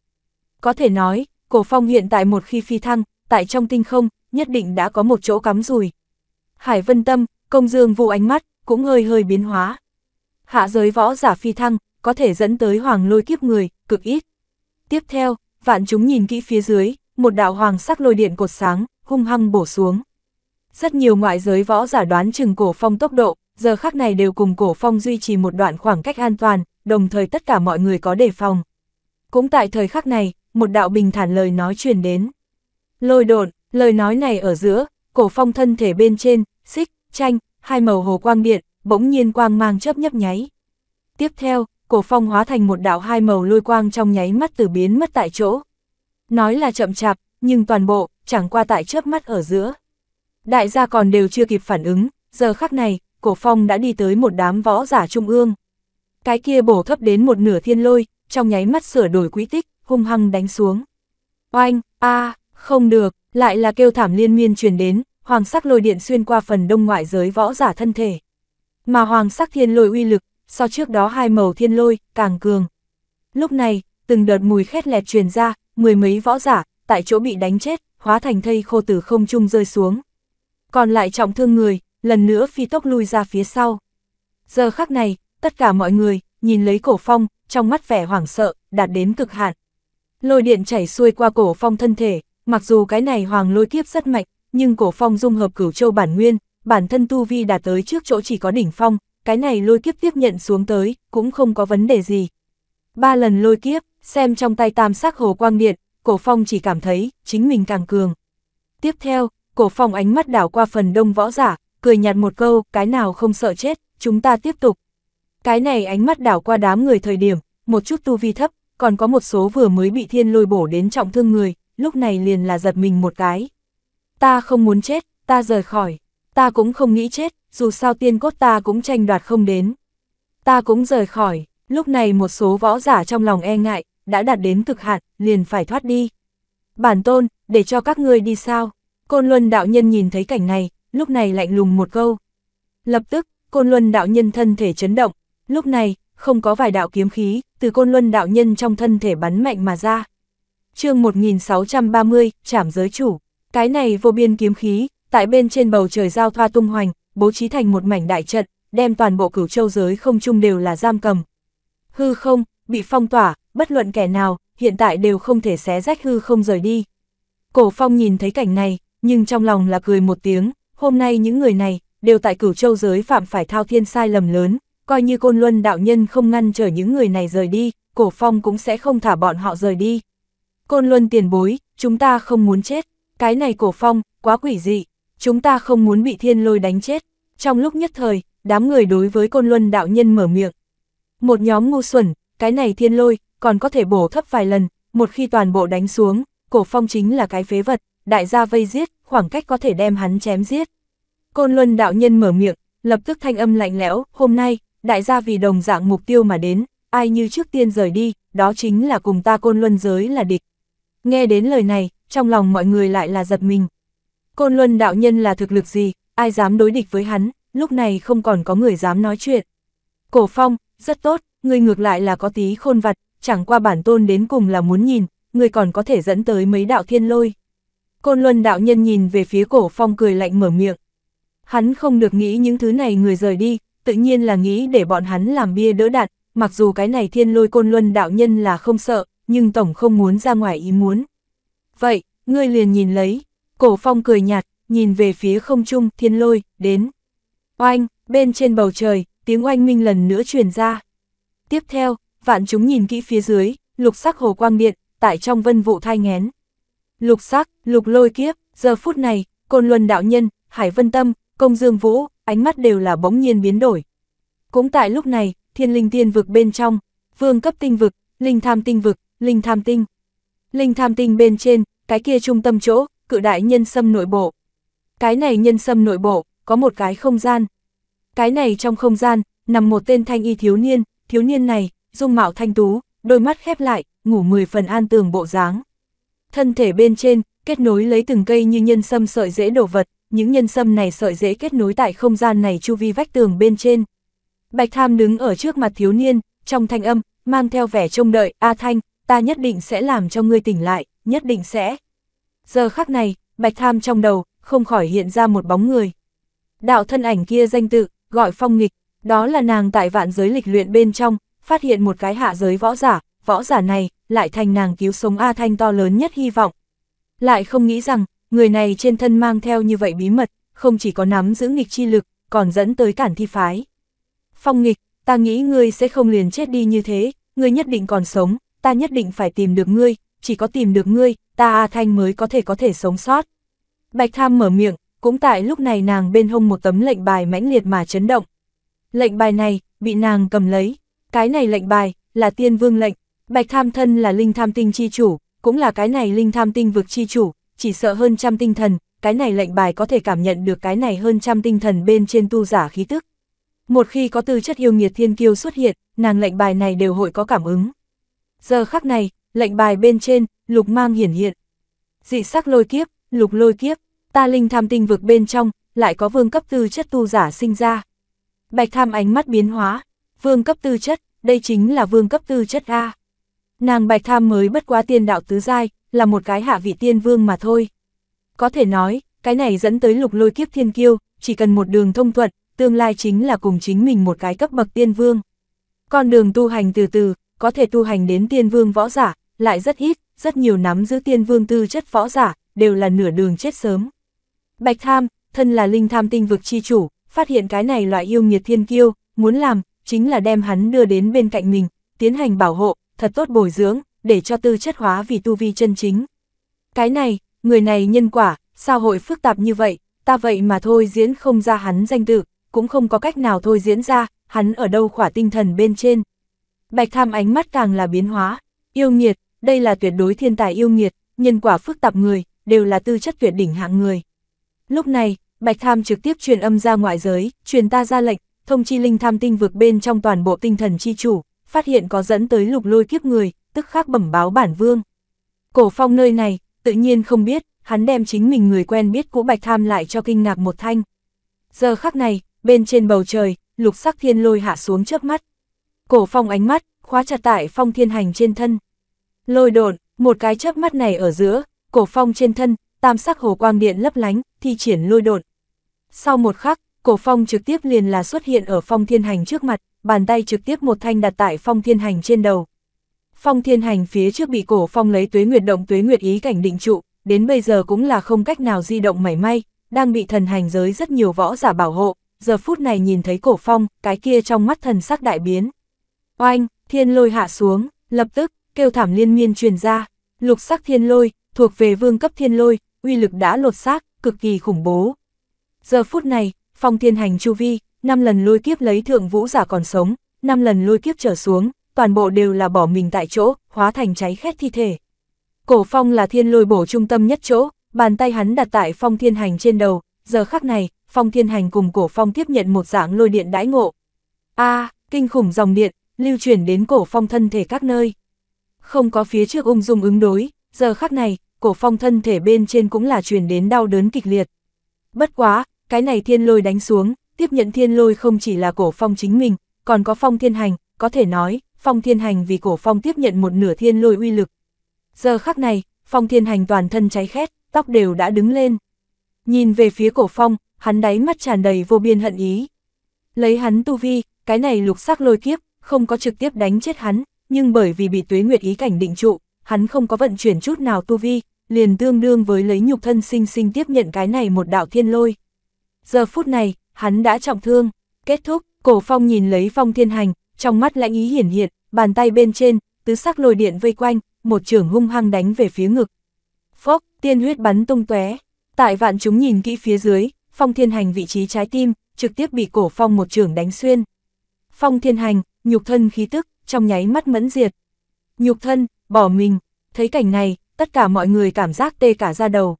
Có thể nói, cổ phong hiện tại một khi phi thăng, tại trong tinh không, nhất định đã có một chỗ cắm rùi. Hải vân tâm, công dương vụ ánh mắt, cũng hơi hơi biến hóa. Hạ giới võ giả phi thăng, có thể dẫn tới hoàng lôi kiếp người, cực ít. Tiếp theo, vạn chúng nhìn kỹ phía dưới, một đạo hoàng sắc lôi điện cột sáng, hung hăng bổ xuống. Rất nhiều ngoại giới võ giả đoán chừng cổ phong tốc độ, giờ khắc này đều cùng cổ phong duy trì một đoạn khoảng cách an toàn, đồng thời tất cả mọi người có đề phòng. Cũng tại thời khắc này, một đạo bình thản lời nói truyền đến. Lôi độn, lời nói này ở giữa, cổ phong thân thể bên trên, xích, tranh hai màu hồ quang điện, bỗng nhiên quang mang chớp nhấp nháy. Tiếp theo, cổ phong hóa thành một đạo hai màu lôi quang trong nháy mắt từ biến mất tại chỗ. Nói là chậm chạp, nhưng toàn bộ, chẳng qua tại chớp mắt ở giữa. Đại gia còn đều chưa kịp phản ứng, giờ khắc này, cổ phong đã đi tới một đám võ giả trung ương. Cái kia bổ thấp đến một nửa thiên lôi, trong nháy mắt sửa đổi quỹ tích, hung hăng đánh xuống. Oanh, a, không được, lại là kêu thảm liên miên truyền đến, hoàng sắc lôi điện xuyên qua phần đông ngoại giới võ giả thân thể. Mà hoàng sắc thiên lôi uy lực, so trước đó hai màu thiên lôi, càng cường. Lúc này, từng đợt mùi khét lẹt truyền ra, mười mấy võ giả, tại chỗ bị đánh chết, hóa thành thây khô từ không trung rơi xuống còn lại trọng thương người, lần nữa phi tốc lui ra phía sau. Giờ khắc này, tất cả mọi người, nhìn lấy cổ phong, trong mắt vẻ hoảng sợ, đạt đến cực hạn. Lôi điện chảy xuôi qua cổ phong thân thể, mặc dù cái này hoàng lôi kiếp rất mạnh, nhưng cổ phong dung hợp cửu châu bản nguyên, bản thân tu vi đạt tới trước chỗ chỉ có đỉnh phong, cái này lôi kiếp tiếp nhận xuống tới, cũng không có vấn đề gì. Ba lần lôi kiếp, xem trong tay tam sắc hồ quang điện, cổ phong chỉ cảm thấy, chính mình càng cường. Tiếp theo, cổ phong ánh mắt đảo qua phần đông võ giả, cười nhạt một câu, cái nào không sợ chết, chúng ta tiếp tục. Cái này ánh mắt đảo qua đám người thời điểm, một chút tu vi thấp, còn có một số vừa mới bị thiên lôi bổ đến trọng thương người, lúc này liền là giật mình một cái. Ta không muốn chết, ta rời khỏi, ta cũng không nghĩ chết, dù sao tiên cốt ta cũng tranh đoạt không đến. Ta cũng rời khỏi, lúc này một số võ giả trong lòng e ngại, đã đạt đến cực hạn, liền phải thoát đi. Bản tôn, để cho các ngươi đi sao? Côn Luân đạo nhân nhìn thấy cảnh này, lúc này lạnh lùng một câu. Lập tức, Côn Luân đạo nhân thân thể chấn động, lúc này, không có vài đạo kiếm khí, từ Côn Luân đạo nhân trong thân thể bắn mạnh mà ra. chương 1630, Trảm Giới Chủ, cái này vô biên kiếm khí, tại bên trên bầu trời giao thoa tung hoành, bố trí thành một mảnh đại trận, đem toàn bộ cửu châu giới không chung đều là giam cầm. Hư không, bị phong tỏa, bất luận kẻ nào, hiện tại đều không thể xé rách hư không rời đi. Cổ phong nhìn thấy cảnh này, nhưng trong lòng là cười một tiếng, hôm nay những người này, đều tại cửu châu giới phạm phải thao thiên sai lầm lớn, coi như côn luân đạo nhân không ngăn trở những người này rời đi, cổ phong cũng sẽ không thả bọn họ rời đi. Côn luân tiền bối, chúng ta không muốn chết, cái này cổ phong, quá quỷ dị, chúng ta không muốn bị thiên lôi đánh chết. Trong lúc nhất thời, đám người đối với côn luân đạo nhân mở miệng. Một nhóm ngu xuẩn, cái này thiên lôi, còn có thể bổ thấp vài lần, một khi toàn bộ đánh xuống, cổ phong chính là cái phế vật, đại gia vây giết, khoảng cách có thể đem hắn chém giết. Côn Luân đạo nhân mở miệng, lập tức thanh âm lạnh lẽo, hôm nay, đại gia vì đồng dạng mục tiêu mà đến, ai như trước tiên rời đi, đó chính là cùng ta Côn Luân giới là địch. Nghe đến lời này, trong lòng mọi người lại là giật mình. Côn Luân đạo nhân là thực lực gì, ai dám đối địch với hắn, lúc này không còn có người dám nói chuyện. Cổ Phong, rất tốt, người ngược lại là có tí khôn vặt, chẳng qua bản tôn đến cùng là muốn nhìn, người còn có thể dẫn tới mấy đạo thiên lôi. Côn Luân đạo nhân nhìn về phía cổ phong cười lạnh mở miệng. Hắn không được nghĩ những thứ này người rời đi, tự nhiên là nghĩ để bọn hắn làm bia đỡ đạn, mặc dù cái này thiên lôi côn luân đạo nhân là không sợ, nhưng tổng không muốn ra ngoài ý muốn. Vậy, ngươi liền nhìn lấy, cổ phong cười nhạt, nhìn về phía không trung thiên lôi, đến. Oanh, bên trên bầu trời, tiếng oanh minh lần nữa truyền ra. Tiếp theo, vạn chúng nhìn kỹ phía dưới, lục sắc hồ quang điện, tại trong vân vụ thai ngén. Lục sắc, lục lôi kiếp, giờ phút này, côn luân đạo nhân, hải vân tâm, công dương vũ, ánh mắt đều là bỗng nhiên biến đổi. Cũng tại lúc này, thiên linh tiên vực bên trong, vương cấp tinh vực, linh tham tinh vực, linh tham tinh. Linh tham tinh bên trên, cái kia trung tâm chỗ, cự đại nhân sâm nội bộ. Cái này nhân sâm nội bộ, có một cái không gian. Cái này trong không gian, nằm một tên thanh y thiếu niên, thiếu niên này, dung mạo thanh tú, đôi mắt khép lại, ngủ mười phần an tường bộ dáng. Thân thể bên trên, kết nối lấy từng cây như nhân sâm sợi dễ đồ vật, những nhân sâm này sợi dễ kết nối tại không gian này chu vi vách tường bên trên. Bạch Tham đứng ở trước mặt thiếu niên, trong thanh âm, mang theo vẻ trông đợi, A Thanh, ta nhất định sẽ làm cho ngươi tỉnh lại, nhất định sẽ. Giờ khắc này, Bạch Tham trong đầu, không khỏi hiện ra một bóng người. Đạo thân ảnh kia danh tự, gọi phong nghịch, đó là nàng tại vạn giới lịch luyện bên trong, phát hiện một cái hạ giới võ giả, võ giả này lại thành nàng cứu sống A Thanh to lớn nhất hy vọng. Lại không nghĩ rằng, người này trên thân mang theo như vậy bí mật, không chỉ có nắm giữ nghịch chi lực, còn dẫn tới cản thi phái. Phong nghịch, ta nghĩ ngươi sẽ không liền chết đi như thế, ngươi nhất định còn sống, ta nhất định phải tìm được ngươi, chỉ có tìm được ngươi, ta A Thanh mới có thể có thể sống sót. Bạch Tham mở miệng, cũng tại lúc này nàng bên hông một tấm lệnh bài mãnh liệt mà chấn động. Lệnh bài này, bị nàng cầm lấy, cái này lệnh bài, là tiên vương lệnh, Bạch Tham Thân là linh tham tinh chi chủ, cũng là cái này linh tham tinh vực chi chủ, chỉ sợ hơn trăm tinh thần, cái này lệnh bài có thể cảm nhận được cái này hơn trăm tinh thần bên trên tu giả khí tức. Một khi có tư chất yêu nghiệt thiên kiêu xuất hiện, nàng lệnh bài này đều hội có cảm ứng. Giờ khắc này, lệnh bài bên trên, lục mang hiển hiện. Dị sắc lôi kiếp, lục lôi kiếp, ta linh tham tinh vực bên trong, lại có vương cấp tư chất tu giả sinh ra. Bạch tham ánh mắt biến hóa, vương cấp tư chất, đây chính là vương cấp tư chất A. Nàng Bạch Tham mới bất quá tiên đạo tứ giai, là một cái hạ vị tiên vương mà thôi. Có thể nói, cái này dẫn tới lục lôi kiếp thiên kiêu, chỉ cần một đường thông thuận, tương lai chính là cùng chính mình một cái cấp bậc tiên vương. Con đường tu hành từ từ, có thể tu hành đến tiên vương võ giả, lại rất ít, rất nhiều nắm giữ tiên vương tư chất võ giả, đều là nửa đường chết sớm. Bạch Tham, thân là linh tham tinh vực chi chủ, phát hiện cái này loại yêu nghiệt thiên kiêu, muốn làm, chính là đem hắn đưa đến bên cạnh mình, tiến hành bảo hộ, thật tốt bồi dưỡng, để cho tư chất hóa vì tu vi chân chính. Cái này, người này nhân quả, sao hội phức tạp như vậy, ta vậy mà thôi diễn không ra hắn danh tự, cũng không có cách nào thôi diễn ra, hắn ở đâu khỏa tinh thần bên trên. Bạch tham ánh mắt càng là biến hóa, yêu nghiệt, đây là tuyệt đối thiên tài yêu nghiệt, nhân quả phức tạp người, đều là tư chất tuyệt đỉnh hạng người. Lúc này, Bạch Tham trực tiếp truyền âm ra ngoại giới, truyền ta ra lệnh, thông chi linh tham tinh vực bên trong toàn bộ tinh thần chi chủ, phát hiện có dẫn tới lục lôi kiếp người, tức khắc bẩm báo bản vương. Cổ phong nơi này, tự nhiên không biết, hắn đem chính mình người quen biết cũ bạch tham lại cho kinh ngạc một thanh. Giờ khắc này, bên trên bầu trời, lục sắc thiên lôi hạ xuống trước mắt. Cổ phong ánh mắt, khóa chặt tại phong thiên hành trên thân. Lôi độn, một cái chớp mắt này ở giữa, cổ phong trên thân, tam sắc hồ quang điện lấp lánh, thi triển lôi độn. Sau một khắc, cổ phong trực tiếp liền là xuất hiện ở phong thiên hành trước mặt bàn tay trực tiếp một thanh đặt tại phong thiên hành trên đầu. Phong thiên hành phía trước bị cổ phong lấy tuế nguyệt động tuế nguyệt ý cảnh định trụ, đến bây giờ cũng là không cách nào di động mảy may, đang bị thần hành giới rất nhiều võ giả bảo hộ, giờ phút này nhìn thấy cổ phong, cái kia trong mắt thần sắc đại biến. Oanh, thiên lôi hạ xuống, lập tức, kêu thảm liên miên truyền ra, lục sắc thiên lôi, thuộc về vương cấp thiên lôi, uy lực đã lột xác, cực kỳ khủng bố. Giờ phút này, phong thiên hành chu vi, năm lần lôi kiếp lấy thượng vũ giả còn sống, năm lần lôi kiếp trở xuống, toàn bộ đều là bỏ mình tại chỗ, hóa thành cháy khét thi thể. Cổ phong là thiên lôi bổ trung tâm nhất chỗ, bàn tay hắn đặt tại phong thiên hành trên đầu, giờ khắc này, phong thiên hành cùng cổ phong tiếp nhận một dạng lôi điện đãi ngộ. a kinh khủng dòng điện, lưu chuyển đến cổ phong thân thể các nơi. Không có phía trước ung dung ứng đối, giờ khắc này, cổ phong thân thể bên trên cũng là truyền đến đau đớn kịch liệt. Bất quá, cái này thiên lôi đánh xuống, tiếp nhận thiên lôi không chỉ là cổ phong chính mình, còn có phong thiên hành, có thể nói, phong thiên hành vì cổ phong tiếp nhận một nửa thiên lôi uy lực. Giờ khắc này, phong thiên hành toàn thân cháy khét, tóc đều đã đứng lên. Nhìn về phía cổ phong, hắn đáy mắt tràn đầy vô biên hận ý. Lấy hắn tu vi, cái này lục sắc lôi kiếp, không có trực tiếp đánh chết hắn, nhưng bởi vì bị tuế nguyệt ý cảnh định trụ, hắn không có vận chuyển chút nào tu vi, liền tương đương với lấy nhục thân sinh sinh tiếp nhận cái này một đạo thiên lôi. Giờ phút này, hắn đã trọng thương. Kết thúc, cổ phong nhìn lấy phong thiên hành, trong mắt lãnh ý hiển hiện, bàn tay bên trên, tứ sắc lồi điện vây quanh, một trưởng hung hăng đánh về phía ngực. Phốc, tiên huyết bắn tung tóe. Tại vạn chúng nhìn kỹ phía dưới, phong thiên hành vị trí trái tim, trực tiếp bị cổ phong một trưởng đánh xuyên. Phong thiên hành, nhục thân khí tức, trong nháy mắt mẫn diệt. Nhục thân, bỏ mình, thấy cảnh này, tất cả mọi người cảm giác tê cả ra đầu.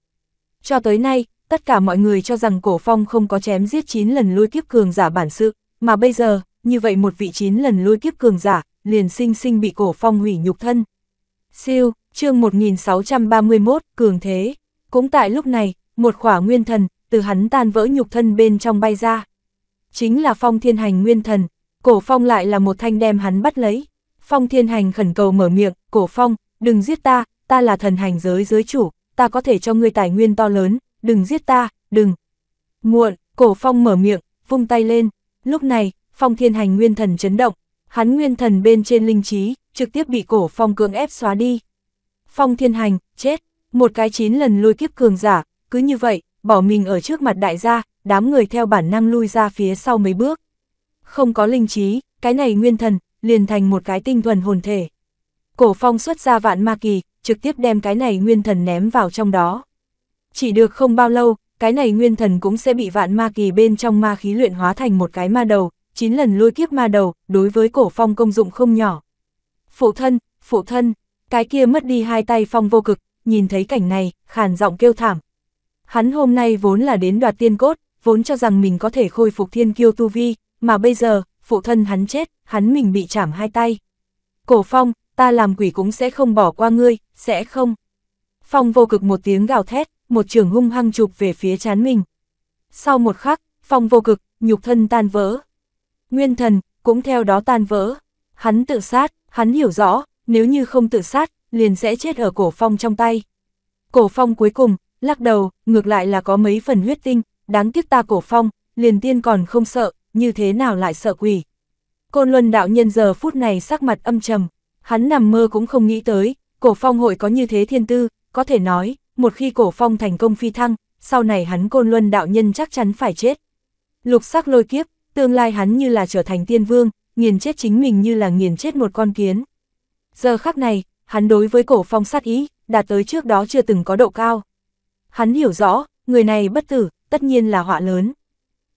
Cho tới nay, tất cả mọi người cho rằng cổ phong không có chém giết 9 lần lôi kiếp cường giả bản sự, mà bây giờ, như vậy một vị 9 lần lôi kiếp cường giả, liền sinh sinh bị cổ phong hủy nhục thân. Siêu, chương 1631, cường thế. Cũng tại lúc này, một khỏa nguyên thần, từ hắn tan vỡ nhục thân bên trong bay ra. Chính là phong thiên hành nguyên thần, cổ phong lại là một thanh đem hắn bắt lấy. Phong thiên hành khẩn cầu mở miệng, cổ phong, đừng giết ta, ta là thần hành giới giới chủ, ta có thể cho ngươi tài nguyên to lớn, đừng giết ta, đừng. Muộn, cổ phong mở miệng, vung tay lên. Lúc này, phong thiên hành nguyên thần chấn động, hắn nguyên thần bên trên linh trí, trực tiếp bị cổ phong cưỡng ép xóa đi. Phong thiên hành, chết, một cái chín lần lôi kiếp cường giả, cứ như vậy, bỏ mình ở trước mặt đại gia, đám người theo bản năng lui ra phía sau mấy bước. Không có linh trí, cái này nguyên thần, liền thành một cái tinh thuần hồn thể. Cổ phong xuất ra vạn ma kỳ, trực tiếp đem cái này nguyên thần ném vào trong đó. Chỉ được không bao lâu, cái này nguyên thần cũng sẽ bị vạn ma kỳ bên trong ma khí luyện hóa thành một cái ma đầu, chín lần lôi kiếp ma đầu, đối với cổ phong công dụng không nhỏ. Phụ thân, phụ thân, cái kia mất đi hai tay phong vô cực, nhìn thấy cảnh này, khàn giọng kêu thảm. Hắn hôm nay vốn là đến đoạt tiên cốt, vốn cho rằng mình có thể khôi phục thiên kiêu tu vi, mà bây giờ, phụ thân hắn chết, hắn mình bị chảm hai tay. Cổ phong, ta làm quỷ cũng sẽ không bỏ qua ngươi, sẽ không. Phong vô cực một tiếng gào thét, một trường hung hăng chụp về phía chán mình. Sau một khắc, phong vô cực, nhục thân tan vỡ. Nguyên thần, cũng theo đó tan vỡ. Hắn tự sát, hắn hiểu rõ, nếu như không tự sát, liền sẽ chết ở cổ phong trong tay. Cổ phong cuối cùng, lắc đầu, ngược lại là có mấy phần huyết tinh, đáng tiếc ta cổ phong, liền tiên còn không sợ, như thế nào lại sợ quỷ. Côn Luân đạo nhân giờ phút này sắc mặt âm trầm, hắn nằm mơ cũng không nghĩ tới, cổ phong hội có như thế thiên tư, có thể nói, một khi cổ phong thành công phi thăng, sau này hắn côn luân đạo nhân chắc chắn phải chết. Lục sắc lôi kiếp, tương lai hắn như là trở thành tiên vương, nghiền chết chính mình như là nghiền chết một con kiến. Giờ khắc này, hắn đối với cổ phong sát ý, đạt tới trước đó chưa từng có độ cao. Hắn hiểu rõ, người này bất tử, tất nhiên là họa lớn.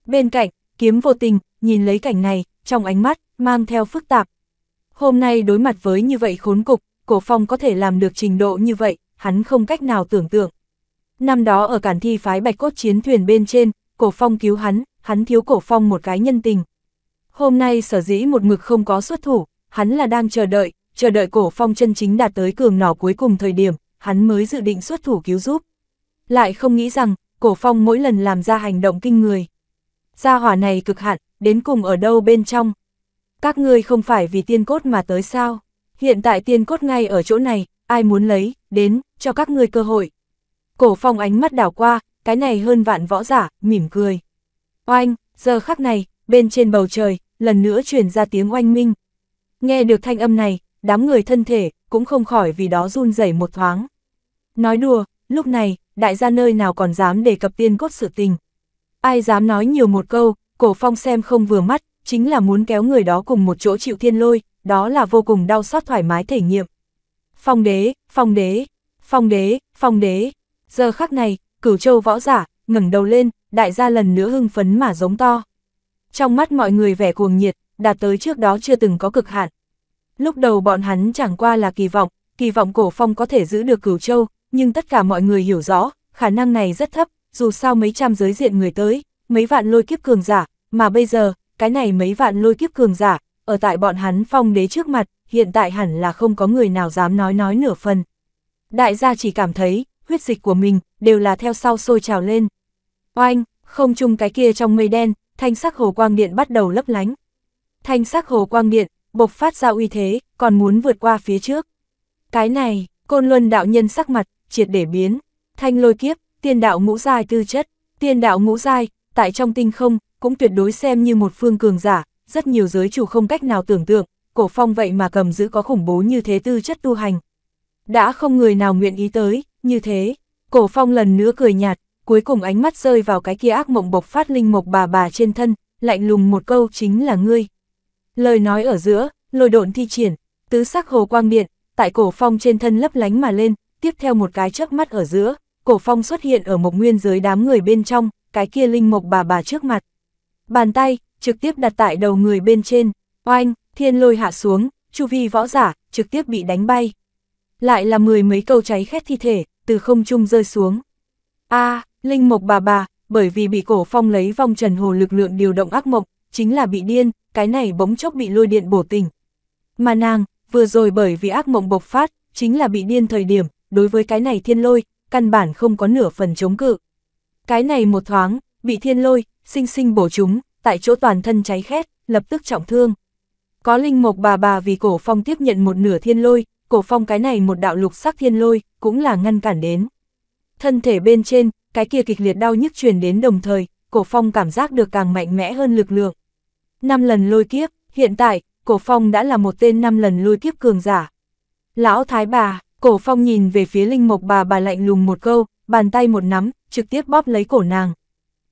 Bên cạnh, kiếm vô tình, nhìn lấy cảnh này, trong ánh mắt, mang theo phức tạp. Hôm nay đối mặt với như vậy khốn cục, cổ phong có thể làm được trình độ như vậy, hắn không cách nào tưởng tượng. Năm đó ở cản thi phái bạch cốt chiến thuyền bên trên, cổ phong cứu hắn, hắn thiếu cổ phong một cái nhân tình. Hôm nay sở dĩ một mực không có xuất thủ, hắn là đang chờ đợi, chờ đợi cổ phong chân chính đạt tới cường nỏ cuối cùng thời điểm, hắn mới dự định xuất thủ cứu giúp. Lại không nghĩ rằng, cổ phong mỗi lần làm ra hành động kinh người. Gia hỏa này cực hạn, đến cùng ở đâu bên trong. Các ngươi không phải vì tiên cốt mà tới sao? Hiện tại tiên cốt ngay ở chỗ này, ai muốn lấy, đến, cho các ngươi cơ hội. Cổ phong ánh mắt đảo qua, cái này hơn vạn võ giả, mỉm cười. Oanh, giờ khắc này, bên trên bầu trời, lần nữa truyền ra tiếng oanh minh. Nghe được thanh âm này, đám người thân thể, cũng không khỏi vì đó run rẩy một thoáng. Nói đùa, lúc này, đại gia nơi nào còn dám đề cập tiên cốt sự tình. Ai dám nói nhiều một câu, cổ phong xem không vừa mắt, chính là muốn kéo người đó cùng một chỗ chịu thiên lôi, đó là vô cùng đau xót thoải mái thể nghiệm. Phong đế, phong đế, phong đế, phong đế. Giờ khắc này, cửu châu võ giả, ngẩng đầu lên, đại gia lần nữa hưng phấn mà giống to. Trong mắt mọi người vẻ cuồng nhiệt, đạt tới trước đó chưa từng có cực hạn. Lúc đầu bọn hắn chẳng qua là kỳ vọng, kỳ vọng cổ phong có thể giữ được cửu châu, nhưng tất cả mọi người hiểu rõ, khả năng này rất thấp, dù sao mấy trăm giới diện người tới, mấy vạn lôi kiếp cường giả, mà bây giờ, cái này mấy vạn lôi kiếp cường giả, ở tại bọn hắn phong đế trước mặt, hiện tại hẳn là không có người nào dám nói nói nửa phần. Đại gia chỉ cảm thấy, huyết dịch của mình, đều là theo sau sôi trào lên. Oanh, không chung cái kia trong mây đen, thanh sắc hồ quang điện bắt đầu lấp lánh. Thanh sắc hồ quang điện, bộc phát ra uy thế, còn muốn vượt qua phía trước. Cái này, côn luân đạo nhân sắc mặt, triệt để biến. Thanh lôi kiếp, tiên đạo ngũ giai tư chất, tiên đạo ngũ giai, tại trong tinh không, cũng tuyệt đối xem như một phương cường giả, rất nhiều giới chủ không cách nào tưởng tượng, cổ phong vậy mà cầm giữ có khủng bố như thế tư chất tu hành. Đã không người nào nguyện ý tới, như thế, cổ phong lần nữa cười nhạt, cuối cùng ánh mắt rơi vào cái kia ác mộng bộc phát linh mộc bà bà trên thân, lạnh lùng một câu chính là ngươi. Lời nói ở giữa, lôi độn thi triển, tứ sắc hồ quang điện, tại cổ phong trên thân lấp lánh mà lên, tiếp theo một cái chớp mắt ở giữa, cổ phong xuất hiện ở một nguyên giới đám người bên trong, cái kia linh mộc bà bà trước mặt. Bàn tay, trực tiếp đặt tại đầu người bên trên, oanh, thiên lôi hạ xuống, chu vi võ giả, trực tiếp bị đánh bay. Lại là mười mấy câu cháy khét thi thể, từ không trung rơi xuống. a Linh Mộc bà bà, bởi vì bị cổ phong lấy vong trần hồ lực lượng điều động ác mộng chính là bị điên, cái này bỗng chốc bị lôi điện bổ tình. Mà nàng, vừa rồi bởi vì ác mộng bộc phát, chính là bị điên thời điểm, đối với cái này thiên lôi, căn bản không có nửa phần chống cự. Cái này một thoáng, bị thiên lôi, sinh sinh bổ chúng, tại chỗ toàn thân cháy khét, lập tức trọng thương. Có linh mộc bà bà vì cổ phong tiếp nhận một nửa thiên lôi, cổ phong cái này một đạo lục sắc thiên lôi, cũng là ngăn cản đến. Thân thể bên trên, cái kia kịch liệt đau nhức truyền đến đồng thời, cổ phong cảm giác được càng mạnh mẽ hơn lực lượng. Năm lần lôi kiếp, hiện tại, cổ phong đã là một tên năm lần lôi kiếp cường giả. Lão thái bà, cổ phong nhìn về phía linh mộc bà bà lạnh lùng một câu, bàn tay một nắm, trực tiếp bóp lấy cổ nàng.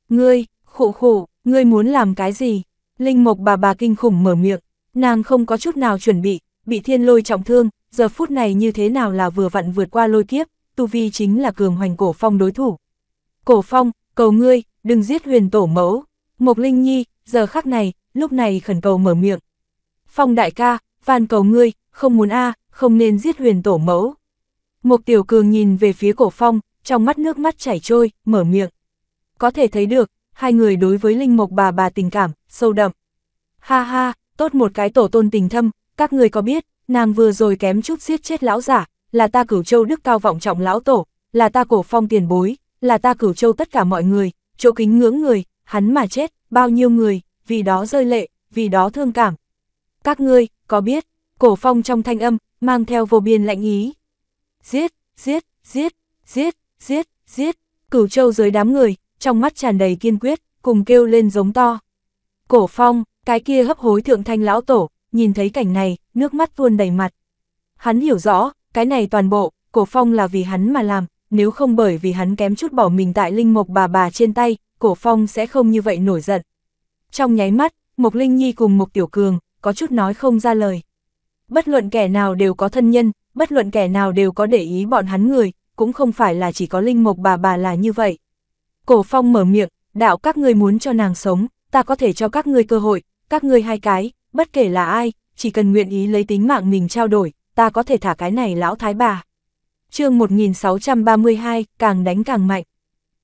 Ngươi, khụ khụ, Ngươi muốn làm cái gì? Linh mục bà bà kinh khủng mở miệng, nàng không có chút nào chuẩn bị, bị thiên lôi trọng thương, giờ phút này như thế nào là vừa vặn vượt qua lôi kiếp, tu vi chính là cường hoành cổ phong đối thủ. Cổ phong, cầu ngươi, đừng giết huyền tổ mẫu. Mộc Linh Nhi, giờ khắc này, lúc này khẩn cầu mở miệng. Phong đại ca, van cầu ngươi, không muốn a, không nên giết huyền tổ mẫu. Mộc Tiểu Cường nhìn về phía cổ phong, trong mắt nước mắt chảy trôi, mở miệng. Có thể thấy được, hai người đối với Linh Mộc bà bà tình cảm, sâu đậm. Ha ha, tốt một cái tổ tôn tình thâm, các người có biết, nàng vừa rồi kém chút giết chết lão giả, là ta cửu châu đức cao vọng trọng lão tổ, là ta cổ phong tiền bối, là ta cửu châu tất cả mọi người, chỗ kính ngưỡng người, hắn mà chết, bao nhiêu người, vì đó rơi lệ, vì đó thương cảm. Các ngươi, có biết, cổ phong trong thanh âm, mang theo vô biên lạnh ý. Giết, giết, giết, giết, giết, giết, cửu châu dưới đám người, trong mắt tràn đầy kiên quyết, cùng kêu lên giống to. Cổ phong, cái kia hấp hối thượng thanh lão tổ, nhìn thấy cảnh này, nước mắt tuôn đầy mặt. Hắn hiểu rõ, cái này toàn bộ, cổ phong là vì hắn mà làm, nếu không bởi vì hắn kém chút bỏ mình tại linh mộc bà bà trên tay, cổ phong sẽ không như vậy nổi giận. Trong nháy mắt, Mộc Linh Nhi cùng Mộc Tiểu Cường, có chút nói không ra lời. Bất luận kẻ nào đều có thân nhân, bất luận kẻ nào đều có để ý bọn hắn người, cũng không phải là chỉ có linh mộc bà bà là như vậy. Cổ phong mở miệng, đạo các ngươi muốn cho nàng sống, ta có thể cho các ngươi cơ hội, các ngươi hai cái, bất kể là ai, chỉ cần nguyện ý lấy tính mạng mình trao đổi, ta có thể thả cái này lão thái bà. chương 1632, càng đánh càng mạnh.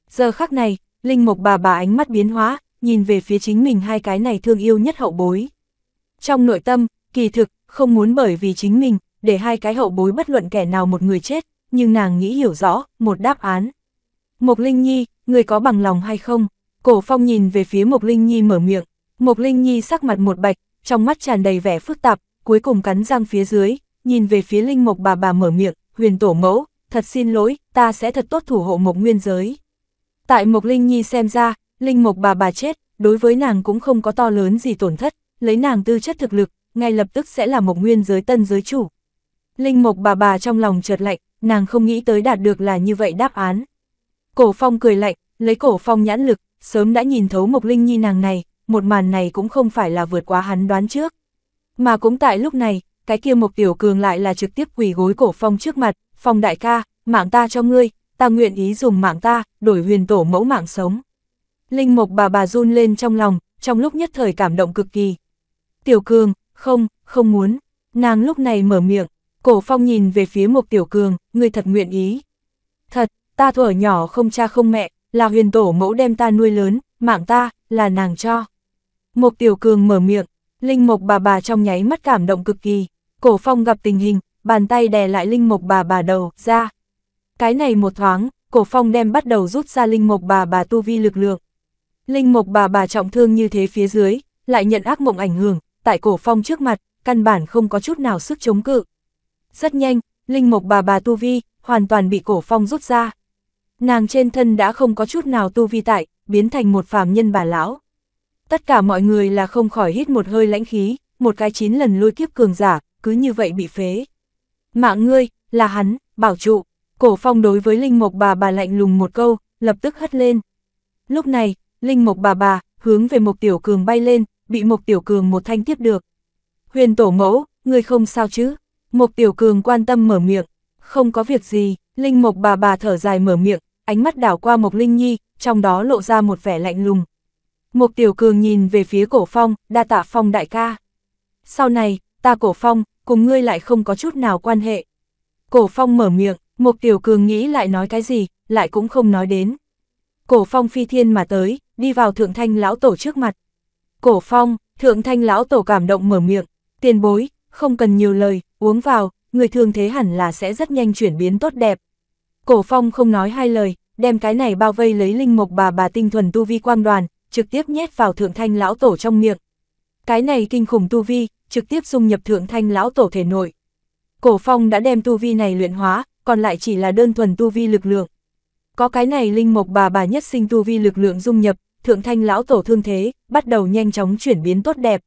Giờ khắc này, Linh Mộc bà bà ánh mắt biến hóa, nhìn về phía chính mình hai cái này thương yêu nhất hậu bối. Trong nội tâm, kỳ thực, không muốn bởi vì chính mình, để hai cái hậu bối bất luận kẻ nào một người chết, nhưng nàng nghĩ hiểu rõ, một đáp án. Mộc Linh Nhi, người có bằng lòng hay không? Cổ phong nhìn về phía Mộc Linh Nhi mở miệng, Mộc Linh Nhi sắc mặt một bạch, trong mắt tràn đầy vẻ phức tạp, cuối cùng cắn răng phía dưới, nhìn về phía Linh Mộc bà bà mở miệng, huyền tổ mẫu, thật xin lỗi, ta sẽ thật tốt thủ hộ Mộc Nguyên giới. Tại Mộc Linh Nhi xem ra, Linh Mộc bà bà chết, đối với nàng cũng không có to lớn gì tổn thất, lấy nàng tư chất thực lực, ngay lập tức sẽ là Mộc Nguyên giới tân giới chủ. Linh Mộc bà bà trong lòng chợt lạnh, nàng không nghĩ tới đạt được là như vậy đáp án. Cổ phong cười lạnh, lấy cổ phong nhãn lực, sớm đã nhìn thấu Mộc Linh Nhi nàng này, một màn này cũng không phải là vượt quá hắn đoán trước. Mà cũng tại lúc này, cái kia Mộc Tiểu Cường lại là trực tiếp quỳ gối cổ phong trước mặt, phong đại ca, mạng ta cho ngươi, ta nguyện ý dùng mạng ta, đổi huyền tổ mẫu mạng sống. Linh Mộc bà bà run lên trong lòng, trong lúc nhất thời cảm động cực kỳ. Tiểu Cường, không, không muốn, nàng lúc này mở miệng, cổ phong nhìn về phía Mộc Tiểu Cường, ngươi thật nguyện ý. Thật, ta thuở nhỏ không cha không mẹ, là huyền tổ mẫu đem ta nuôi lớn, mạng ta, là nàng cho. Mục tiểu cường mở miệng, linh mục bà bà trong nháy mắt cảm động cực kỳ, cổ phong gặp tình hình, bàn tay đè lại linh mục bà bà đầu, ra. Cái này một thoáng, cổ phong đem bắt đầu rút ra linh mục bà bà tu vi lực lượng. Linh mục bà bà trọng thương như thế phía dưới, lại nhận ác mộng ảnh hưởng, tại cổ phong trước mặt, căn bản không có chút nào sức chống cự. Rất nhanh, linh mục bà bà tu vi, hoàn toàn bị cổ phong rút ra, Nàng trên thân đã không có chút nào tu vi tại, biến thành một phàm nhân bà lão. Tất cả mọi người là không khỏi hít một hơi lãnh khí, một cái chín lần lôi kiếp cường giả, cứ như vậy bị phế. Mạng ngươi, là hắn, bảo trụ, cổ phong đối với Linh Mộc bà bà lạnh lùng một câu, lập tức hất lên. Lúc này, Linh Mộc bà bà, hướng về một Tiểu Cường bay lên, bị một Tiểu Cường một thanh tiếp được. Huyền Tổ Mẫu, ngươi không sao chứ? một Tiểu Cường quan tâm mở miệng, không có việc gì, Linh Mộc bà bà thở dài mở miệng, ánh mắt đảo qua Mộc Linh Nhi, trong đó lộ ra một vẻ lạnh lùng. Mộc Tiểu Cường nhìn về phía cổ phong, đa tạ phong đại ca. Sau này, ta cổ phong, cùng ngươi lại không có chút nào quan hệ. Cổ phong mở miệng, Mộc Tiểu Cường nghĩ lại nói cái gì, lại cũng không nói đến. Cổ phong phi thiên mà tới, đi vào thượng thanh lão tổ trước mặt. Cổ phong, thượng thanh lão tổ cảm động mở miệng, tiền bối, không cần nhiều lời, uống vào, người thương thế hẳn là sẽ rất nhanh chuyển biến tốt đẹp, Cổ phong không nói hai lời, đem cái này bao vây lấy linh mộc bà bà tinh thuần tu vi quang đoàn, trực tiếp nhét vào thượng thanh lão tổ trong miệng. Cái này kinh khủng tu vi, trực tiếp dung nhập thượng thanh lão tổ thể nội. Cổ phong đã đem tu vi này luyện hóa, còn lại chỉ là đơn thuần tu vi lực lượng. Có cái này linh mộc bà bà nhất sinh tu vi lực lượng dung nhập, thượng thanh lão tổ thương thế, bắt đầu nhanh chóng chuyển biến tốt đẹp.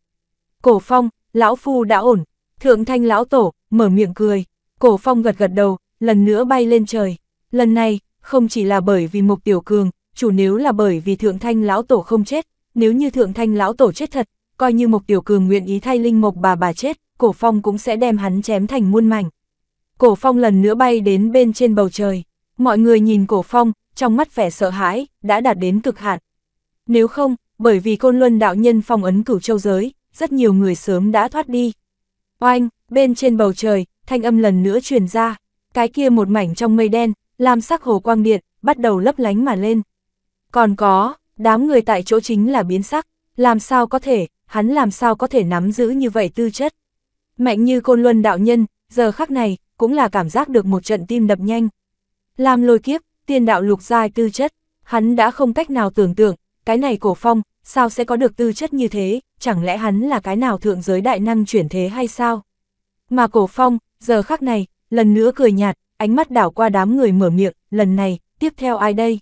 Cổ phong, lão phu đã ổn, thượng thanh lão tổ, mở miệng cười, cổ phong gật gật đầu, lần nữa bay lên trời. Lần này, không chỉ là bởi vì Mục Tiểu Cường, chủ nếu là bởi vì Thượng Thanh Lão Tổ không chết, nếu như Thượng Thanh Lão Tổ chết thật, coi như Mục Tiểu Cường nguyện ý thay Linh Mộc bà bà chết, Cổ Phong cũng sẽ đem hắn chém thành muôn mảnh. Cổ Phong lần nữa bay đến bên trên bầu trời, mọi người nhìn Cổ Phong, trong mắt vẻ sợ hãi, đã đạt đến cực hạn. Nếu không, bởi vì Côn Luân đạo nhân phong ấn cửu châu giới, rất nhiều người sớm đã thoát đi. Oanh, bên trên bầu trời, thanh âm lần nữa truyền ra, cái kia một mảnh trong mây đen, lam sắc hồ quang điện, bắt đầu lấp lánh mà lên. Còn có, đám người tại chỗ chính là biến sắc, làm sao có thể, hắn làm sao có thể nắm giữ như vậy tư chất. Mạnh như côn luân đạo nhân, giờ khắc này, cũng là cảm giác được một trận tim đập nhanh. Làm lôi kiếp, tiên đạo lục giai tư chất, hắn đã không cách nào tưởng tượng, cái này cổ phong, sao sẽ có được tư chất như thế, chẳng lẽ hắn là cái nào thượng giới đại năng chuyển thế hay sao? Mà cổ phong, giờ khắc này, lần nữa cười nhạt, ánh mắt đảo qua đám người mở miệng, lần này, tiếp theo ai đây?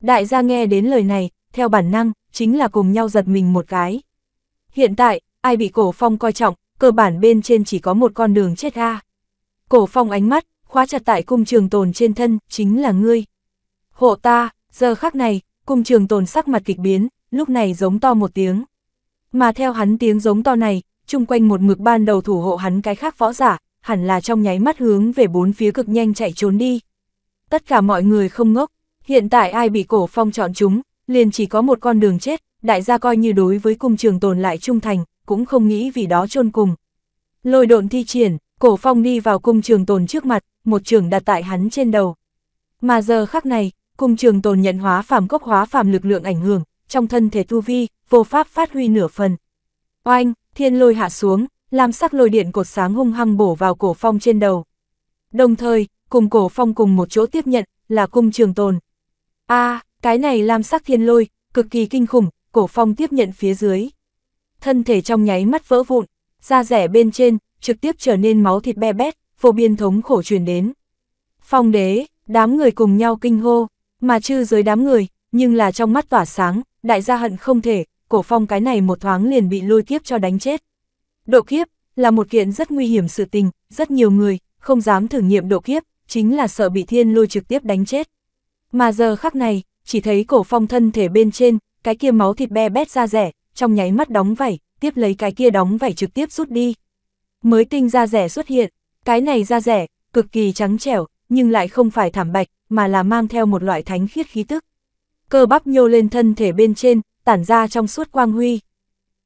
Đại gia nghe đến lời này, theo bản năng, chính là cùng nhau giật mình một cái. Hiện tại, ai bị cổ phong coi trọng, cơ bản bên trên chỉ có một con đường chết a. Cổ phong ánh mắt, khóa chặt tại cung trường tồn trên thân, chính là ngươi. Hộ ta, giờ khắc này, cung trường tồn sắc mặt kịch biến, lúc này giống to một tiếng. Mà theo hắn tiếng giống to này, chung quanh một mực ban đầu thủ hộ hắn cái khác võ giả, hẳn là trong nháy mắt hướng về bốn phía cực nhanh chạy trốn đi. Tất cả mọi người không ngốc, hiện tại ai bị cổ phong chọn chúng, liền chỉ có một con đường chết, đại gia coi như đối với cung trường tồn lại trung thành, cũng không nghĩ vì đó chôn cùng. Lôi độn thi triển, cổ phong đi vào cung trường tồn trước mặt, một trường đặt tại hắn trên đầu. Mà giờ khắc này, cung trường tồn nhận hóa phàm cốc hóa phàm lực lượng ảnh hưởng, trong thân thể tu vi, vô pháp phát huy nửa phần. Oanh, thiên lôi hạ xuống, lam sắc lôi điện cột sáng hung hăng bổ vào cổ phong trên đầu. Đồng thời, cùng cổ phong cùng một chỗ tiếp nhận, là cung trường tồn. a cái này lam sắc thiên lôi, cực kỳ kinh khủng, cổ phong tiếp nhận phía dưới. Thân thể trong nháy mắt vỡ vụn, da rẻ bên trên, trực tiếp trở nên máu thịt be bét, phổ biên thống khổ truyền đến. Phong đế, đám người cùng nhau kinh hô, mà chư dưới đám người, nhưng là trong mắt tỏa sáng, đại gia hận không thể, cổ phong cái này một thoáng liền bị lôi kiếp cho đánh chết. Độ kiếp là một kiện rất nguy hiểm sự tình, rất nhiều người không dám thử nghiệm độ kiếp, chính là sợ bị thiên lôi trực tiếp đánh chết. Mà giờ khắc này, chỉ thấy cổ phong thân thể bên trên, cái kia máu thịt be bét ra rẻ, trong nháy mắt đóng vảy, tiếp lấy cái kia đóng vảy trực tiếp rút đi. Mới tinh ra rẻ xuất hiện, cái này ra rẻ, cực kỳ trắng trẻo, nhưng lại không phải thảm bạch, mà là mang theo một loại thánh khiết khí tức. Cơ bắp nhô lên thân thể bên trên, tản ra trong suốt quang huy.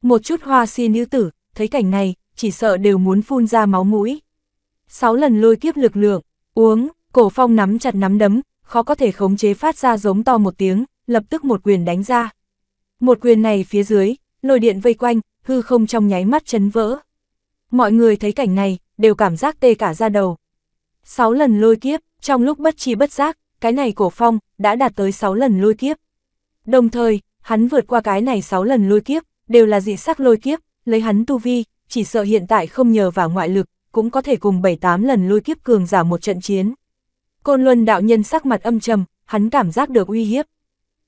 Một chút hoa si nữ tử, thấy cảnh này, chỉ sợ đều muốn phun ra máu mũi. Sáu lần lôi kiếp lực lượng, uống, cổ phong nắm chặt nắm đấm, khó có thể khống chế phát ra giống to một tiếng, lập tức một quyền đánh ra. Một quyền này phía dưới, lôi điện vây quanh, hư không trong nháy mắt chấn vỡ. Mọi người thấy cảnh này, đều cảm giác tê cả ra đầu. Sáu lần lôi kiếp, trong lúc bất chi bất giác, cái này cổ phong đã đạt tới sáu lần lôi kiếp. Đồng thời, hắn vượt qua cái này sáu lần lôi kiếp, đều là dị sắc lôi kiếp, lấy hắn tu vi, chỉ sợ hiện tại không nhờ vào ngoại lực, cũng có thể cùng 7-8 lần lôi kiếp cường giả một trận chiến. Côn Luân đạo nhân sắc mặt âm trầm, hắn cảm giác được uy hiếp.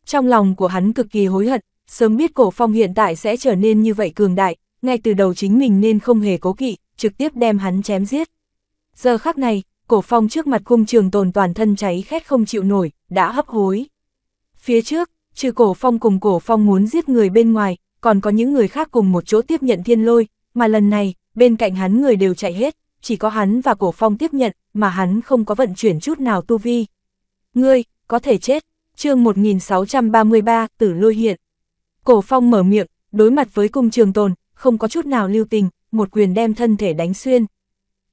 Trong lòng của hắn cực kỳ hối hận, sớm biết cổ phong hiện tại sẽ trở nên như vậy cường đại, ngay từ đầu chính mình nên không hề cố kỵ, trực tiếp đem hắn chém giết. Giờ khắc này, cổ phong trước mặt cung trường tồn toàn thân cháy khét không chịu nổi, đã hấp hối. Phía trước, trừ cổ phong cùng cổ phong muốn giết người bên ngoài, còn có những người khác cùng một chỗ tiếp nhận thiên lôi, mà lần này, bên cạnh hắn người đều chạy hết, chỉ có hắn và cổ phong tiếp nhận, mà hắn không có vận chuyển chút nào tu vi. Ngươi, có thể chết, chương 1633, tử lôi hiện. Cổ phong mở miệng, đối mặt với cung trường tồn, không có chút nào lưu tình, một quyền đem thân thể đánh xuyên.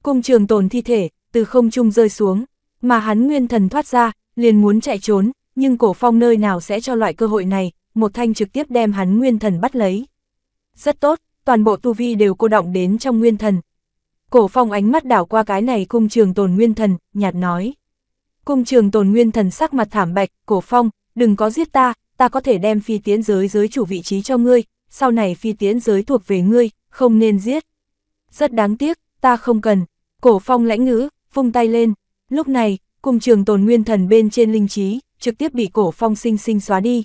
Cung trường tồn thi thể, từ không trung rơi xuống, mà hắn nguyên thần thoát ra, liền muốn chạy trốn, nhưng cổ phong nơi nào sẽ cho loại cơ hội này, một thanh trực tiếp đem hắn nguyên thần bắt lấy. Rất tốt, toàn bộ tu vi đều cô động đến trong nguyên thần. Cổ phong ánh mắt đảo qua cái này cung trường tồn nguyên thần, nhạt nói. Cung trường tồn nguyên thần sắc mặt thảm bạch, cổ phong, đừng có giết ta, ta có thể đem phi tiến giới giới chủ vị trí cho ngươi, sau này phi tiến giới thuộc về ngươi, không nên giết. Rất đáng tiếc, ta không cần. Cổ phong lãnh ngữ, vung tay lên. Lúc này, cung trường tồn nguyên thần bên trên linh trí, trực tiếp bị cổ phong sinh sinh xóa đi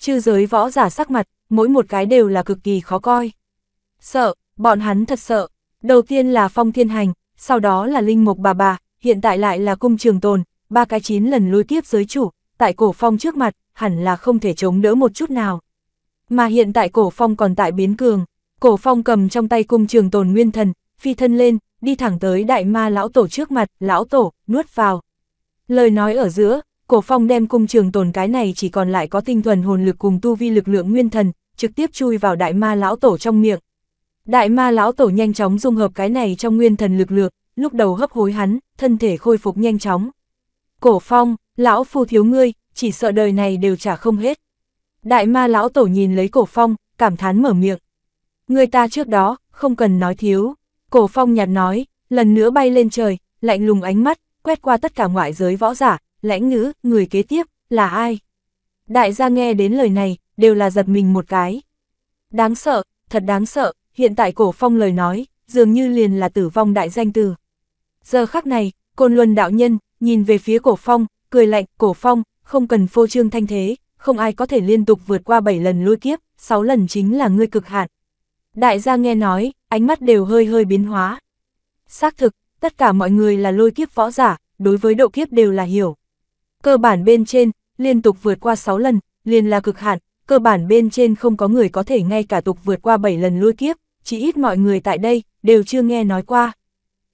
chư giới võ giả sắc mặt, mỗi một cái đều là cực kỳ khó coi. Sợ, bọn hắn thật sợ, đầu tiên là Phong Thiên Hành, sau đó là Linh mục Bà Bà, hiện tại lại là cung trường tồn, ba cái chín lần lôi tiếp giới chủ, tại cổ phong trước mặt, hẳn là không thể chống đỡ một chút nào. Mà hiện tại cổ phong còn tại biến cường, cổ phong cầm trong tay cung trường tồn nguyên thần, phi thân lên, đi thẳng tới đại ma lão tổ trước mặt, lão tổ, nuốt vào. Lời nói ở giữa, Cổ phong đem cung trường tồn cái này chỉ còn lại có tinh thuần hồn lực cùng tu vi lực lượng nguyên thần, trực tiếp chui vào đại ma lão tổ trong miệng. Đại ma lão tổ nhanh chóng dung hợp cái này trong nguyên thần lực lượng, lúc đầu hấp hối hắn, thân thể khôi phục nhanh chóng. Cổ phong, lão phu thiếu ngươi, chỉ sợ đời này đều trả không hết. Đại ma lão tổ nhìn lấy cổ phong, cảm thán mở miệng. Người ta trước đó, không cần nói thiếu. Cổ phong nhạt nói, lần nữa bay lên trời, lạnh lùng ánh mắt, quét qua tất cả ngoại giới võ giả, lãnh ngữ, người kế tiếp, là ai? Đại gia nghe đến lời này, đều là giật mình một cái. Đáng sợ, thật đáng sợ, hiện tại cổ phong lời nói, dường như liền là tử vong đại danh từ. Giờ khắc này, côn luân đạo nhân, nhìn về phía cổ phong, cười lạnh, cổ phong, không cần phô trương thanh thế, không ai có thể liên tục vượt qua 7 lần lôi kiếp, 6 lần chính là ngươi cực hạn. Đại gia nghe nói, ánh mắt đều hơi hơi biến hóa. Xác thực, tất cả mọi người là lôi kiếp võ giả, đối với độ kiếp đều là hiểu. Cơ bản bên trên, liên tục vượt qua 6 lần, liền là cực hạn, cơ bản bên trên không có người có thể ngay cả tục vượt qua 7 lần lôi kiếp, chỉ ít mọi người tại đây đều chưa nghe nói qua.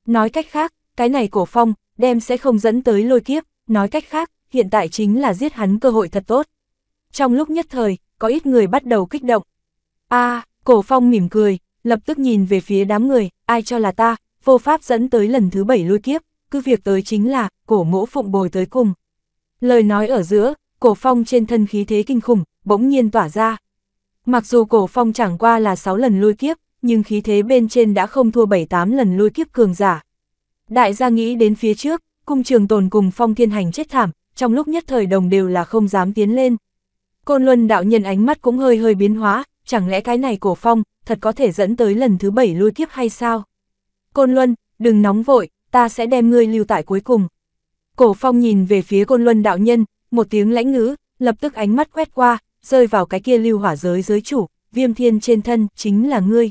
Nói cách khác, cái này cổ phong, đem sẽ không dẫn tới lôi kiếp, nói cách khác, hiện tại chính là giết hắn cơ hội thật tốt. Trong lúc nhất thời, có ít người bắt đầu kích động. a cổ phong mỉm cười, lập tức nhìn về phía đám người, ai cho là ta, vô pháp dẫn tới lần thứ bảy lôi kiếp, cứ việc tới chính là, cổ mỗ phụng bồi tới cùng. Lời nói ở giữa, cổ phong trên thân khí thế kinh khủng, bỗng nhiên tỏa ra. Mặc dù cổ phong chẳng qua là 6 lần lôi kiếp, nhưng khí thế bên trên đã không thua 7-8 lần lôi kiếp cường giả. Đại gia nghĩ đến phía trước, cung trường tồn cùng phong thiên hành chết thảm, trong lúc nhất thời đồng đều là không dám tiến lên. Côn Luân đạo nhân ánh mắt cũng hơi hơi biến hóa, chẳng lẽ cái này cổ phong, thật có thể dẫn tới lần thứ 7 lôi kiếp hay sao? Côn Luân, đừng nóng vội, ta sẽ đem ngươi lưu tại cuối cùng. Cổ phong nhìn về phía côn luân đạo nhân, một tiếng lãnh ngữ, lập tức ánh mắt quét qua, rơi vào cái kia lưu hỏa giới giới chủ, viêm thiên trên thân, chính là ngươi.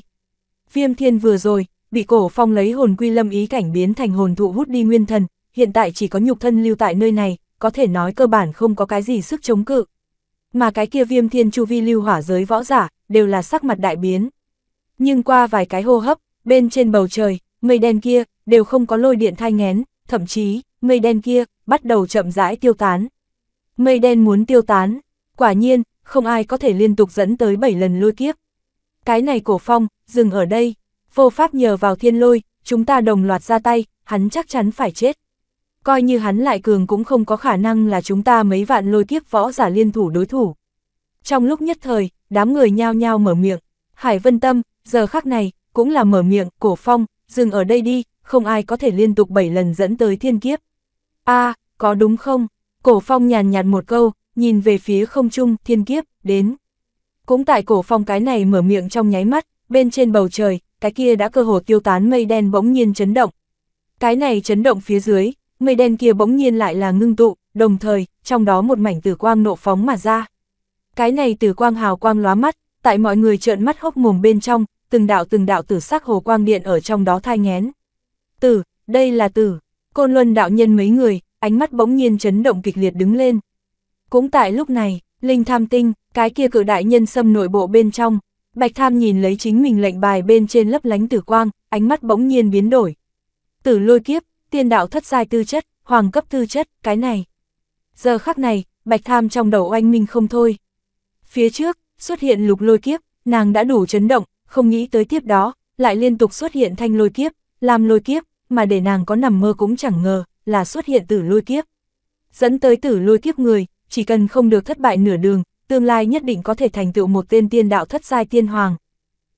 Viêm thiên vừa rồi, bị cổ phong lấy hồn quy lâm ý cảnh biến thành hồn thụ hút đi nguyên thần, hiện tại chỉ có nhục thân lưu tại nơi này, có thể nói cơ bản không có cái gì sức chống cự. Mà cái kia viêm thiên chu vi lưu hỏa giới võ giả, đều là sắc mặt đại biến. Nhưng qua vài cái hô hấp, bên trên bầu trời, mây đen kia, đều không có lôi điện thai ngén, thậm chí, mây đen kia bắt đầu chậm rãi tiêu tán. Mây đen muốn tiêu tán, quả nhiên, không ai có thể liên tục dẫn tới 7 lần lôi kiếp. Cái này cổ phong, dừng ở đây, vô pháp nhờ vào thiên lôi, chúng ta đồng loạt ra tay, hắn chắc chắn phải chết. Coi như hắn lại cường cũng không có khả năng là chúng ta mấy vạn lôi kiếp võ giả liên thủ đối thủ. Trong lúc nhất thời, đám người nhao nhao mở miệng, Hải Vân Tâm, giờ khắc này, cũng là mở miệng, cổ phong, dừng ở đây đi, không ai có thể liên tục 7 lần dẫn tới thiên kiếp a à, có đúng không? Cổ phong nhàn nhạt một câu, nhìn về phía không trung, thiên kiếp, đến. Cũng tại cổ phong cái này mở miệng trong nháy mắt, bên trên bầu trời, cái kia đã cơ hồ tiêu tán mây đen bỗng nhiên chấn động. Cái này chấn động phía dưới, mây đen kia bỗng nhiên lại là ngưng tụ, đồng thời, trong đó một mảnh tử quang nộ phóng mà ra. Cái này tử quang hào quang lóa mắt, tại mọi người trợn mắt hốc mồm bên trong, từng đạo từng đạo tử sắc hồ quang điện ở trong đó thai ngén. Tử, đây là tử. Côn Luân đạo nhân mấy người, ánh mắt bỗng nhiên chấn động kịch liệt đứng lên. Cũng tại lúc này, Linh Tham Tinh, cái kia cự đại nhân xâm nội bộ bên trong, Bạch Tham nhìn lấy chính mình lệnh bài bên trên lấp lánh tử quang, ánh mắt bỗng nhiên biến đổi. Tử lôi kiếp, tiên đạo thất giai tư chất, hoàng cấp tư chất, cái này. Giờ khắc này, Bạch Tham trong đầu oanh minh không thôi. Phía trước, xuất hiện lục lôi kiếp, nàng đã đủ chấn động, không nghĩ tới tiếp đó, lại liên tục xuất hiện thanh lôi kiếp, làm lôi kiếp, mà để nàng có nằm mơ cũng chẳng ngờ, là xuất hiện tử lôi kiếp. Dẫn tới tử lôi kiếp người, chỉ cần không được thất bại nửa đường, tương lai nhất định có thể thành tựu một tên tiên đạo thất giai tiên hoàng.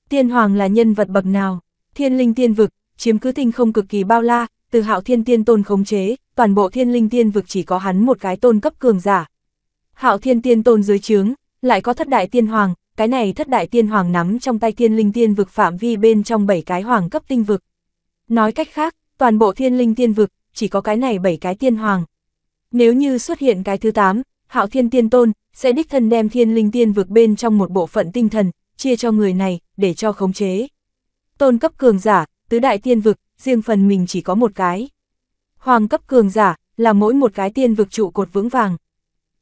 Tiên hoàng là nhân vật bậc nào? Thiên linh tiên vực, chiếm cứ tinh không cực kỳ bao la, từ hạo thiên tiên tôn khống chế, toàn bộ thiên linh tiên vực chỉ có hắn một cái tôn cấp cường giả. Hạo thiên tiên tôn dưới trướng, lại có thất đại tiên hoàng, cái này thất đại tiên hoàng nắm trong tay thiên linh tiên vực phạm vi bên trong bảy cái hoàng cấp tinh vực. Nói cách khác, toàn bộ thiên linh tiên vực, chỉ có cái này bảy cái tiên hoàng. Nếu như xuất hiện cái thứ 8, hạo thiên tiên tôn, sẽ đích thân đem thiên linh tiên vực bên trong một bộ phận tinh thần, chia cho người này, để cho khống chế. Tôn cấp cường giả, tứ đại tiên vực, riêng phần mình chỉ có một cái. Hoàng cấp cường giả, là mỗi một cái tiên vực trụ cột vững vàng.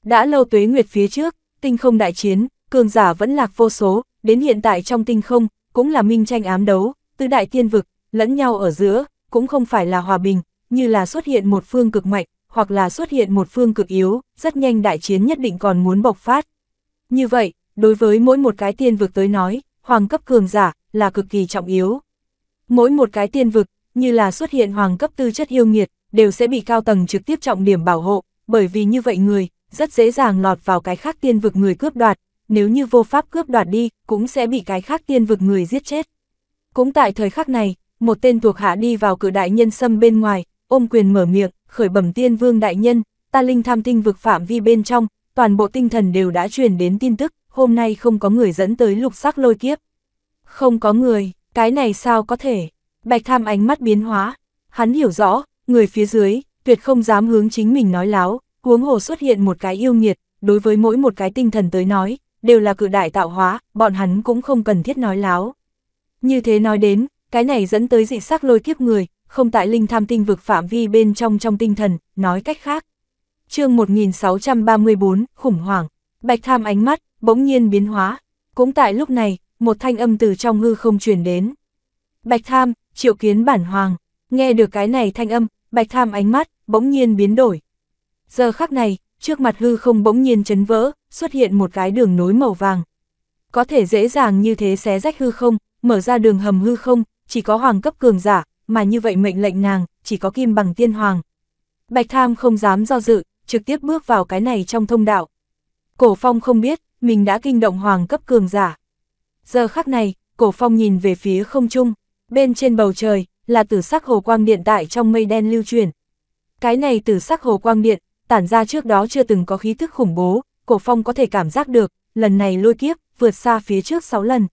Đã lâu tuế nguyệt phía trước, tinh không đại chiến, cường giả vẫn lạc vô số, đến hiện tại trong tinh không, cũng là minh tranh ám đấu, tứ đại tiên vực, lẫn nhau ở giữa, cũng không phải là hòa bình, như là xuất hiện một phương cực mạnh, hoặc là xuất hiện một phương cực yếu, rất nhanh đại chiến nhất định còn muốn bộc phát. Như vậy, đối với mỗi một cái tiên vực tới nói, hoàng cấp cường giả là cực kỳ trọng yếu. Mỗi một cái tiên vực, như là xuất hiện hoàng cấp tư chất yêu nghiệt, đều sẽ bị cao tầng trực tiếp trọng điểm bảo hộ, bởi vì như vậy người, rất dễ dàng lọt vào cái khác tiên vực người cướp đoạt, nếu như vô pháp cướp đoạt đi, cũng sẽ bị cái khác tiên vực người giết chết. Cũng tại thời khắc này, một tên thuộc hạ đi vào cửa đại nhân sâm bên ngoài, ôm quyền mở miệng, khởi bẩm tiên vương đại nhân, ta linh tham tinh vực phạm vi bên trong, toàn bộ tinh thần đều đã truyền đến tin tức, hôm nay không có người dẫn tới lục sắc lôi kiếp. Không có người, cái này sao có thể? Bạch tham ánh mắt biến hóa, hắn hiểu rõ, người phía dưới, tuyệt không dám hướng chính mình nói láo, huống hồ xuất hiện một cái yêu nghiệt, đối với mỗi một cái tinh thần tới nói, đều là cự đại tạo hóa, bọn hắn cũng không cần thiết nói láo. Như thế nói đến, cái này dẫn tới dị sắc lôi kiếp người, không tại linh tham tinh vực phạm vi bên trong trong tinh thần, nói cách khác. chương 1634, khủng hoảng, bạch tham ánh mắt, bỗng nhiên biến hóa. Cũng tại lúc này, một thanh âm từ trong hư không truyền đến. Bạch tham, triệu kiến bản hoàng, nghe được cái này thanh âm, bạch tham ánh mắt, bỗng nhiên biến đổi. Giờ khắc này, trước mặt hư không bỗng nhiên chấn vỡ, xuất hiện một cái đường nối màu vàng. Có thể dễ dàng như thế xé rách hư không, mở ra đường hầm hư không, chỉ có hoàng cấp cường giả, mà như vậy mệnh lệnh nàng, chỉ có kim bằng tiên hoàng. Bạch Tham không dám do dự, trực tiếp bước vào cái này trong thông đạo. Cổ Phong không biết, mình đã kinh động hoàng cấp cường giả. Giờ khắc này, Cổ Phong nhìn về phía không trung, bên trên bầu trời, là tử sắc hồ quang điện tại trong mây đen lưu truyền. Cái này tử sắc hồ quang điện, tản ra trước đó chưa từng có khí thức khủng bố, Cổ Phong có thể cảm giác được, lần này lôi kiếp, vượt xa phía trước 6 lần.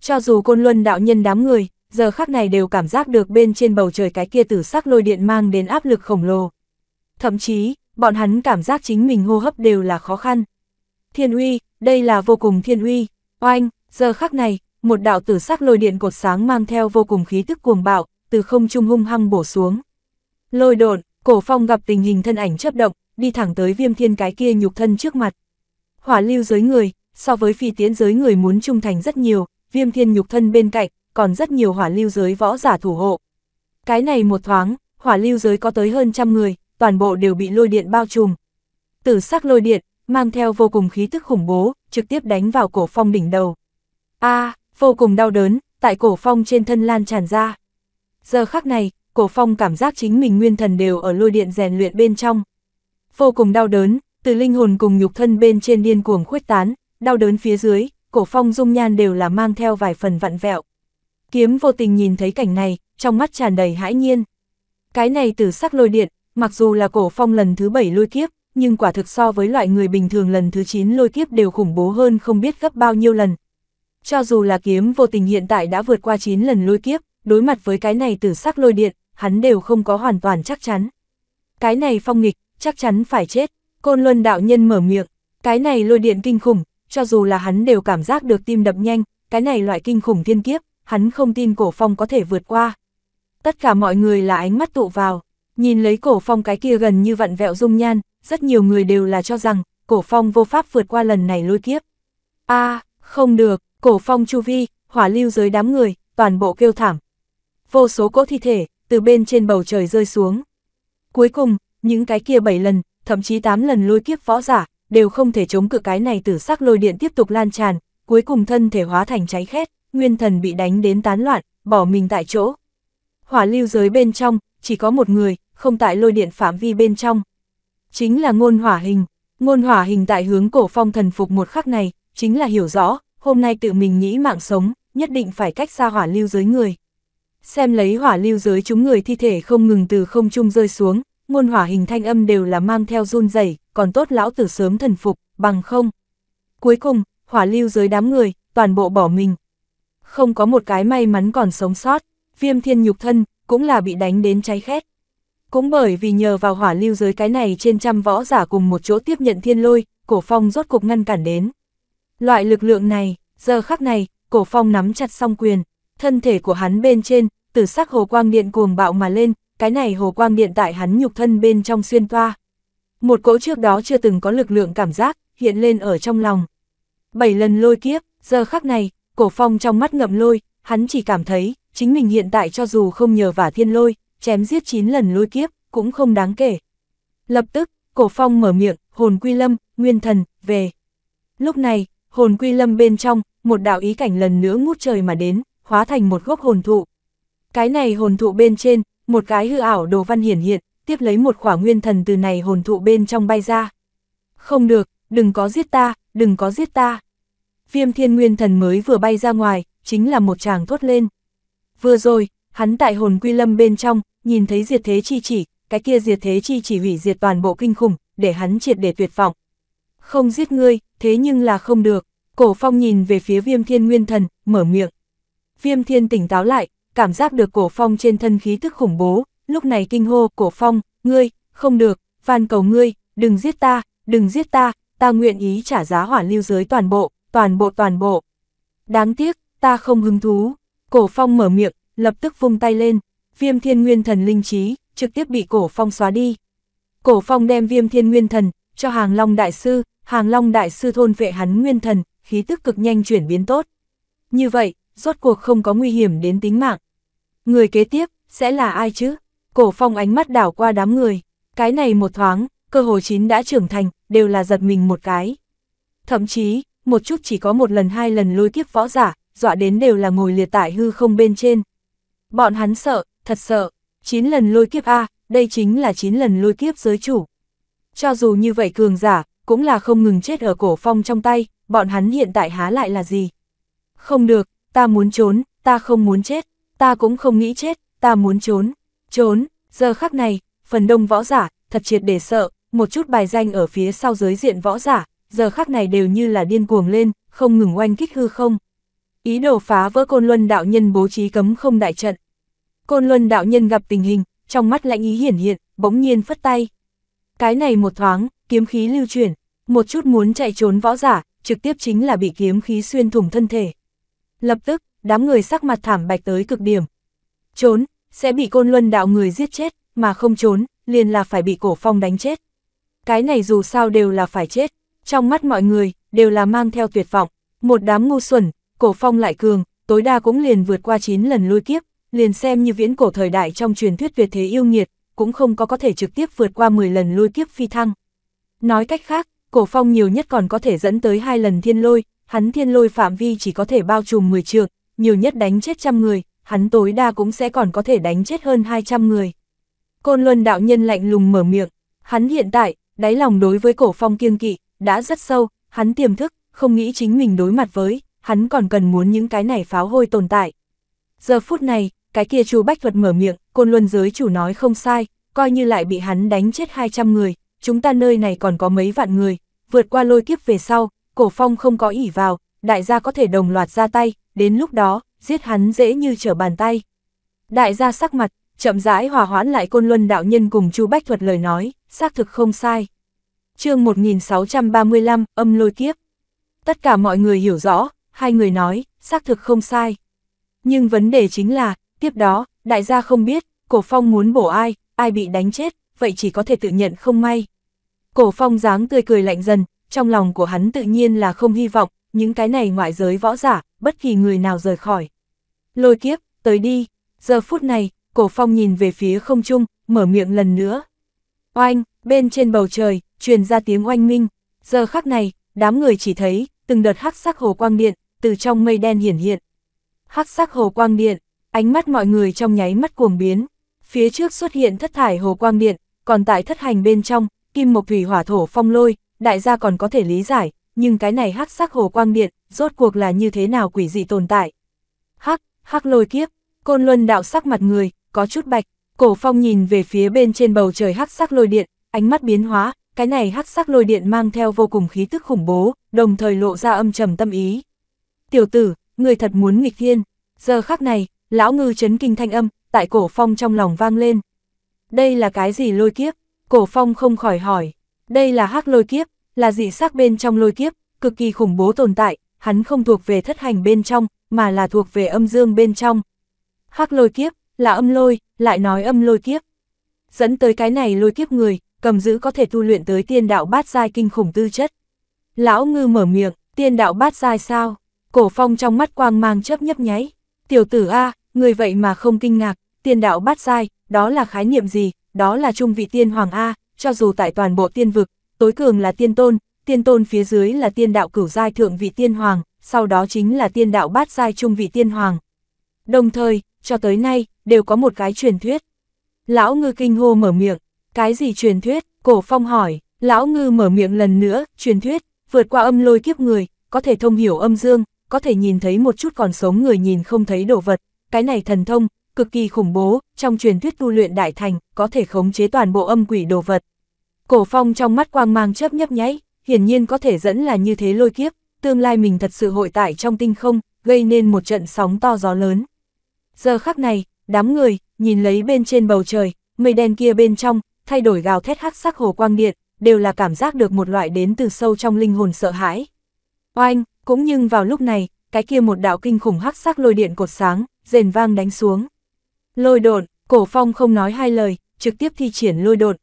Cho dù côn luân đạo nhân đám người, giờ khắc này đều cảm giác được bên trên bầu trời cái kia tử sắc lôi điện mang đến áp lực khổng lồ. Thậm chí, bọn hắn cảm giác chính mình hô hấp đều là khó khăn. Thiên uy, đây là vô cùng thiên uy, oanh, giờ khắc này, một đạo tử sắc lôi điện cột sáng mang theo vô cùng khí tức cuồng bạo, từ không trung hung hăng bổ xuống. Lôi độn, cổ phong gặp tình hình thân ảnh chấp động, đi thẳng tới viêm thiên cái kia nhục thân trước mặt. Hỏa lưu dưới người, so với phi tiến dưới người muốn trung thành rất nhiều, viêm thiên nhục thân bên cạnh, còn rất nhiều hỏa lưu giới võ giả thủ hộ. Cái này một thoáng, hỏa lưu giới có tới hơn trăm người, toàn bộ đều bị lôi điện bao trùm. Tử sắc lôi điện, mang theo vô cùng khí tức khủng bố, trực tiếp đánh vào cổ phong đỉnh đầu. a vô cùng đau đớn, tại cổ phong trên thân lan tràn ra. Giờ khắc này, cổ phong cảm giác chính mình nguyên thần đều ở lôi điện rèn luyện bên trong. Vô cùng đau đớn, từ linh hồn cùng nhục thân bên trên điên cuồng khuếch tán, đau đớn phía dưới, cổ phong dung nhan đều là mang theo vài phần vặn vẹo. Kiếm vô tình nhìn thấy cảnh này, trong mắt tràn đầy hãi nhiên. Cái này tử sắc lôi điện, mặc dù là cổ phong lần thứ bảy lôi kiếp, nhưng quả thực so với loại người bình thường lần thứ 9 lôi kiếp đều khủng bố hơn không biết gấp bao nhiêu lần. Cho dù là kiếm vô tình hiện tại đã vượt qua 9 lần lôi kiếp, đối mặt với cái này tử sắc lôi điện, hắn đều không có hoàn toàn chắc chắn. Cái này phong nghịch, chắc chắn phải chết, côn luân đạo nhân mở miệng, cái này lôi điện kinh khủng, cho dù là hắn đều cảm giác được tim đập nhanh, cái này loại kinh khủng thiên kiếp, hắn không tin cổ phong có thể vượt qua. Tất cả mọi người là ánh mắt tụ vào, nhìn lấy cổ phong cái kia gần như vặn vẹo dung nhan, rất nhiều người đều là cho rằng, cổ phong vô pháp vượt qua lần này lôi kiếp. a không được, cổ phong chu vi, hỏa lưu dưới đám người, toàn bộ kêu thảm. Vô số cỗ thi thể, từ bên trên bầu trời rơi xuống. Cuối cùng, những cái kia bảy lần, thậm chí 8 lần lôi kiếp võ giả, đều không thể chống cự cái này tử sắc lôi điện tiếp tục lan tràn, cuối cùng thân thể hóa thành cháy khét nguyên thần bị đánh đến tán loạn, bỏ mình tại chỗ. Hỏa lưu giới bên trong, chỉ có một người, không tại lôi điện phạm vi bên trong. Chính là ngôn hỏa hình, ngôn hỏa hình tại hướng cổ phong thần phục một khắc này, chính là hiểu rõ, hôm nay tự mình nghĩ mạng sống, nhất định phải cách xa hỏa lưu giới người. Xem lấy hỏa lưu giới chúng người thi thể không ngừng từ không trung rơi xuống, ngôn hỏa hình thanh âm đều là mang theo run rẩy, còn tốt lão tử sớm thần phục, bằng không. Cuối cùng, hỏa lưu giới đám người, toàn bộ bỏ mình, không có một cái may mắn còn sống sót, viêm thiên nhục thân, cũng là bị đánh đến cháy khét. Cũng bởi vì nhờ vào hỏa lưu giới cái này trên trăm võ giả cùng một chỗ tiếp nhận thiên lôi, cổ phong rốt cục ngăn cản đến. Loại lực lượng này, giờ khắc này, cổ phong nắm chặt song quyền, thân thể của hắn bên trên, tử sắc hồ quang điện cuồng bạo mà lên, cái này hồ quang điện tại hắn nhục thân bên trong xuyên toa. Một cỗ trước đó chưa từng có lực lượng cảm giác, hiện lên ở trong lòng. Bảy lần lôi kiếp, giờ khắc này, cổ phong trong mắt ngậm lôi, hắn chỉ cảm thấy, chính mình hiện tại cho dù không nhờ vả thiên lôi, chém giết 9 lần lôi kiếp, cũng không đáng kể. Lập tức, cổ phong mở miệng, hồn quy lâm, nguyên thần, về. Lúc này, hồn quy lâm bên trong, một đạo ý cảnh lần nữa ngút trời mà đến, hóa thành một gốc hồn thụ. Cái này hồn thụ bên trên, một cái hư ảo đồ văn hiển hiện, tiếp lấy một khỏa nguyên thần từ này hồn thụ bên trong bay ra. Không được, đừng có giết ta, đừng có giết ta viêm thiên nguyên thần mới vừa bay ra ngoài, chính là một chàng thốt lên. Vừa rồi, hắn tại hồn quy lâm bên trong, nhìn thấy diệt thế chi chỉ, cái kia diệt thế chi chỉ hủy diệt toàn bộ kinh khủng, để hắn triệt để tuyệt vọng. Không giết ngươi, thế nhưng là không được. Cổ phong nhìn về phía viêm thiên nguyên thần, mở miệng. Viêm thiên tỉnh táo lại, cảm giác được cổ phong trên thân khí tức khủng bố, lúc này kinh hô, cổ phong, ngươi, không được, van cầu ngươi, đừng giết ta, đừng giết ta, ta nguyện ý trả giá hỏa lưu giới toàn bộ, toàn bộ toàn bộ. Đáng tiếc, ta không hứng thú. Cổ phong mở miệng, lập tức vung tay lên, viêm thiên nguyên thần linh trí, trực tiếp bị cổ phong xóa đi. Cổ phong đem viêm thiên nguyên thần, cho hàng long đại sư, hàng long đại sư thôn vệ hắn nguyên thần, khí tức cực nhanh chuyển biến tốt. Như vậy, rốt cuộc không có nguy hiểm đến tính mạng. Người kế tiếp, sẽ là ai chứ? Cổ phong ánh mắt đảo qua đám người, cái này một thoáng, cơ hồ chín đã trưởng thành, đều là giật mình một cái. Thậm chí, một chút chỉ có một lần hai lần lôi kiếp võ giả, dọa đến đều là ngồi liệt tại hư không bên trên. Bọn hắn sợ, thật sợ, 9 lần lôi kiếp A, đây chính là 9 lần lôi kiếp giới chủ. Cho dù như vậy cường giả, cũng là không ngừng chết ở cổ phong trong tay, bọn hắn hiện tại há lại là gì? Không được, ta muốn trốn, ta không muốn chết, ta cũng không nghĩ chết, ta muốn trốn, trốn, giờ khắc này, phần đông võ giả, thật triệt để sợ, một chút bài danh ở phía sau giới diện võ giả, giờ khắc này đều như là điên cuồng lên, không ngừng oanh kích hư không. Ý đồ phá vỡ côn luân đạo nhân bố trí cấm không đại trận. Côn luân đạo nhân gặp tình hình, trong mắt lạnh ý hiển hiện, bỗng nhiên phất tay. Cái này một thoáng, kiếm khí lưu chuyển, một chút muốn chạy trốn võ giả, trực tiếp chính là bị kiếm khí xuyên thủng thân thể. Lập tức, đám người sắc mặt thảm bạch tới cực điểm. Trốn, sẽ bị côn luân đạo người giết chết, mà không trốn, liền là phải bị cổ phong đánh chết. Cái này dù sao đều là phải chết trong mắt mọi người, đều là mang theo tuyệt vọng. Một đám ngu xuẩn, cổ phong lại cường, tối đa cũng liền vượt qua 9 lần lôi kiếp, liền xem như viễn cổ thời đại trong truyền thuyết tuyệt thế yêu nghiệt, cũng không có có thể trực tiếp vượt qua 10 lần lôi kiếp phi thăng. Nói cách khác, cổ phong nhiều nhất còn có thể dẫn tới hai lần thiên lôi, hắn thiên lôi phạm vi chỉ có thể bao trùm 10 trường, nhiều nhất đánh chết trăm người, hắn tối đa cũng sẽ còn có thể đánh chết hơn 200 người. Côn Luân đạo nhân lạnh lùng mở miệng, hắn hiện tại, đáy lòng đối với cổ phong kiêng kỵ, đã rất sâu, hắn tiềm thức, không nghĩ chính mình đối mặt với, hắn còn cần muốn những cái này pháo hôi tồn tại. Giờ phút này, cái kia chu Bách Vật mở miệng, côn luân giới chủ nói không sai, coi như lại bị hắn đánh chết 200 người, chúng ta nơi này còn có mấy vạn người, vượt qua lôi kiếp về sau, cổ phong không có ỉ vào, đại gia có thể đồng loạt ra tay, đến lúc đó, giết hắn dễ như trở bàn tay. Đại gia sắc mặt, chậm rãi hòa hoãn lại côn luân đạo nhân cùng chu Bách Thuật lời nói, xác thực không sai chương 1635, âm lôi kiếp. Tất cả mọi người hiểu rõ, hai người nói, xác thực không sai. Nhưng vấn đề chính là, tiếp đó, đại gia không biết, cổ phong muốn bổ ai, ai bị đánh chết, vậy chỉ có thể tự nhận không may. Cổ phong dáng tươi cười lạnh dần, trong lòng của hắn tự nhiên là không hy vọng, những cái này ngoại giới võ giả, bất kỳ người nào rời khỏi. Lôi kiếp, tới đi, giờ phút này, cổ phong nhìn về phía không trung, mở miệng lần nữa. Oanh, bên trên bầu trời, truyền ra tiếng oanh minh, giờ khắc này, đám người chỉ thấy, từng đợt hắc sắc hồ quang điện, từ trong mây đen hiển hiện. Hắc sắc hồ quang điện, ánh mắt mọi người trong nháy mắt cuồng biến, phía trước xuất hiện thất thải hồ quang điện, còn tại thất hành bên trong, kim mộc thủy hỏa thổ phong lôi, đại gia còn có thể lý giải, nhưng cái này hắc sắc hồ quang điện, rốt cuộc là như thế nào quỷ dị tồn tại. Hắc, hắc lôi kiếp, côn luân đạo sắc mặt người, có chút bạch, cổ phong nhìn về phía bên trên bầu trời hắc sắc lôi điện, ánh mắt biến hóa, cái này hắc sắc lôi điện mang theo vô cùng khí tức khủng bố, đồng thời lộ ra âm trầm tâm ý. Tiểu tử, người thật muốn nghịch thiên. Giờ khắc này, lão ngư chấn kinh thanh âm, tại cổ phong trong lòng vang lên. Đây là cái gì lôi kiếp? Cổ phong không khỏi hỏi. Đây là hắc lôi kiếp, là dị sắc bên trong lôi kiếp, cực kỳ khủng bố tồn tại, hắn không thuộc về thất hành bên trong, mà là thuộc về âm dương bên trong. Hắc lôi kiếp, là âm lôi, lại nói âm lôi kiếp. Dẫn tới cái này lôi kiếp người, cầm giữ có thể tu luyện tới tiên đạo bát giai kinh khủng tư chất. Lão ngư mở miệng, tiên đạo bát giai sao? Cổ phong trong mắt quang mang chớp nhấp nháy. Tiểu tử A, người vậy mà không kinh ngạc, tiên đạo bát giai, đó là khái niệm gì, đó là trung vị tiên hoàng A, cho dù tại toàn bộ tiên vực, tối cường là tiên tôn, tiên tôn phía dưới là tiên đạo cửu giai thượng vị tiên hoàng, sau đó chính là tiên đạo bát giai trung vị tiên hoàng. Đồng thời, cho tới nay, đều có một cái truyền thuyết. Lão ngư kinh hô mở miệng, cái gì truyền thuyết? Cổ phong hỏi, lão ngư mở miệng lần nữa, truyền thuyết, vượt qua âm lôi kiếp người, có thể thông hiểu âm dương, có thể nhìn thấy một chút còn sống người nhìn không thấy đồ vật. Cái này thần thông, cực kỳ khủng bố, trong truyền thuyết tu luyện đại thành, có thể khống chế toàn bộ âm quỷ đồ vật. Cổ phong trong mắt quang mang chớp nhấp nháy, hiển nhiên có thể dẫn là như thế lôi kiếp, tương lai mình thật sự hội tại trong tinh không, gây nên một trận sóng to gió lớn. Giờ khắc này, đám người, nhìn lấy bên trên bầu trời, mây đen kia bên trong, thay đổi gào thét hắc sắc hồ quang điện, đều là cảm giác được một loại đến từ sâu trong linh hồn sợ hãi. Oanh, cũng nhưng vào lúc này, cái kia một đạo kinh khủng hắc sắc lôi điện cột sáng, rền vang đánh xuống. Lôi độn, cổ phong không nói hai lời, trực tiếp thi triển lôi độn.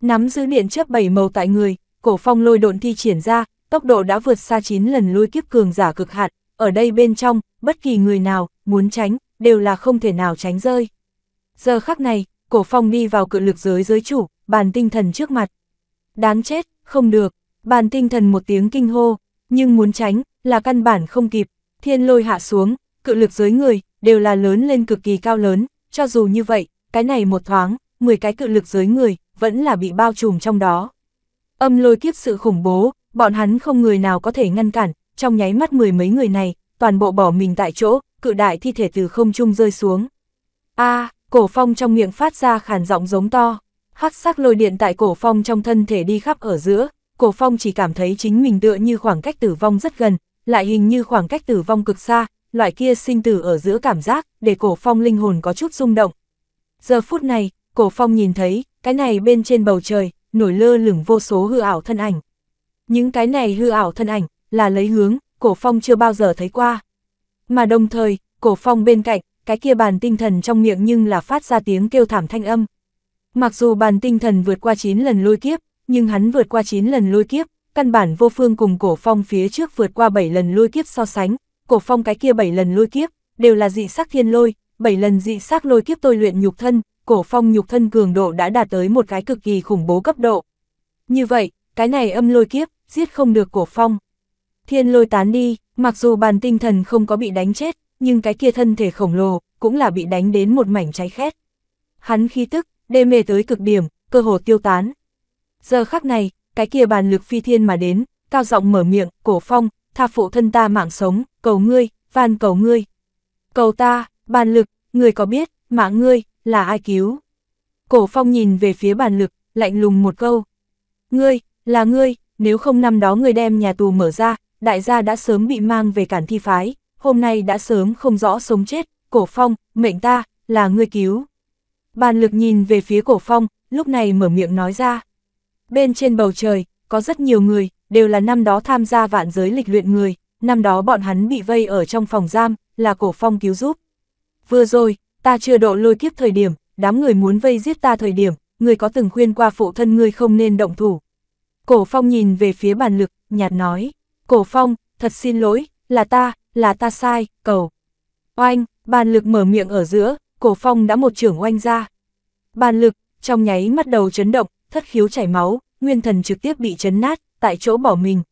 Nắm giữ điện chớp bảy màu tại người, cổ phong lôi độn thi triển ra, tốc độ đã vượt xa 9 lần lôi kiếp cường giả cực hạn, ở đây bên trong, bất kỳ người nào, muốn tránh, đều là không thể nào tránh rơi. Giờ khắc này, cổ phong đi vào cự lực giới giới chủ, bàn tinh thần trước mặt. Đáng chết, không được, bàn tinh thần một tiếng kinh hô, nhưng muốn tránh, là căn bản không kịp, thiên lôi hạ xuống, cự lực giới người, đều là lớn lên cực kỳ cao lớn, cho dù như vậy, cái này một thoáng, 10 cái cự lực giới người, vẫn là bị bao trùm trong đó. Âm lôi kiếp sự khủng bố, bọn hắn không người nào có thể ngăn cản, trong nháy mắt mười mấy người này, toàn bộ bỏ mình tại chỗ, cự đại thi thể từ không trung rơi xuống. a à, Cổ phong trong miệng phát ra khàn giọng giống to, hắc sắc lôi điện tại cổ phong trong thân thể đi khắp ở giữa, cổ phong chỉ cảm thấy chính mình tựa như khoảng cách tử vong rất gần, lại hình như khoảng cách tử vong cực xa, loại kia sinh tử ở giữa cảm giác, để cổ phong linh hồn có chút rung động. Giờ phút này, cổ phong nhìn thấy, cái này bên trên bầu trời, nổi lơ lửng vô số hư ảo thân ảnh. Những cái này hư ảo thân ảnh, là lấy hướng, cổ phong chưa bao giờ thấy qua. Mà đồng thời, cổ phong bên cạnh, cái kia bàn tinh thần trong miệng nhưng là phát ra tiếng kêu thảm thanh âm. Mặc dù bàn tinh thần vượt qua 9 lần lôi kiếp, nhưng hắn vượt qua 9 lần lôi kiếp, căn bản vô phương cùng cổ phong phía trước vượt qua 7 lần lôi kiếp so sánh, cổ phong cái kia 7 lần lôi kiếp, đều là dị sắc thiên lôi, 7 lần dị sắc lôi kiếp tôi luyện nhục thân, cổ phong nhục thân cường độ đã đạt tới một cái cực kỳ khủng bố cấp độ. Như vậy, cái này âm lôi kiếp, giết không được cổ phong. Thiên lôi tán đi, mặc dù bàn tinh thần không có bị đánh chết, nhưng cái kia thân thể khổng lồ, cũng là bị đánh đến một mảnh cháy khét. Hắn khi tức, đê mê tới cực điểm, cơ hồ tiêu tán. Giờ khắc này, cái kia bàn lực phi thiên mà đến, cao giọng mở miệng, cổ phong, tha phụ thân ta mạng sống, cầu ngươi, van cầu ngươi. Cầu ta, bàn lực, ngươi có biết, mạng ngươi, là ai cứu? Cổ phong nhìn về phía bàn lực, lạnh lùng một câu. Ngươi, là ngươi, nếu không năm đó ngươi đem nhà tù mở ra, đại gia đã sớm bị mang về cản thi phái, hôm nay đã sớm không rõ sống chết, cổ phong, mệnh ta, là người cứu. Bàn lực nhìn về phía cổ phong, lúc này mở miệng nói ra. Bên trên bầu trời, có rất nhiều người, đều là năm đó tham gia vạn giới lịch luyện người, năm đó bọn hắn bị vây ở trong phòng giam, là cổ phong cứu giúp. Vừa rồi, ta chưa độ lôi kiếp thời điểm, đám người muốn vây giết ta thời điểm, người có từng khuyên qua phụ thân ngươi không nên động thủ. Cổ phong nhìn về phía bàn lực, nhạt nói, cổ phong, thật xin lỗi, là ta, là ta sai, cầu. Oanh, bàn lực mở miệng ở giữa, cổ phong đã một trưởng oanh ra. Bàn lực, trong nháy mắt đầu chấn động, thất khiếu chảy máu, nguyên thần trực tiếp bị chấn nát, tại chỗ bỏ mình.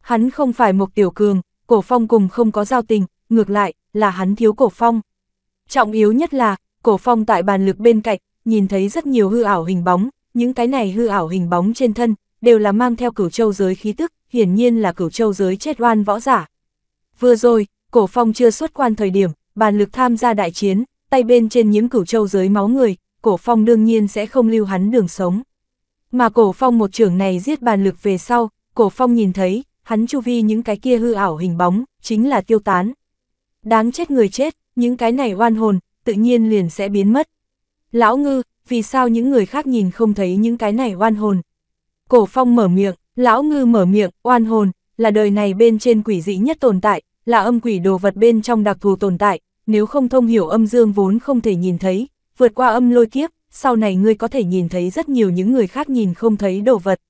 Hắn không phải một tiểu cường, cổ phong cùng không có giao tình, ngược lại, là hắn thiếu cổ phong. Trọng yếu nhất là, cổ phong tại bàn lực bên cạnh, nhìn thấy rất nhiều hư ảo hình bóng, những cái này hư ảo hình bóng trên thân, đều là mang theo cửu châu giới khí tức, hiển nhiên là cửu châu giới chết oan võ giả, Vừa rồi, cổ phong chưa xuất quan thời điểm, bàn lực tham gia đại chiến, tay bên trên nhiễm cửu châu giới máu người, cổ phong đương nhiên sẽ không lưu hắn đường sống. Mà cổ phong một trưởng này giết bàn lực về sau, cổ phong nhìn thấy, hắn chu vi những cái kia hư ảo hình bóng, chính là tiêu tán. Đáng chết người chết, những cái này oan hồn, tự nhiên liền sẽ biến mất. Lão ngư, vì sao những người khác nhìn không thấy những cái này oan hồn? Cổ phong mở miệng, lão ngư mở miệng, oan hồn, là đời này bên trên quỷ dị nhất tồn tại, là âm quỷ đồ vật bên trong đặc thù tồn tại, nếu không thông hiểu âm dương vốn không thể nhìn thấy, vượt qua âm lôi kiếp, sau này ngươi có thể nhìn thấy rất nhiều những người khác nhìn không thấy đồ vật.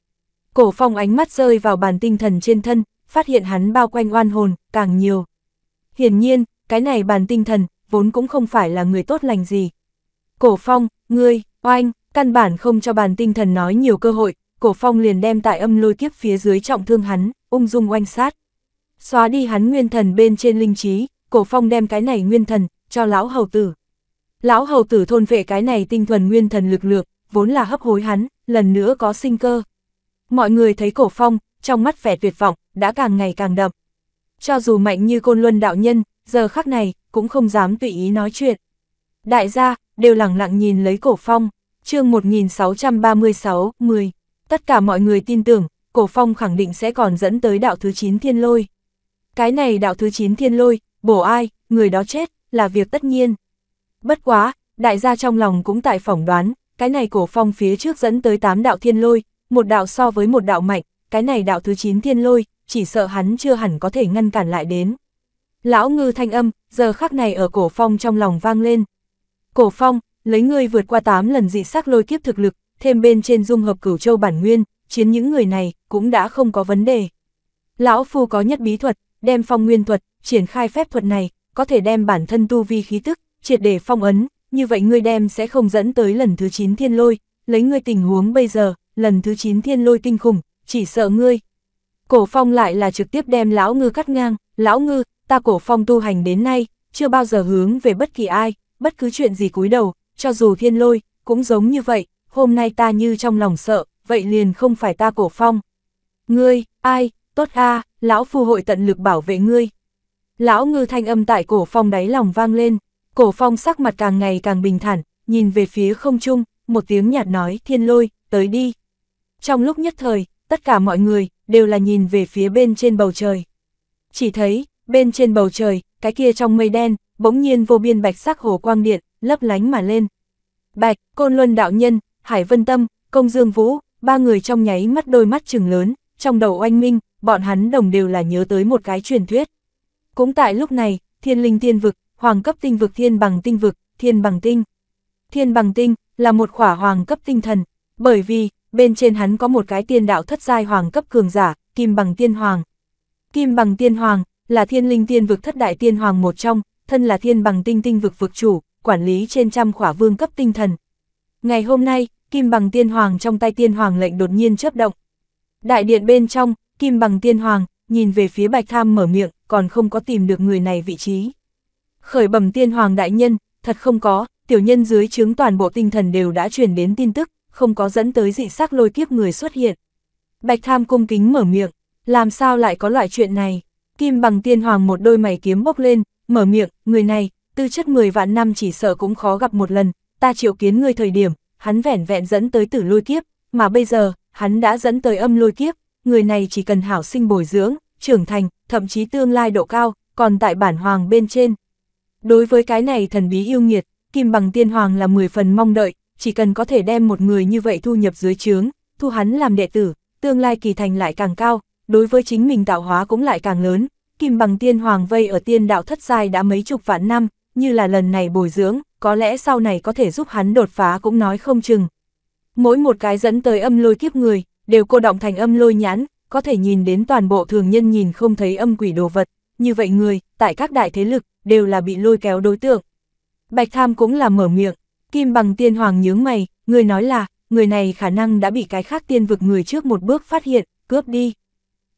Cổ phong ánh mắt rơi vào bàn tinh thần trên thân, phát hiện hắn bao quanh oan hồn, càng nhiều. Hiển nhiên, cái này bàn tinh thần, vốn cũng không phải là người tốt lành gì. Cổ phong, ngươi, oanh, căn bản không cho bàn tinh thần nói nhiều cơ hội, cổ phong liền đem tại âm lôi kiếp phía dưới trọng thương hắn, ung dung oanh sát xóa đi hắn nguyên thần bên trên linh trí, cổ phong đem cái này nguyên thần, cho lão hầu tử. Lão hầu tử thôn vệ cái này tinh thuần nguyên thần lực lược, vốn là hấp hối hắn, lần nữa có sinh cơ. Mọi người thấy cổ phong, trong mắt vẻ tuyệt vọng, đã càng ngày càng đậm. Cho dù mạnh như côn luân đạo nhân, giờ khắc này, cũng không dám tùy ý nói chuyện. Đại gia, đều lặng lặng nhìn lấy cổ phong, chương 1636, 10. Tất cả mọi người tin tưởng, cổ phong khẳng định sẽ còn dẫn tới đạo thứ 9 thiên lôi. Cái này đạo thứ 9 thiên lôi, bổ ai, người đó chết, là việc tất nhiên. Bất quá, đại gia trong lòng cũng tại phỏng đoán, cái này cổ phong phía trước dẫn tới 8 đạo thiên lôi, một đạo so với một đạo mạnh, cái này đạo thứ 9 thiên lôi, chỉ sợ hắn chưa hẳn có thể ngăn cản lại đến. Lão ngư thanh âm, giờ khắc này ở cổ phong trong lòng vang lên. Cổ phong, lấy ngươi vượt qua 8 lần dị sắc lôi kiếp thực lực, thêm bên trên dung hợp cửu châu bản nguyên, chiến những người này, cũng đã không có vấn đề. Lão phu có nhất bí thuật, đem phong nguyên thuật, triển khai phép thuật này, có thể đem bản thân tu vi khí tức, triệt để phong ấn, như vậy ngươi đem sẽ không dẫn tới lần thứ 9 thiên lôi, lấy ngươi tình huống bây giờ, lần thứ 9 thiên lôi kinh khủng, chỉ sợ ngươi. Cổ phong lại là trực tiếp đem lão ngư cắt ngang, lão ngư, ta cổ phong tu hành đến nay, chưa bao giờ hướng về bất kỳ ai, bất cứ chuyện gì cúi đầu, cho dù thiên lôi, cũng giống như vậy, hôm nay ta như trong lòng sợ, vậy liền không phải ta cổ phong. Ngươi, ai, tốt a lão phu hội tận lực bảo vệ ngươi. Lão ngư thanh âm tại cổ phong đáy lòng vang lên, cổ phong sắc mặt càng ngày càng bình thản, nhìn về phía không trung, một tiếng nhạt nói thiên lôi, tới đi. Trong lúc nhất thời, tất cả mọi người đều là nhìn về phía bên trên bầu trời. Chỉ thấy, bên trên bầu trời, cái kia trong mây đen, bỗng nhiên vô biên bạch sắc hồ quang điện, lấp lánh mà lên. Bạch, Côn Luân Đạo Nhân, Hải Vân Tâm, Công Dương Vũ, ba người trong nháy mắt đôi mắt chừng lớn, trong đầu oanh minh, bọn hắn đồng đều là nhớ tới một cái truyền thuyết. Cũng tại lúc này, thiên linh thiên vực, hoàng cấp tinh vực thiên bằng tinh vực, thiên bằng tinh. Thiên bằng tinh là một khỏa hoàng cấp tinh thần, bởi vì bên trên hắn có một cái tiên đạo thất giai hoàng cấp cường giả, kim bằng tiên hoàng. Kim bằng tiên hoàng là thiên linh tiên vực thất đại tiên hoàng một trong, thân là thiên bằng tinh tinh vực vực chủ, quản lý trên trăm khỏa vương cấp tinh thần. Ngày hôm nay, kim bằng tiên hoàng trong tay tiên hoàng lệnh đột nhiên chớp động. Đại điện bên trong, Kim bằng tiên hoàng, nhìn về phía bạch tham mở miệng, còn không có tìm được người này vị trí. Khởi bẩm tiên hoàng đại nhân, thật không có, tiểu nhân dưới chứng toàn bộ tinh thần đều đã truyền đến tin tức, không có dẫn tới dị sắc lôi kiếp người xuất hiện. Bạch tham cung kính mở miệng, làm sao lại có loại chuyện này? Kim bằng tiên hoàng một đôi mày kiếm bốc lên, mở miệng, người này, tư chất 10 vạn năm chỉ sợ cũng khó gặp một lần, ta triệu kiến người thời điểm, hắn vẻn vẹn dẫn tới tử lôi kiếp, mà bây giờ, hắn đã dẫn tới âm lôi kiếp, người này chỉ cần hảo sinh bồi dưỡng, trưởng thành, thậm chí tương lai độ cao, còn tại bản hoàng bên trên. Đối với cái này thần bí yêu nghiệt, Kim Bằng Tiên Hoàng là 10 phần mong đợi, chỉ cần có thể đem một người như vậy thu nhập dưới trướng, thu hắn làm đệ tử, tương lai kỳ thành lại càng cao, đối với chính mình tạo hóa cũng lại càng lớn. Kim Bằng Tiên Hoàng vây ở tiên đạo thất giai đã mấy chục vạn năm, như là lần này bồi dưỡng, có lẽ sau này có thể giúp hắn đột phá cũng nói không chừng. Mỗi một cái dẫn tới âm lôi kiếp người, đều cô động thành âm lôi nhãn, có thể nhìn đến toàn bộ thường nhân nhìn không thấy âm quỷ đồ vật, như vậy người, tại các đại thế lực, đều là bị lôi kéo đối tượng. Bạch Tham cũng là mở miệng, Kim bằng tiên hoàng nhướng mày, người nói là, người này khả năng đã bị cái khác tiên vực người trước một bước phát hiện, cướp đi.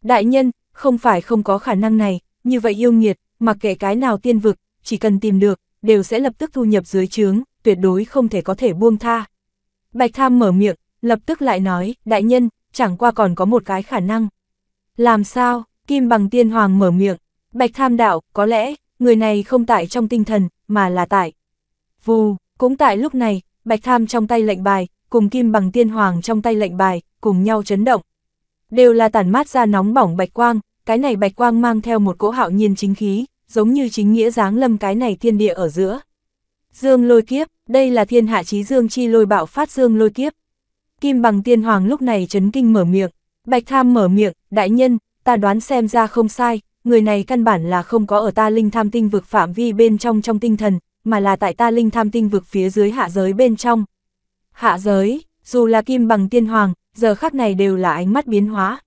Đại nhân, không phải không có khả năng này, như vậy yêu nghiệt, mặc kệ cái nào tiên vực, chỉ cần tìm được, đều sẽ lập tức thu nhập dưới chướng, tuyệt đối không thể có thể buông tha. Bạch Tham mở miệng, lập tức lại nói, đại nhân, chẳng qua còn có một cái khả năng. Làm sao, Kim Bằng Tiên Hoàng mở miệng, Bạch Tham Đạo, có lẽ, người này không tại trong tinh thần, mà là tại. Vù, cũng tại lúc này, Bạch Tham trong tay lệnh bài, cùng Kim Bằng Tiên Hoàng trong tay lệnh bài, cùng nhau chấn động. Đều là tản mát ra nóng bỏng bạch quang, cái này bạch quang mang theo một cỗ hạo nhiên chính khí, giống như chính nghĩa dáng lâm cái này thiên địa ở giữa. Dương lôi kiếp, đây là thiên hạ chí dương chi lôi bạo phát dương lôi kiếp, Kim bằng tiên hoàng lúc này chấn kinh mở miệng, bạch tham mở miệng, đại nhân, ta đoán xem ra không sai, người này căn bản là không có ở ta linh tham tinh vực phạm vi bên trong trong tinh thần, mà là tại ta linh tham tinh vực phía dưới hạ giới bên trong. Hạ giới, dù là kim bằng tiên hoàng, giờ khác này đều là ánh mắt biến hóa.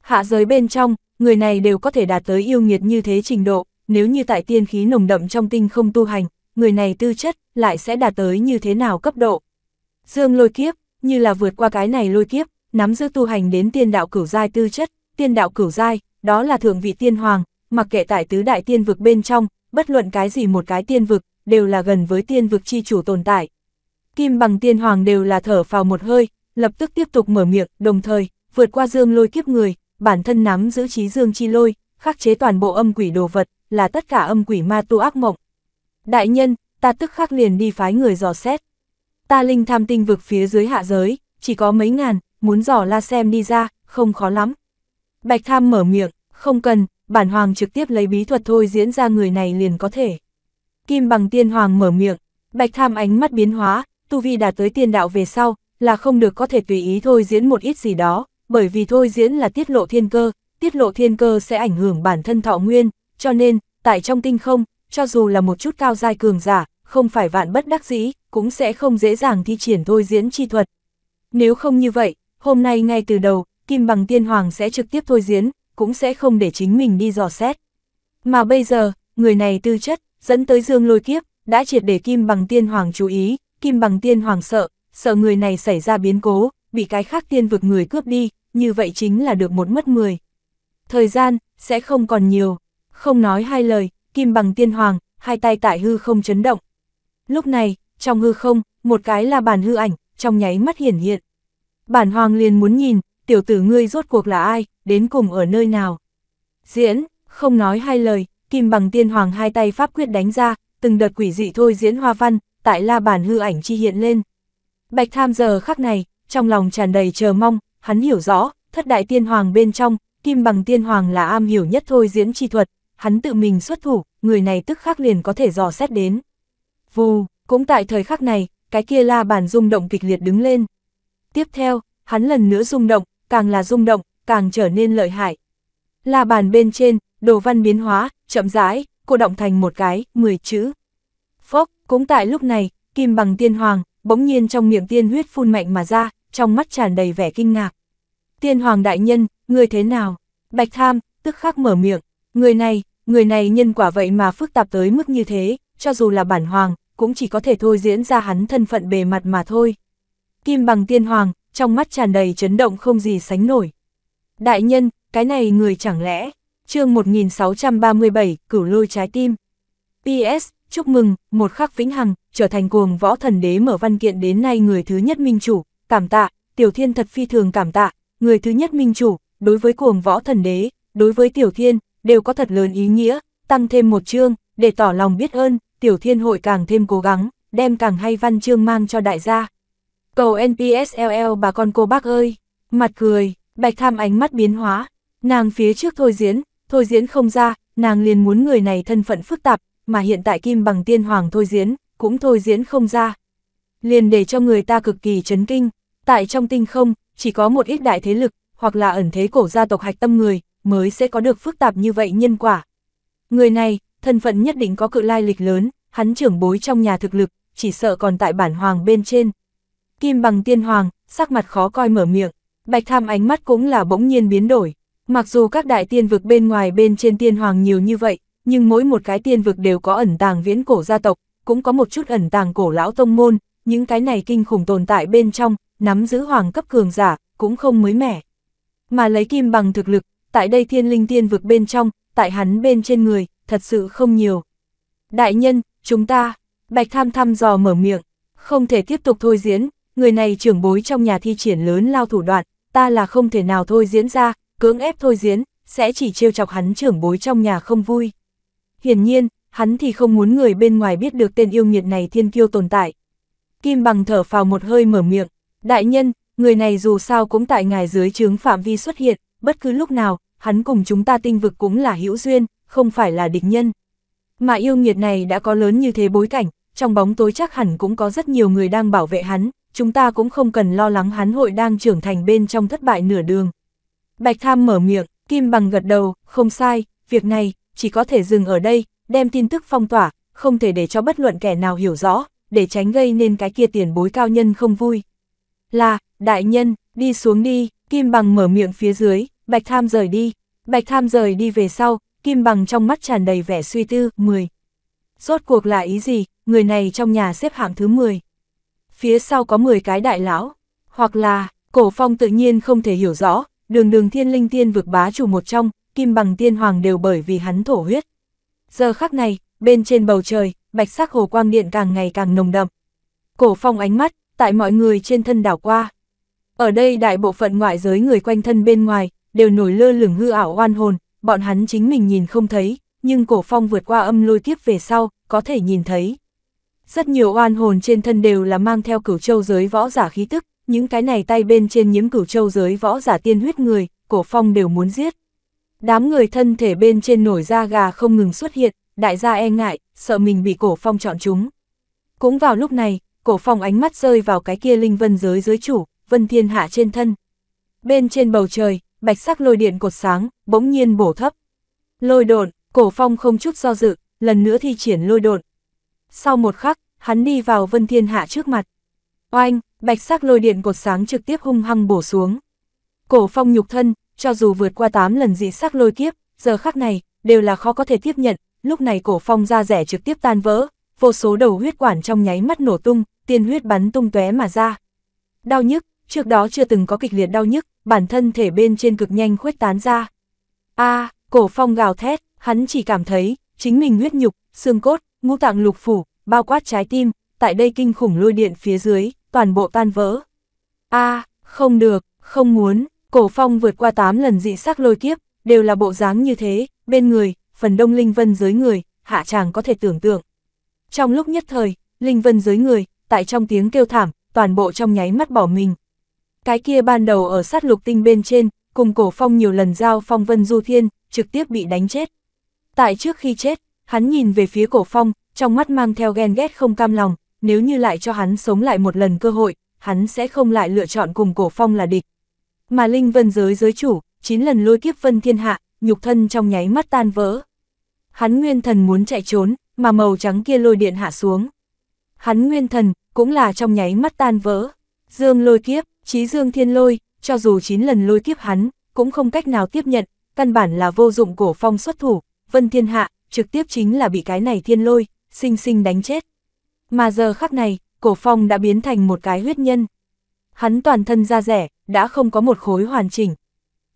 Hạ giới bên trong, người này đều có thể đạt tới yêu nghiệt như thế trình độ, nếu như tại tiên khí nồng đậm trong tinh không tu hành, người này tư chất lại sẽ đạt tới như thế nào cấp độ. Dương lôi kiếp, như là vượt qua cái này lôi kiếp, nắm giữ tu hành đến tiên đạo cửu giai tư chất, tiên đạo cửu giai, đó là thượng vị tiên hoàng, mặc kệ tại tứ đại tiên vực bên trong, bất luận cái gì một cái tiên vực, đều là gần với tiên vực chi chủ tồn tại. Kim bằng tiên hoàng đều là thở vào một hơi, lập tức tiếp tục mở miệng, đồng thời, vượt qua dương lôi kiếp người, bản thân nắm giữ trí dương chi lôi, khắc chế toàn bộ âm quỷ đồ vật, là tất cả âm quỷ ma tu ác mộng. Đại nhân, ta tức khắc liền đi phái người dò xét ta linh tham tinh vực phía dưới hạ giới, chỉ có mấy ngàn, muốn dò la xem đi ra, không khó lắm. Bạch tham mở miệng, không cần, bản hoàng trực tiếp lấy bí thuật thôi diễn ra người này liền có thể. Kim bằng tiên hoàng mở miệng, bạch tham ánh mắt biến hóa, tu vi đạt tới tiên đạo về sau, là không được có thể tùy ý thôi diễn một ít gì đó, bởi vì thôi diễn là tiết lộ thiên cơ, tiết lộ thiên cơ sẽ ảnh hưởng bản thân thọ nguyên, cho nên, tại trong tinh không, cho dù là một chút cao giai cường giả, không phải vạn bất đắc dĩ, cũng sẽ không dễ dàng thi triển thôi diễn chi thuật. Nếu không như vậy, hôm nay ngay từ đầu, Kim Bằng Tiên Hoàng sẽ trực tiếp thôi diễn, cũng sẽ không để chính mình đi dò xét. Mà bây giờ, người này tư chất, dẫn tới dương lôi kiếp, đã triệt để Kim Bằng Tiên Hoàng chú ý, Kim Bằng Tiên Hoàng sợ, sợ người này xảy ra biến cố, bị cái khác tiên vực người cướp đi, như vậy chính là được một mất mười. Thời gian, sẽ không còn nhiều, không nói hai lời, Kim Bằng Tiên Hoàng, hai tay tại hư không chấn động. Lúc này, trong hư không, một cái là bản hư ảnh, trong nháy mắt hiển hiện. Bản hoàng liền muốn nhìn, tiểu tử ngươi rốt cuộc là ai, đến cùng ở nơi nào. Diễn, không nói hai lời, kim bằng tiên hoàng hai tay pháp quyết đánh ra, từng đợt quỷ dị thôi diễn hoa văn, tại la bản hư ảnh chi hiện lên. Bạch tham giờ khắc này, trong lòng tràn đầy chờ mong, hắn hiểu rõ, thất đại tiên hoàng bên trong, kim bằng tiên hoàng là am hiểu nhất thôi diễn chi thuật, hắn tự mình xuất thủ, người này tức khắc liền có thể dò xét đến. Vù, cũng tại thời khắc này, cái kia la bàn rung động kịch liệt đứng lên. Tiếp theo, hắn lần nữa rung động, càng là rung động, càng trở nên lợi hại. La bàn bên trên, đồ văn biến hóa, chậm rãi, cô động thành một cái, 10 chữ. Phốc, cũng tại lúc này, kim bằng tiên hoàng, bỗng nhiên trong miệng tiên huyết phun mạnh mà ra, trong mắt tràn đầy vẻ kinh ngạc. Tiên hoàng đại nhân, người thế nào? Bạch tham, tức khắc mở miệng, người này, người này nhân quả vậy mà phức tạp tới mức như thế, cho dù là bản hoàng, cũng chỉ có thể thôi diễn ra hắn thân phận bề mặt mà thôi. Kim bằng tiên hoàng, trong mắt tràn đầy chấn động không gì sánh nổi. Đại nhân, cái này người chẳng lẽ, chương 1637, cửu lôi trái tim. p s chúc mừng, một khắc vĩnh hằng, trở thành cuồng võ thần đế mở văn kiện đến nay người thứ nhất minh chủ, cảm tạ, tiểu thiên thật phi thường cảm tạ, người thứ nhất minh chủ, đối với cuồng võ thần đế, đối với tiểu thiên, đều có thật lớn ý nghĩa, tăng thêm một chương, để tỏ lòng biết ơn, tiểu thiên hội càng thêm cố gắng, đem càng hay văn chương mang cho đại gia. Cầu NPSLL bà con cô bác ơi, mặt cười, bạch tham ánh mắt biến hóa, nàng phía trước thôi diễn, thôi diễn không ra, nàng liền muốn người này thân phận phức tạp, mà hiện tại kim bằng tiên hoàng thôi diễn, cũng thôi diễn không ra. Liền để cho người ta cực kỳ chấn kinh, tại trong tinh không, chỉ có một ít đại thế lực, hoặc là ẩn thế cổ gia tộc hạch tâm người, mới sẽ có được phức tạp như vậy nhân quả. Người này, thân phận nhất định có cự lai lịch lớn, hắn trưởng bối trong nhà thực lực, chỉ sợ còn tại bản hoàng bên trên. Kim bằng tiên hoàng, sắc mặt khó coi mở miệng, bạch tham ánh mắt cũng là bỗng nhiên biến đổi. Mặc dù các đại tiên vực bên ngoài bên trên tiên hoàng nhiều như vậy, nhưng mỗi một cái tiên vực đều có ẩn tàng viễn cổ gia tộc, cũng có một chút ẩn tàng cổ lão tông môn, những cái này kinh khủng tồn tại bên trong, nắm giữ hoàng cấp cường giả, cũng không mới mẻ. Mà lấy kim bằng thực lực, tại đây thiên linh tiên vực bên trong, tại hắn bên trên người, thật sự không nhiều. Đại nhân, chúng ta, Bạch Tham thăm dò mở miệng, không thể tiếp tục thôi diễn, người này trưởng bối trong nhà thi triển lớn lao thủ đoạn, ta là không thể nào thôi diễn ra, cưỡng ép thôi diễn, sẽ chỉ trêu chọc hắn trưởng bối trong nhà không vui. Hiển nhiên, hắn thì không muốn người bên ngoài biết được tên yêu nghiệt này thiên kiêu tồn tại. Kim bằng thở phào một hơi mở miệng, đại nhân, người này dù sao cũng tại ngài dưới chướng phạm vi xuất hiện, bất cứ lúc nào, hắn cùng chúng ta tinh vực cũng là hữu duyên, không phải là địch nhân. Mà yêu nghiệt này đã có lớn như thế bối cảnh, trong bóng tối chắc hẳn cũng có rất nhiều người đang bảo vệ hắn, chúng ta cũng không cần lo lắng hắn hội đang trưởng thành bên trong thất bại nửa đường. Bạch Tham mở miệng, Kim Bằng gật đầu, không sai, việc này, chỉ có thể dừng ở đây, đem tin tức phong tỏa, không thể để cho bất luận kẻ nào hiểu rõ, để tránh gây nên cái kia tiền bối cao nhân không vui. Là, đại nhân, đi xuống đi, Kim Bằng mở miệng phía dưới, Bạch Tham rời đi. Bạch Tham rời đi về sau, Kim Bằng trong mắt tràn đầy vẻ suy tư, 10. Rốt cuộc là ý gì, người này trong nhà xếp hạng thứ 10. Phía sau có 10 cái đại lão, hoặc là, cổ phong tự nhiên không thể hiểu rõ, đường đường thiên linh tiên vực bá chủ một trong, Kim Bằng tiên hoàng đều bởi vì hắn thổ huyết. Giờ khắc này, bên trên bầu trời, bạch sắc hồ quang điện càng ngày càng nồng đậm. Cổ phong ánh mắt, tại mọi người trên thân đảo qua. Ở đây đại bộ phận ngoại giới người quanh thân bên ngoài, đều nổi lơ lửng hư ảo oan hồn, bọn hắn chính mình nhìn không thấy, nhưng cổ phong vượt qua âm lôi kiếp về sau, có thể nhìn thấy. Rất nhiều oan hồn trên thân đều là mang theo cửu châu giới võ giả khí tức, những cái này tay bên trên nhiễm cửu châu giới võ giả tiên huyết người, cổ phong đều muốn giết. Đám người thân thể bên trên nổi da gà không ngừng xuất hiện, đại gia e ngại, sợ mình bị cổ phong chọn chúng. Cũng vào lúc này, cổ phong ánh mắt rơi vào cái kia linh vân giới giới chủ, vân thiên hạ trên thân. Bên trên bầu trời, bạch sắc lôi điện cột sáng, bỗng nhiên bổ thấp. Lôi độn, cổ phong không chút do dự, lần nữa thi triển lôi độn. Sau một khắc, hắn đi vào vân thiên hạ trước mặt. Oanh, bạch sắc lôi điện cột sáng trực tiếp hung hăng bổ xuống. Cổ phong nhục thân, cho dù vượt qua 8 lần dị sắc lôi kiếp, giờ khắc này, đều là khó có thể tiếp nhận, lúc này cổ phong ra rẻ trực tiếp tan vỡ, vô số đầu huyết quản trong nháy mắt nổ tung, tiên huyết bắn tung tóe mà ra. Đau nhức, trước đó chưa từng có kịch liệt đau nhức, bản thân thể bên trên cực nhanh khuếch tán ra. A, cổ phong gào thét, hắn chỉ cảm thấy, chính mình huyết nhục, xương cốt, ngũ tạng lục phủ, bao quát trái tim, tại đây kinh khủng lôi điện phía dưới, toàn bộ tan vỡ. A, không được, không muốn, cổ phong vượt qua 8 lần dị sắc lôi kiếp, đều là bộ dáng như thế, bên người, phần đông linh vân dưới người, hạ chàng có thể tưởng tượng. Trong lúc nhất thời, linh vân dưới người, tại trong tiếng kêu thảm, toàn bộ trong nháy mắt bỏ mình, cái kia ban đầu ở sát lục tinh bên trên, cùng cổ phong nhiều lần giao phong vân du thiên, trực tiếp bị đánh chết. Tại trước khi chết, hắn nhìn về phía cổ phong, trong mắt mang theo ghen ghét không cam lòng, nếu như lại cho hắn sống lại một lần cơ hội, hắn sẽ không lại lựa chọn cùng cổ phong là địch. Mà Linh Vân giới giới chủ, chín lần lôi kiếp vân thiên hạ, nhục thân trong nháy mắt tan vỡ. Hắn nguyên thần muốn chạy trốn, mà màu trắng kia lôi điện hạ xuống. Hắn nguyên thần, cũng là trong nháy mắt tan vỡ. Dương lôi kiếp, Chí dương thiên lôi, cho dù 9 lần lôi kiếp hắn, cũng không cách nào tiếp nhận, căn bản là vô dụng cổ phong xuất thủ, vân thiên hạ, trực tiếp chính là bị cái này thiên lôi, sinh sinh đánh chết. Mà giờ khắc này, cổ phong đã biến thành một cái huyết nhân. Hắn toàn thân da rẻ, đã không có một khối hoàn chỉnh.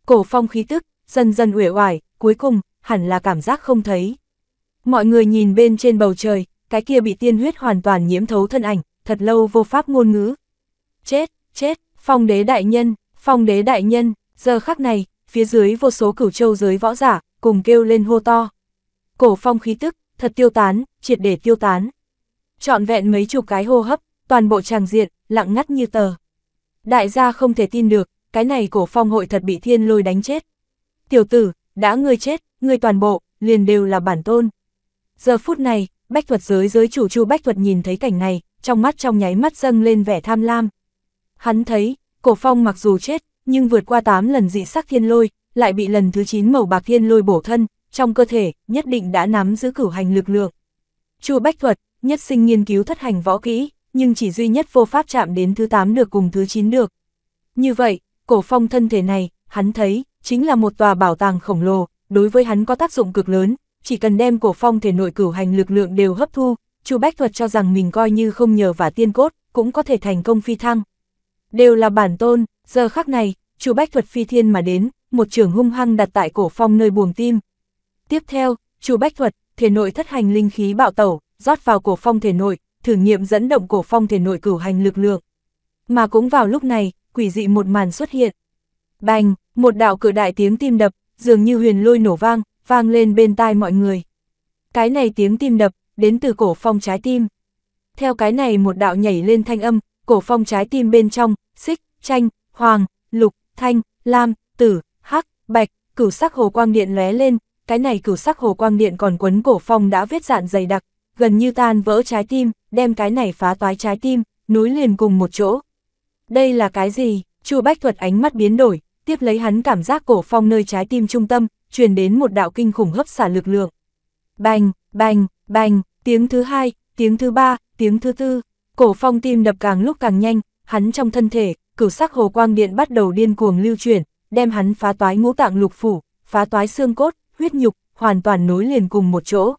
Cổ phong khí tức, dần dần uể oải, cuối cùng, hẳn là cảm giác không thấy. Mọi người nhìn bên trên bầu trời, cái kia bị tiên huyết hoàn toàn nhiễm thấu thân ảnh, thật lâu vô pháp ngôn ngữ. Chết, chết, Phong đế đại nhân, phong đế đại nhân, giờ khắc này, phía dưới vô số cửu châu giới võ giả, cùng kêu lên hô to. Cổ phong khí tức, thật tiêu tán, triệt để tiêu tán. trọn vẹn mấy chục cái hô hấp, toàn bộ tràng diện, lặng ngắt như tờ. Đại gia không thể tin được, cái này cổ phong hội thật bị thiên lôi đánh chết. Tiểu tử, đã ngươi chết, ngươi toàn bộ, liền đều là bản tôn. Giờ phút này, bách thuật giới giới chủ chu bách thuật nhìn thấy cảnh này, trong mắt trong nháy mắt dâng lên vẻ tham lam. Hắn thấy, cổ phong mặc dù chết, nhưng vượt qua 8 lần dị sắc thiên lôi, lại bị lần thứ 9 màu bạc thiên lôi bổ thân, trong cơ thể, nhất định đã nắm giữ cửu hành lực lượng. Chu Bách Thuật, nhất sinh nghiên cứu thất hành võ kỹ, nhưng chỉ duy nhất vô pháp chạm đến thứ 8 được cùng thứ 9 được. Như vậy, cổ phong thân thể này, hắn thấy, chính là một tòa bảo tàng khổng lồ, đối với hắn có tác dụng cực lớn, chỉ cần đem cổ phong thể nội cửu hành lực lượng đều hấp thu, Chu Bách Thuật cho rằng mình coi như không nhờ và tiên cốt, cũng có thể thành công phi thăng đều là bản tôn, giờ khắc này, chu bách thuật phi thiên mà đến, một trường hung hăng đặt tại cổ phong nơi buồng tim. Tiếp theo, chu bách thuật, thể nội thất hành linh khí bạo tẩu, rót vào cổ phong thể nội, thử nghiệm dẫn động cổ phong thể nội cử hành lực lượng. Mà cũng vào lúc này, quỷ dị một màn xuất hiện. Bành, một đạo cự đại tiếng tim đập, dường như huyền lôi nổ vang, vang lên bên tai mọi người. Cái này tiếng tim đập, đến từ cổ phong trái tim. Theo cái này một đạo nhảy lên thanh âm, cổ phong trái tim bên trong, xích, tranh, hoàng, lục, thanh, lam, tử, hắc, bạch, cửu sắc hồ quang điện lóe lên, cái này cửu sắc hồ quang điện còn quấn cổ phong đã viết dạn dày đặc, gần như tan vỡ trái tim, đem cái này phá toái trái tim, núi liền cùng một chỗ. Đây là cái gì? Chu Bách Thuật ánh mắt biến đổi, tiếp lấy hắn cảm giác cổ phong nơi trái tim trung tâm, truyền đến một đạo kinh khủng hấp xả lực lượng. Bành, bành, bành, tiếng thứ hai, tiếng thứ ba, tiếng thứ tư. Cổ phong tim đập càng lúc càng nhanh, hắn trong thân thể, cửu sắc hồ quang điện bắt đầu điên cuồng lưu chuyển, đem hắn phá toái ngũ tạng lục phủ, phá toái xương cốt, huyết nhục, hoàn toàn nối liền cùng một chỗ.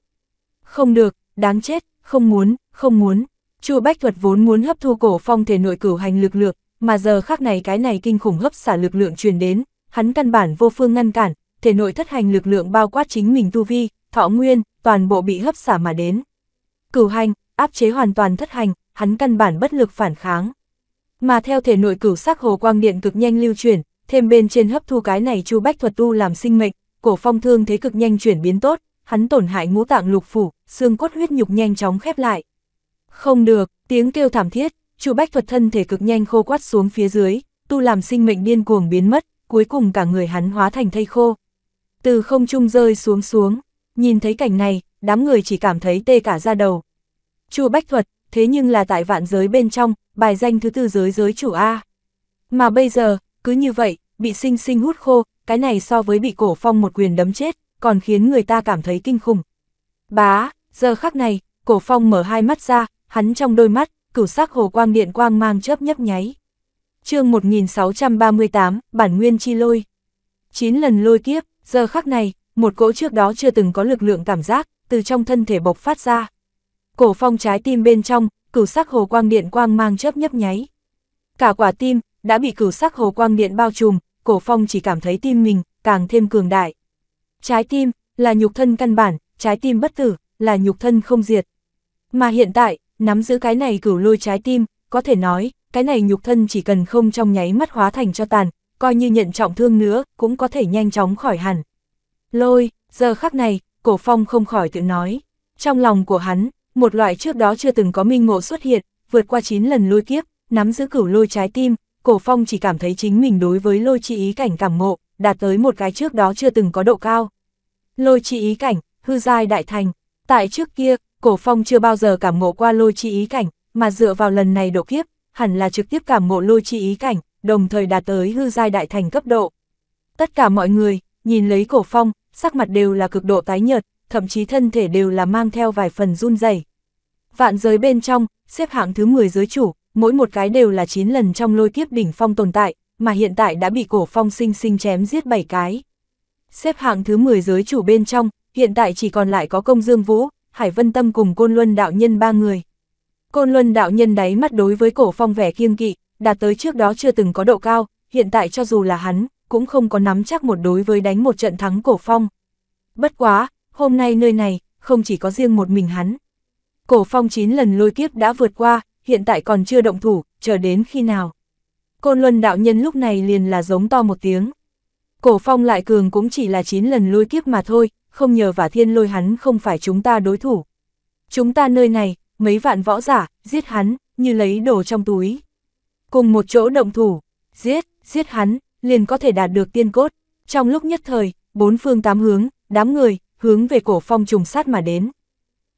Không được, đáng chết, không muốn, không muốn. Chu Bách Thuật vốn muốn hấp thu cổ phong thể nội cửu hành lực lượng, mà giờ khác này cái này kinh khủng hấp xả lực lượng truyền đến, hắn căn bản vô phương ngăn cản, thể nội thất hành lực lượng bao quát chính mình tu vi, thọ nguyên, toàn bộ bị hấp xả mà đến. Cửu hành, áp chế hoàn toàn thất hành, hắn căn bản bất lực phản kháng. Mà theo thể nội cửu sắc hồ quang điện cực nhanh lưu chuyển, thêm bên trên hấp thu cái này chu bách thuật tu làm sinh mệnh, cổ phong thương thế cực nhanh chuyển biến tốt, hắn tổn hại ngũ tạng lục phủ, xương cốt huyết nhục nhanh chóng khép lại. Không được, tiếng kêu thảm thiết, chu bách thuật thân thể cực nhanh khô quắt xuống phía dưới, tu làm sinh mệnh điên cuồng biến mất, cuối cùng cả người hắn hóa thành thây khô. Từ không trung rơi xuống xuống, nhìn thấy cảnh này, đám người chỉ cảm thấy tê cả da đầu. Chu Bách Thuật, thế nhưng là tại vạn giới bên trong, bài danh thứ tư giới giới chủ A. Mà bây giờ, cứ như vậy, bị sinh sinh hút khô, cái này so với bị cổ phong một quyền đấm chết, còn khiến người ta cảm thấy kinh khủng. Bá, giờ khắc này, cổ phong mở hai mắt ra, hắn trong đôi mắt, cửu sắc hồ quang điện quang mang chớp nhấp nháy. chương 1638, bản nguyên chi lôi. chín lần lôi kiếp, giờ khắc này, một cỗ trước đó chưa từng có lực lượng cảm giác, từ trong thân thể bộc phát ra. Cổ phong trái tim bên trong, cửu sắc hồ quang điện quang mang chớp nhấp nháy. Cả quả tim, đã bị cửu sắc hồ quang điện bao trùm, cổ phong chỉ cảm thấy tim mình, càng thêm cường đại. Trái tim, là nhục thân căn bản, trái tim bất tử, là nhục thân không diệt. Mà hiện tại, nắm giữ cái này cửu lôi trái tim, có thể nói, cái này nhục thân chỉ cần không trong nháy mắt hóa thành cho tàn, coi như nhận trọng thương nữa, cũng có thể nhanh chóng khỏi hẳn. Lôi, giờ khắc này, cổ phong không khỏi tự nói. Trong lòng của hắn, một loại trước đó chưa từng có minh ngộ xuất hiện, vượt qua 9 lần lôi kiếp, nắm giữ cửu lôi trái tim, cổ phong chỉ cảm thấy chính mình đối với lôi chi ý cảnh cảm ngộ, đạt tới một cái trước đó chưa từng có độ cao. Lôi chi ý cảnh, hư giai đại thành, tại trước kia, cổ phong chưa bao giờ cảm ngộ qua lôi chi ý cảnh, mà dựa vào lần này độ kiếp, hẳn là trực tiếp cảm ngộ lôi chi ý cảnh, đồng thời đạt tới hư giai đại thành cấp độ. Tất cả mọi người, nhìn lấy cổ phong, sắc mặt đều là cực độ tái nhợt, thậm chí thân thể đều là mang theo vài phần run rẩy. Vạn giới bên trong, xếp hạng thứ 10 giới chủ, mỗi một cái đều là 9 lần trong lôi kiếp đỉnh phong tồn tại, mà hiện tại đã bị cổ phong sinh sinh chém giết 7 cái. Xếp hạng thứ 10 giới chủ bên trong, hiện tại chỉ còn lại có công dương vũ, Hải Vân Tâm cùng Côn Luân Đạo Nhân ba người. Côn Luân Đạo Nhân đáy mắt đối với cổ phong vẻ kiêng kỵ, đạt tới trước đó chưa từng có độ cao, hiện tại cho dù là hắn, cũng không có nắm chắc một đối với đánh một trận thắng cổ phong. Bất quá, hôm nay nơi này, không chỉ có riêng một mình hắn. Cổ phong 9 lần lôi kiếp đã vượt qua, hiện tại còn chưa động thủ, chờ đến khi nào. Côn Luân đạo nhân lúc này liền là giống to một tiếng. Cổ phong lại cường cũng chỉ là 9 lần lôi kiếp mà thôi, không nhờ và thiên lôi hắn không phải chúng ta đối thủ. Chúng ta nơi này, mấy vạn võ giả, giết hắn, như lấy đồ trong túi. Cùng một chỗ động thủ, giết, giết hắn, liền có thể đạt được tiên cốt. Trong lúc nhất thời, bốn phương tám hướng, đám người, hướng về cổ phong trùng sát mà đến.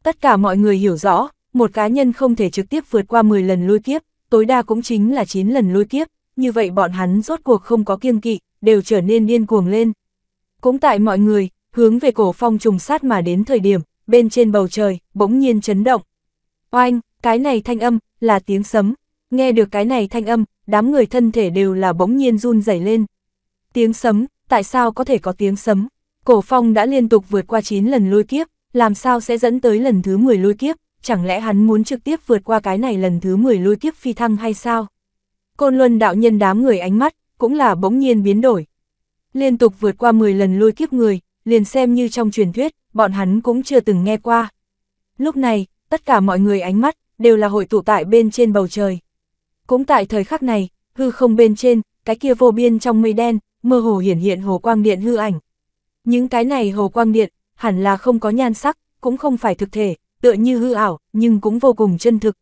Tất cả mọi người hiểu rõ, một cá nhân không thể trực tiếp vượt qua 10 lần lôi kiếp, tối đa cũng chính là 9 lần lôi kiếp, như vậy bọn hắn rốt cuộc không có kiêng kỵ, đều trở nên điên cuồng lên. Cũng tại mọi người, hướng về cổ phong trùng sát mà đến thời điểm, bên trên bầu trời, bỗng nhiên chấn động. Oanh, cái này thanh âm, là tiếng sấm. Nghe được cái này thanh âm, đám người thân thể đều là bỗng nhiên run rẩy lên. Tiếng sấm, tại sao có thể có tiếng sấm? Cổ phong đã liên tục vượt qua 9 lần lôi kiếp, làm sao sẽ dẫn tới lần thứ 10 lôi kiếp, chẳng lẽ hắn muốn trực tiếp vượt qua cái này lần thứ 10 lôi kiếp phi thăng hay sao? Côn Luân đạo nhân đám người ánh mắt, cũng là bỗng nhiên biến đổi. Liên tục vượt qua 10 lần lôi kiếp người, liền xem như trong truyền thuyết, bọn hắn cũng chưa từng nghe qua. Lúc này, tất cả mọi người ánh mắt, đều là hội tụ tại bên trên bầu trời. Cũng tại thời khắc này, hư không bên trên, cái kia vô biên trong mây đen, mơ hồ hiển hiện hồ quang điện hư ảnh, những cái này hồ quang điện, hẳn là không có nhan sắc, cũng không phải thực thể, tựa như hư ảo, nhưng cũng vô cùng chân thực.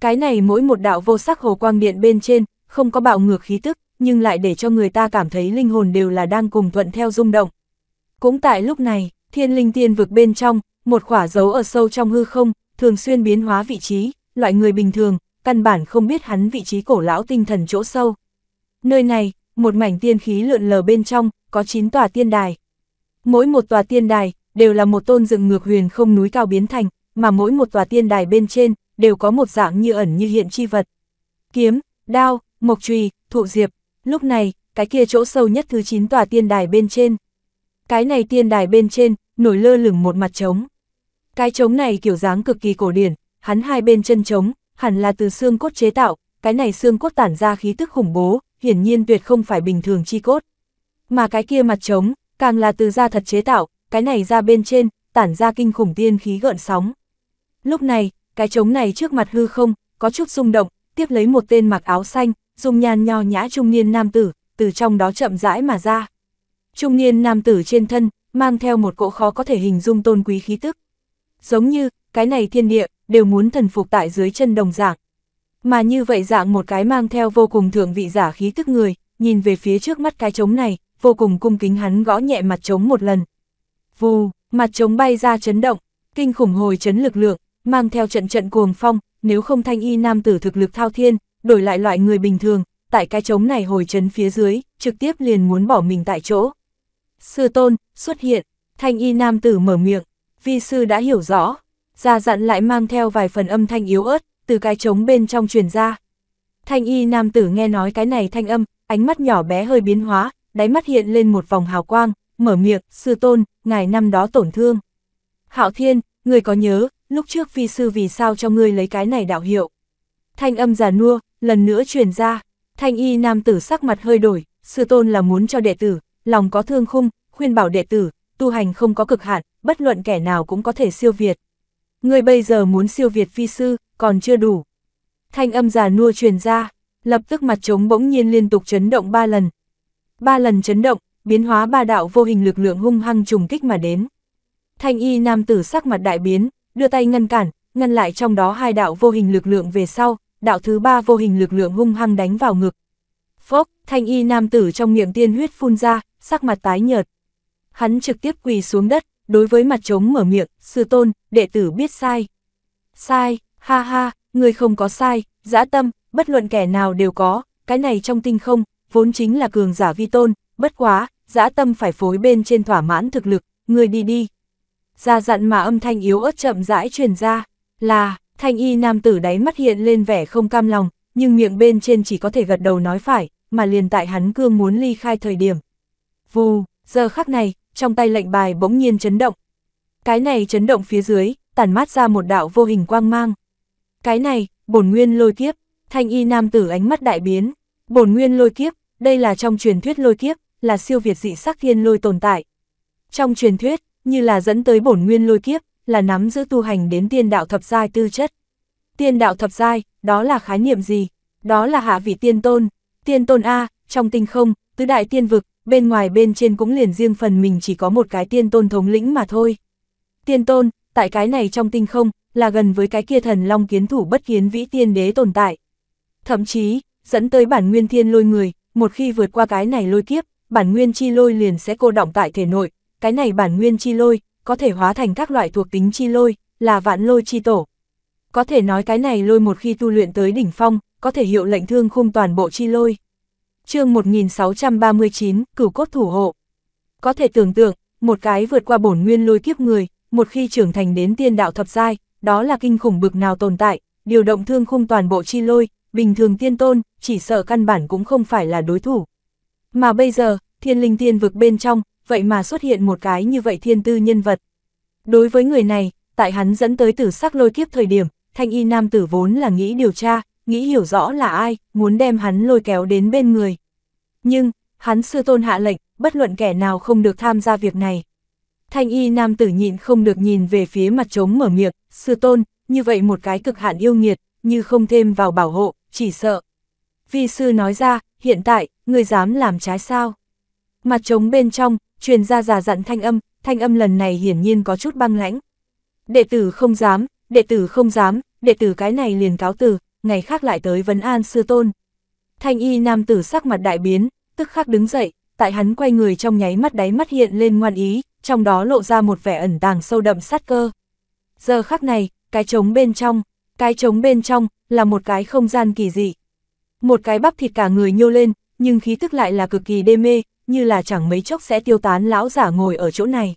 Cái này mỗi một đạo vô sắc hồ quang điện bên trên, không có bạo ngược khí tức, nhưng lại để cho người ta cảm thấy linh hồn đều là đang cùng thuận theo rung động. Cũng tại lúc này, thiên linh tiên vực bên trong, một khỏa dấu ở sâu trong hư không, thường xuyên biến hóa vị trí, loại người bình thường, căn bản không biết hắn vị trí cổ lão tinh thần chỗ sâu. Nơi này, một mảnh tiên khí lượn lờ bên trong, có 9 tòa tiên đài, Mỗi một tòa tiên đài, đều là một tôn dựng ngược huyền không núi cao biến thành, mà mỗi một tòa tiên đài bên trên, đều có một dạng như ẩn như hiện chi vật. Kiếm, đao, mộc trùy, thụ diệp, lúc này, cái kia chỗ sâu nhất thứ 9 tòa tiên đài bên trên. Cái này tiên đài bên trên, nổi lơ lửng một mặt trống. Cái trống này kiểu dáng cực kỳ cổ điển, hắn hai bên chân trống, hẳn là từ xương cốt chế tạo, cái này xương cốt tản ra khí tức khủng bố, hiển nhiên tuyệt không phải bình thường chi cốt. Mà cái kia mặt trống, càng là từ da thật chế tạo, cái này ra bên trên, tản ra kinh khủng tiên khí gợn sóng. Lúc này, cái trống này trước mặt hư không, có chút rung động, tiếp lấy một tên mặc áo xanh, dung nhan nho nhã trung niên nam tử, từ trong đó chậm rãi mà ra. Trung niên nam tử trên thân, mang theo một cỗ khó có thể hình dung tôn quý khí tức. Giống như, cái này thiên địa, đều muốn thần phục tại dưới chân đồng dạng. Mà như vậy dạng một cái mang theo vô cùng thượng vị giả khí tức người, nhìn về phía trước mắt cái trống này, vô cùng cung kính hắn gõ nhẹ mặt trống một lần. Vù, mặt trống bay ra chấn động, kinh khủng hồi chấn lực lượng, mang theo trận trận cuồng phong, nếu không thanh y nam tử thực lực thao thiên, đổi lại loại người bình thường, tại cái trống này hồi chấn phía dưới, trực tiếp liền muốn bỏ mình tại chỗ. Sư tôn, xuất hiện, thanh y nam tử mở miệng, vi sư đã hiểu rõ, ra dặn lại mang theo vài phần âm thanh yếu ớt, từ cái trống bên trong truyền ra. Thanh y nam tử nghe nói cái này thanh âm, ánh mắt nhỏ bé hơi biến hóa, đáy mắt hiện lên một vòng hào quang, mở miệng, sư tôn, ngài năm đó tổn thương. Hạo Thiên, người có nhớ, lúc trước vi sư vì sao cho ngươi lấy cái này đạo hiệu. Thanh âm già nua, lần nữa truyền ra, thanh y nam tử sắc mặt hơi đổi, sư tôn là muốn cho đệ tử, lòng có thương khung, khuyên bảo đệ tử, tu hành không có cực hạn, bất luận kẻ nào cũng có thể siêu việt. Ngươi bây giờ muốn siêu việt vi sư, còn chưa đủ. Thanh âm già nua truyền ra, lập tức mặt trống bỗng nhiên liên tục chấn động ba lần, ba lần chấn động, biến hóa ba đạo vô hình lực lượng hung hăng trùng kích mà đến. Thanh y nam tử sắc mặt đại biến, đưa tay ngăn cản, ngăn lại trong đó hai đạo vô hình lực lượng về sau, đạo thứ ba vô hình lực lượng hung hăng đánh vào ngực. Phốc, thanh y nam tử trong miệng tiên huyết phun ra, sắc mặt tái nhợt. Hắn trực tiếp quỳ xuống đất, đối với mặt trống mở miệng, sư tôn, đệ tử biết sai. Sai, ha ha, người không có sai, dã tâm, bất luận kẻ nào đều có, cái này trong tinh không, vốn chính là cường giả vi tôn, bất quá, dã tâm phải phối bên trên thỏa mãn thực lực, người đi đi. Ra dặn mà âm thanh yếu ớt chậm rãi truyền ra, là, thanh y nam tử đáy mắt hiện lên vẻ không cam lòng, nhưng miệng bên trên chỉ có thể gật đầu nói phải, mà liền tại hắn cương muốn ly khai thời điểm. Vù, giờ khắc này, trong tay lệnh bài bỗng nhiên chấn động. Cái này chấn động phía dưới, tản mát ra một đạo vô hình quang mang. Cái này, bổn nguyên lôi kiếp, thanh y nam tử ánh mắt đại biến, bổn nguyên lôi kiếp, đây là trong truyền thuyết lôi kiếp, là siêu việt dị sắc thiên lôi tồn tại. Trong truyền thuyết, như là dẫn tới bổn nguyên lôi kiếp, là nắm giữ tu hành đến tiên đạo thập giai tư chất. Tiên đạo thập giai, đó là khái niệm gì? Đó là hạ vị tiên tôn, tiên tôn A, trong tinh không, tứ đại tiên vực, bên ngoài bên trên cũng liền riêng phần mình chỉ có một cái tiên tôn thống lĩnh mà thôi. Tiên tôn, tại cái này trong tinh không, là gần với cái kia thần long kiến thủ bất kiến vĩ tiên đế tồn tại. Thậm chí, dẫn tới bản nguyên thiên lôi người, một khi vượt qua cái này lôi kiếp, bản nguyên chi lôi liền sẽ cô động tại thể nội, cái này bản nguyên chi lôi, có thể hóa thành các loại thuộc tính chi lôi, là vạn lôi chi tổ. Có thể nói cái này lôi một khi tu luyện tới đỉnh phong, có thể hiệu lệnh thương khung toàn bộ chi lôi. chương 1639, cửu cốt thủ hộ. Có thể tưởng tượng, một cái vượt qua bổn nguyên lôi kiếp người, một khi trưởng thành đến tiên đạo thập giai, đó là kinh khủng bực nào tồn tại, điều động thương khung toàn bộ chi lôi, bình thường tiên tôn, chỉ sợ căn bản cũng không phải là đối thủ. Mà bây giờ, thiên linh tiên vực bên trong, vậy mà xuất hiện một cái như vậy thiên tư nhân vật. Đối với người này, tại hắn dẫn tới tử sắc lôi kiếp thời điểm, thanh y nam tử vốn là nghĩ điều tra, nghĩ hiểu rõ là ai, muốn đem hắn lôi kéo đến bên người. Nhưng, hắn sư tôn hạ lệnh, bất luận kẻ nào không được tham gia việc này. Thanh y nam tử nhịn không được nhìn về phía mặt trống mở miệng, sư tôn, như vậy một cái cực hạn yêu nghiệt, như không thêm vào bảo hộ, chỉ sợ. Vi sư nói ra, hiện tại, người dám làm trái sao? Mặt trống bên trong, truyền ra giả dặn thanh âm, thanh âm lần này hiển nhiên có chút băng lãnh. Đệ tử không dám, đệ tử không dám, đệ tử cái này liền cáo từ, ngày khác lại tới vấn an sư tôn. Thanh y nam tử sắc mặt đại biến, tức khắc đứng dậy, tại hắn quay người trong nháy mắt đáy mắt hiện lên ngoan ý, trong đó lộ ra một vẻ ẩn tàng sâu đậm sát cơ. Giờ khắc này, cái trống bên trong, cái trống bên trong là một cái không gian kỳ dị. Một cái bắp thịt cả người nhô lên, nhưng khí tức lại là cực kỳ đê mê, như là chẳng mấy chốc sẽ tiêu tán lão giả ngồi ở chỗ này.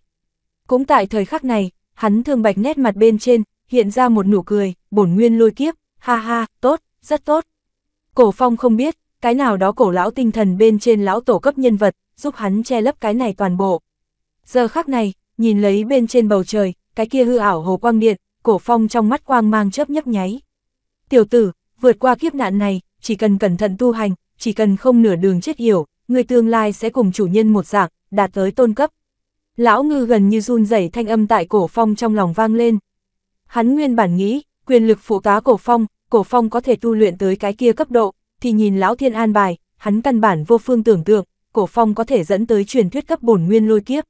Cũng tại thời khắc này, hắn thương bạch nét mặt bên trên, hiện ra một nụ cười, bổn nguyên lôi kiếp, ha ha, tốt, rất tốt. Cổ phong không biết, cái nào đó cổ lão tinh thần bên trên lão tổ cấp nhân vật, giúp hắn che lấp cái này toàn bộ. Giờ khắc này, nhìn lấy bên trên bầu trời, cái kia hư ảo hồ quang điện, cổ phong trong mắt quang mang chớp nhấp nháy. Tiểu tử, vượt qua kiếp nạn này, chỉ cần cẩn thận tu hành, chỉ cần không nửa đường chết hiểu, người tương lai sẽ cùng chủ nhân một dạng, đạt tới tôn cấp. Lão ngư gần như run rẩy thanh âm tại cổ phong trong lòng vang lên. Hắn nguyên bản nghĩ, quyền lực phụ tá cổ phong, cổ phong có thể tu luyện tới cái kia cấp độ, thì nhìn lão thiên an bài, hắn căn bản vô phương tưởng tượng, cổ phong có thể dẫn tới truyền thuyết cấp bổn nguyên lôi kiếp.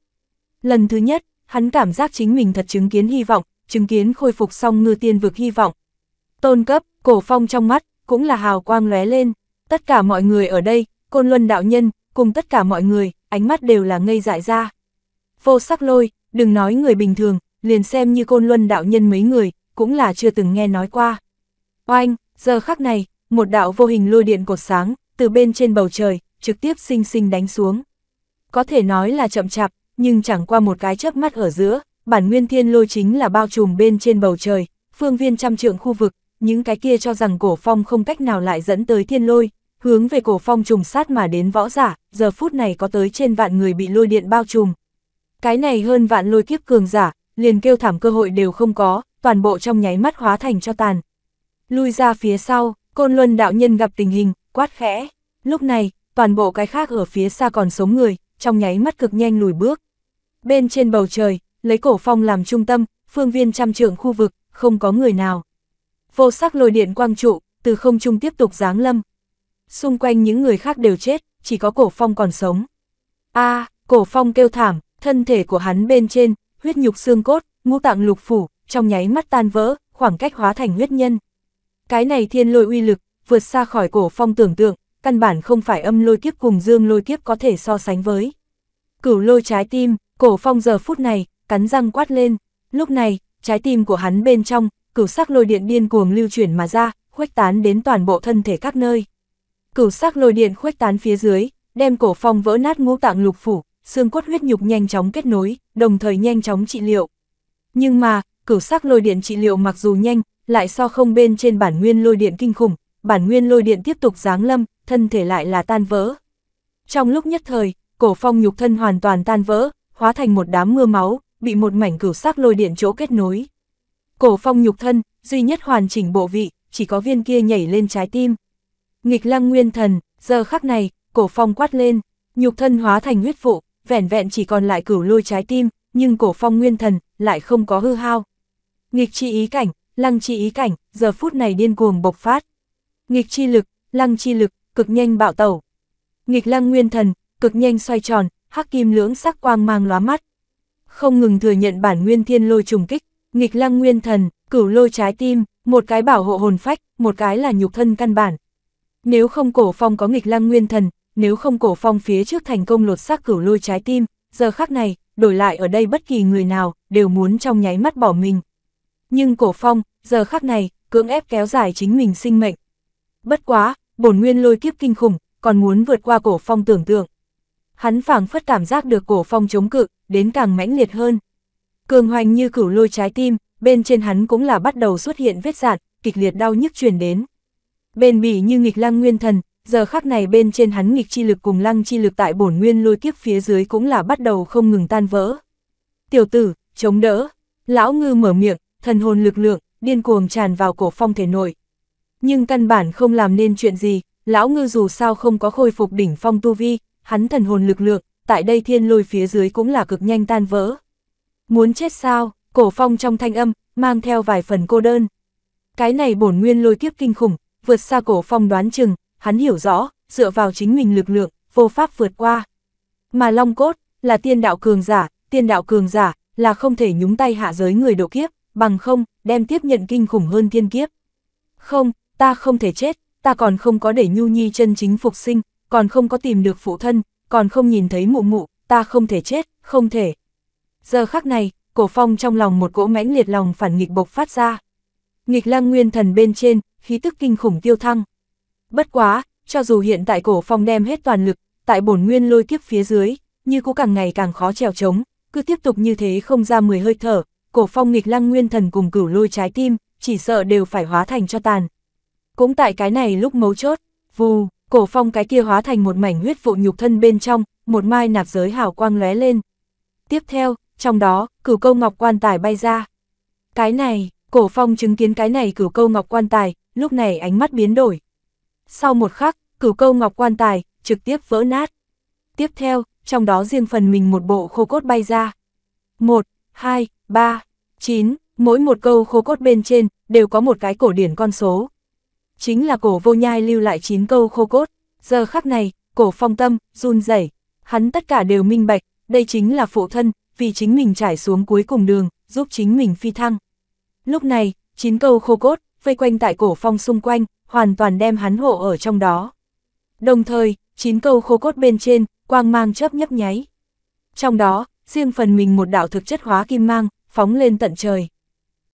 Lần thứ nhất, hắn cảm giác chính mình thật chứng kiến hy vọng, chứng kiến khôi phục xong ngư tiên vực hy vọng. Tôn cấp, cổ phong trong mắt, cũng là hào quang lóe lên. Tất cả mọi người ở đây, côn luân đạo nhân, cùng tất cả mọi người, ánh mắt đều là ngây dại ra. Vô sắc lôi, đừng nói người bình thường, liền xem như côn luân đạo nhân mấy người, cũng là chưa từng nghe nói qua. Oanh, giờ khắc này, một đạo vô hình lôi điện cột sáng, từ bên trên bầu trời, trực tiếp xinh xinh đánh xuống. Có thể nói là chậm chạp, nhưng chẳng qua một cái chớp mắt ở giữa, bản nguyên thiên lôi chính là bao trùm bên trên bầu trời, phương viên trăm trượng khu vực, những cái kia cho rằng cổ phong không cách nào lại dẫn tới thiên lôi, hướng về cổ phong trùng sát mà đến võ giả, giờ phút này có tới trên vạn người bị lôi điện bao trùm. Cái này hơn vạn lôi kiếp cường giả, liền kêu thảm cơ hội đều không có, toàn bộ trong nháy mắt hóa thành cho tàn. Lui ra phía sau, côn luân đạo nhân gặp tình hình, quát khẽ. Lúc này, toàn bộ cái khác ở phía xa còn sống người, trong nháy mắt cực nhanh lùi bước. Bên trên bầu trời, lấy cổ phong làm trung tâm, phương viên trăm trượng khu vực, không có người nào. Vô sắc lôi điện quang trụ, từ không trung tiếp tục giáng lâm. Xung quanh những người khác đều chết, chỉ có cổ phong còn sống. a cổ phong kêu thảm, thân thể của hắn bên trên, huyết nhục xương cốt, ngũ tạng lục phủ, trong nháy mắt tan vỡ, khoảng cách hóa thành huyết nhân. Cái này thiên lôi uy lực, vượt xa khỏi cổ phong tưởng tượng, căn bản không phải âm lôi kiếp cùng dương lôi kiếp có thể so sánh với. Cửu lôi trái tim, cổ phong giờ phút này, cắn răng quát lên, lúc này, trái tim của hắn bên trong, cửu sắc lôi điện điên cuồng lưu chuyển mà ra, khuếch tán đến toàn bộ thân thể các nơi. Cửu sắc lôi điện khuếch tán phía dưới, đem cổ phong vỡ nát ngũ tạng lục phủ, xương cốt huyết nhục nhanh chóng kết nối, đồng thời nhanh chóng trị liệu. Nhưng mà, cửu sắc lôi điện trị liệu mặc dù nhanh, lại so không bên trên bản nguyên lôi điện kinh khủng, bản nguyên lôi điện tiếp tục giáng lâm, thân thể lại là tan vỡ. Trong lúc nhất thời, cổ phong nhục thân hoàn toàn tan vỡ, hóa thành một đám mưa máu, bị một mảnh cửu sắc lôi điện chỗ kết nối. Cổ phong nhục thân, duy nhất hoàn chỉnh bộ vị, chỉ có viên kia nhảy lên trái tim. Nghịch lăng nguyên thần, giờ khắc này, cổ phong quát lên, nhục thân hóa thành huyết vụ, vẻn vẹn chỉ còn lại cửu lôi trái tim, nhưng cổ phong nguyên thần lại không có hư hao. Nghịch chi ý cảnh, lăng chi ý cảnh, giờ phút này điên cuồng bộc phát. Nghịch chi lực, lăng chi lực, cực nhanh bạo tẩu. Nghịch lăng nguyên thần, cực nhanh xoay tròn, hắc kim lưỡng sắc quang mang lóa mắt, không ngừng thừa nhận bản nguyên thiên lôi trùng kích, nghịch lăng nguyên thần, cửu lôi trái tim, một cái bảo hộ hồn phách, một cái là nhục thân căn bản. Nếu không cổ phong có nghịch lăng nguyên thần, nếu không cổ phong phía trước thành công lột xác cửu lôi trái tim, giờ khắc này, đổi lại ở đây bất kỳ người nào, đều muốn trong nháy mắt bỏ mình. Nhưng cổ phong, giờ khắc này, cưỡng ép kéo dài chính mình sinh mệnh. Bất quá, bổn nguyên lôi kiếp kinh khủng, còn muốn vượt qua cổ phong tưởng tượng. Hắn phảng phất cảm giác được cổ phong chống cự, đến càng mãnh liệt hơn. Cường hoành như cửu lôi trái tim, bên trên hắn cũng là bắt đầu xuất hiện vết dạn, kịch liệt đau nhức truyền đến. Bền bỉ như nghịch lăng nguyên thần, giờ khắc này bên trên hắn nghịch chi lực cùng lăng chi lực tại bổn nguyên lôi kiếp phía dưới cũng là bắt đầu không ngừng tan vỡ. Tiểu tử, chống đỡ, lão ngư mở miệng, thần hồn lực lượng, điên cuồng tràn vào cổ phong thể nội. Nhưng căn bản không làm nên chuyện gì, lão ngư dù sao không có khôi phục đỉnh phong tu vi, hắn thần hồn lực lượng, tại đây thiên lôi phía dưới cũng là cực nhanh tan vỡ. Muốn chết sao, cổ phong trong thanh âm, mang theo vài phần cô đơn. Cái này bổn nguyên lôi kiếp kinh khủng, vượt xa cổ phong đoán chừng, hắn hiểu rõ, dựa vào chính mình lực lượng, vô pháp vượt qua. Mà Long Cốt, là tiên đạo cường giả, tiên đạo cường giả, là không thể nhúng tay hạ giới người độ kiếp, bằng không, đem tiếp nhận kinh khủng hơn thiên kiếp. Không, ta không thể chết, ta còn không có để Nhu Nhi chân chính phục sinh, còn không có tìm được phụ thân, còn không nhìn thấy mụ mụ, ta không thể chết, không thể. Giờ khắc này, cổ phong trong lòng một cỗ mãnh liệt lòng phản nghịch bộc phát ra. Nghịch lang nguyên thần bên trên, khí tức kinh khủng tiêu thăng. Bất quá, cho dù hiện tại cổ phong đem hết toàn lực, tại bổn nguyên lôi kiếp phía dưới, như cũng càng ngày càng khó trèo trống, cứ tiếp tục như thế không ra 10 hơi thở, cổ phong nghịch lang nguyên thần cùng cửu lôi trái tim, chỉ sợ đều phải hóa thành cho tàn. Cũng tại cái này lúc mấu chốt, vù, cổ phong cái kia hóa thành một mảnh huyết vụ nhục thân bên trong, một mai nạp giới hào quang lóe lên. Tiếp theo, trong đó, cửu câu ngọc quan tài bay ra. Cái này, cổ phong chứng kiến cái này cửu câu ngọc quan tài, lúc này ánh mắt biến đổi. Sau một khắc, cửu câu ngọc quan tài, trực tiếp vỡ nát. Tiếp theo, trong đó riêng phần mình một bộ khô cốt bay ra. Một, hai, ba, chín, mỗi một câu khô cốt bên trên, đều có một cái cổ điển con số. Chính là cổ vô nhai lưu lại chín câu khô cốt, giờ khắc này, cổ phong tâm, run rẩy hắn tất cả đều minh bạch, đây chính là phụ thân, vì chính mình trải xuống cuối cùng đường, giúp chính mình phi thăng. Lúc này, chín câu khô cốt, vây quanh tại cổ phong xung quanh, hoàn toàn đem hắn hộ ở trong đó. Đồng thời, chín câu khô cốt bên trên, quang mang chớp nhấp nháy. Trong đó, riêng phần mình một đạo thực chất hóa kim mang, phóng lên tận trời.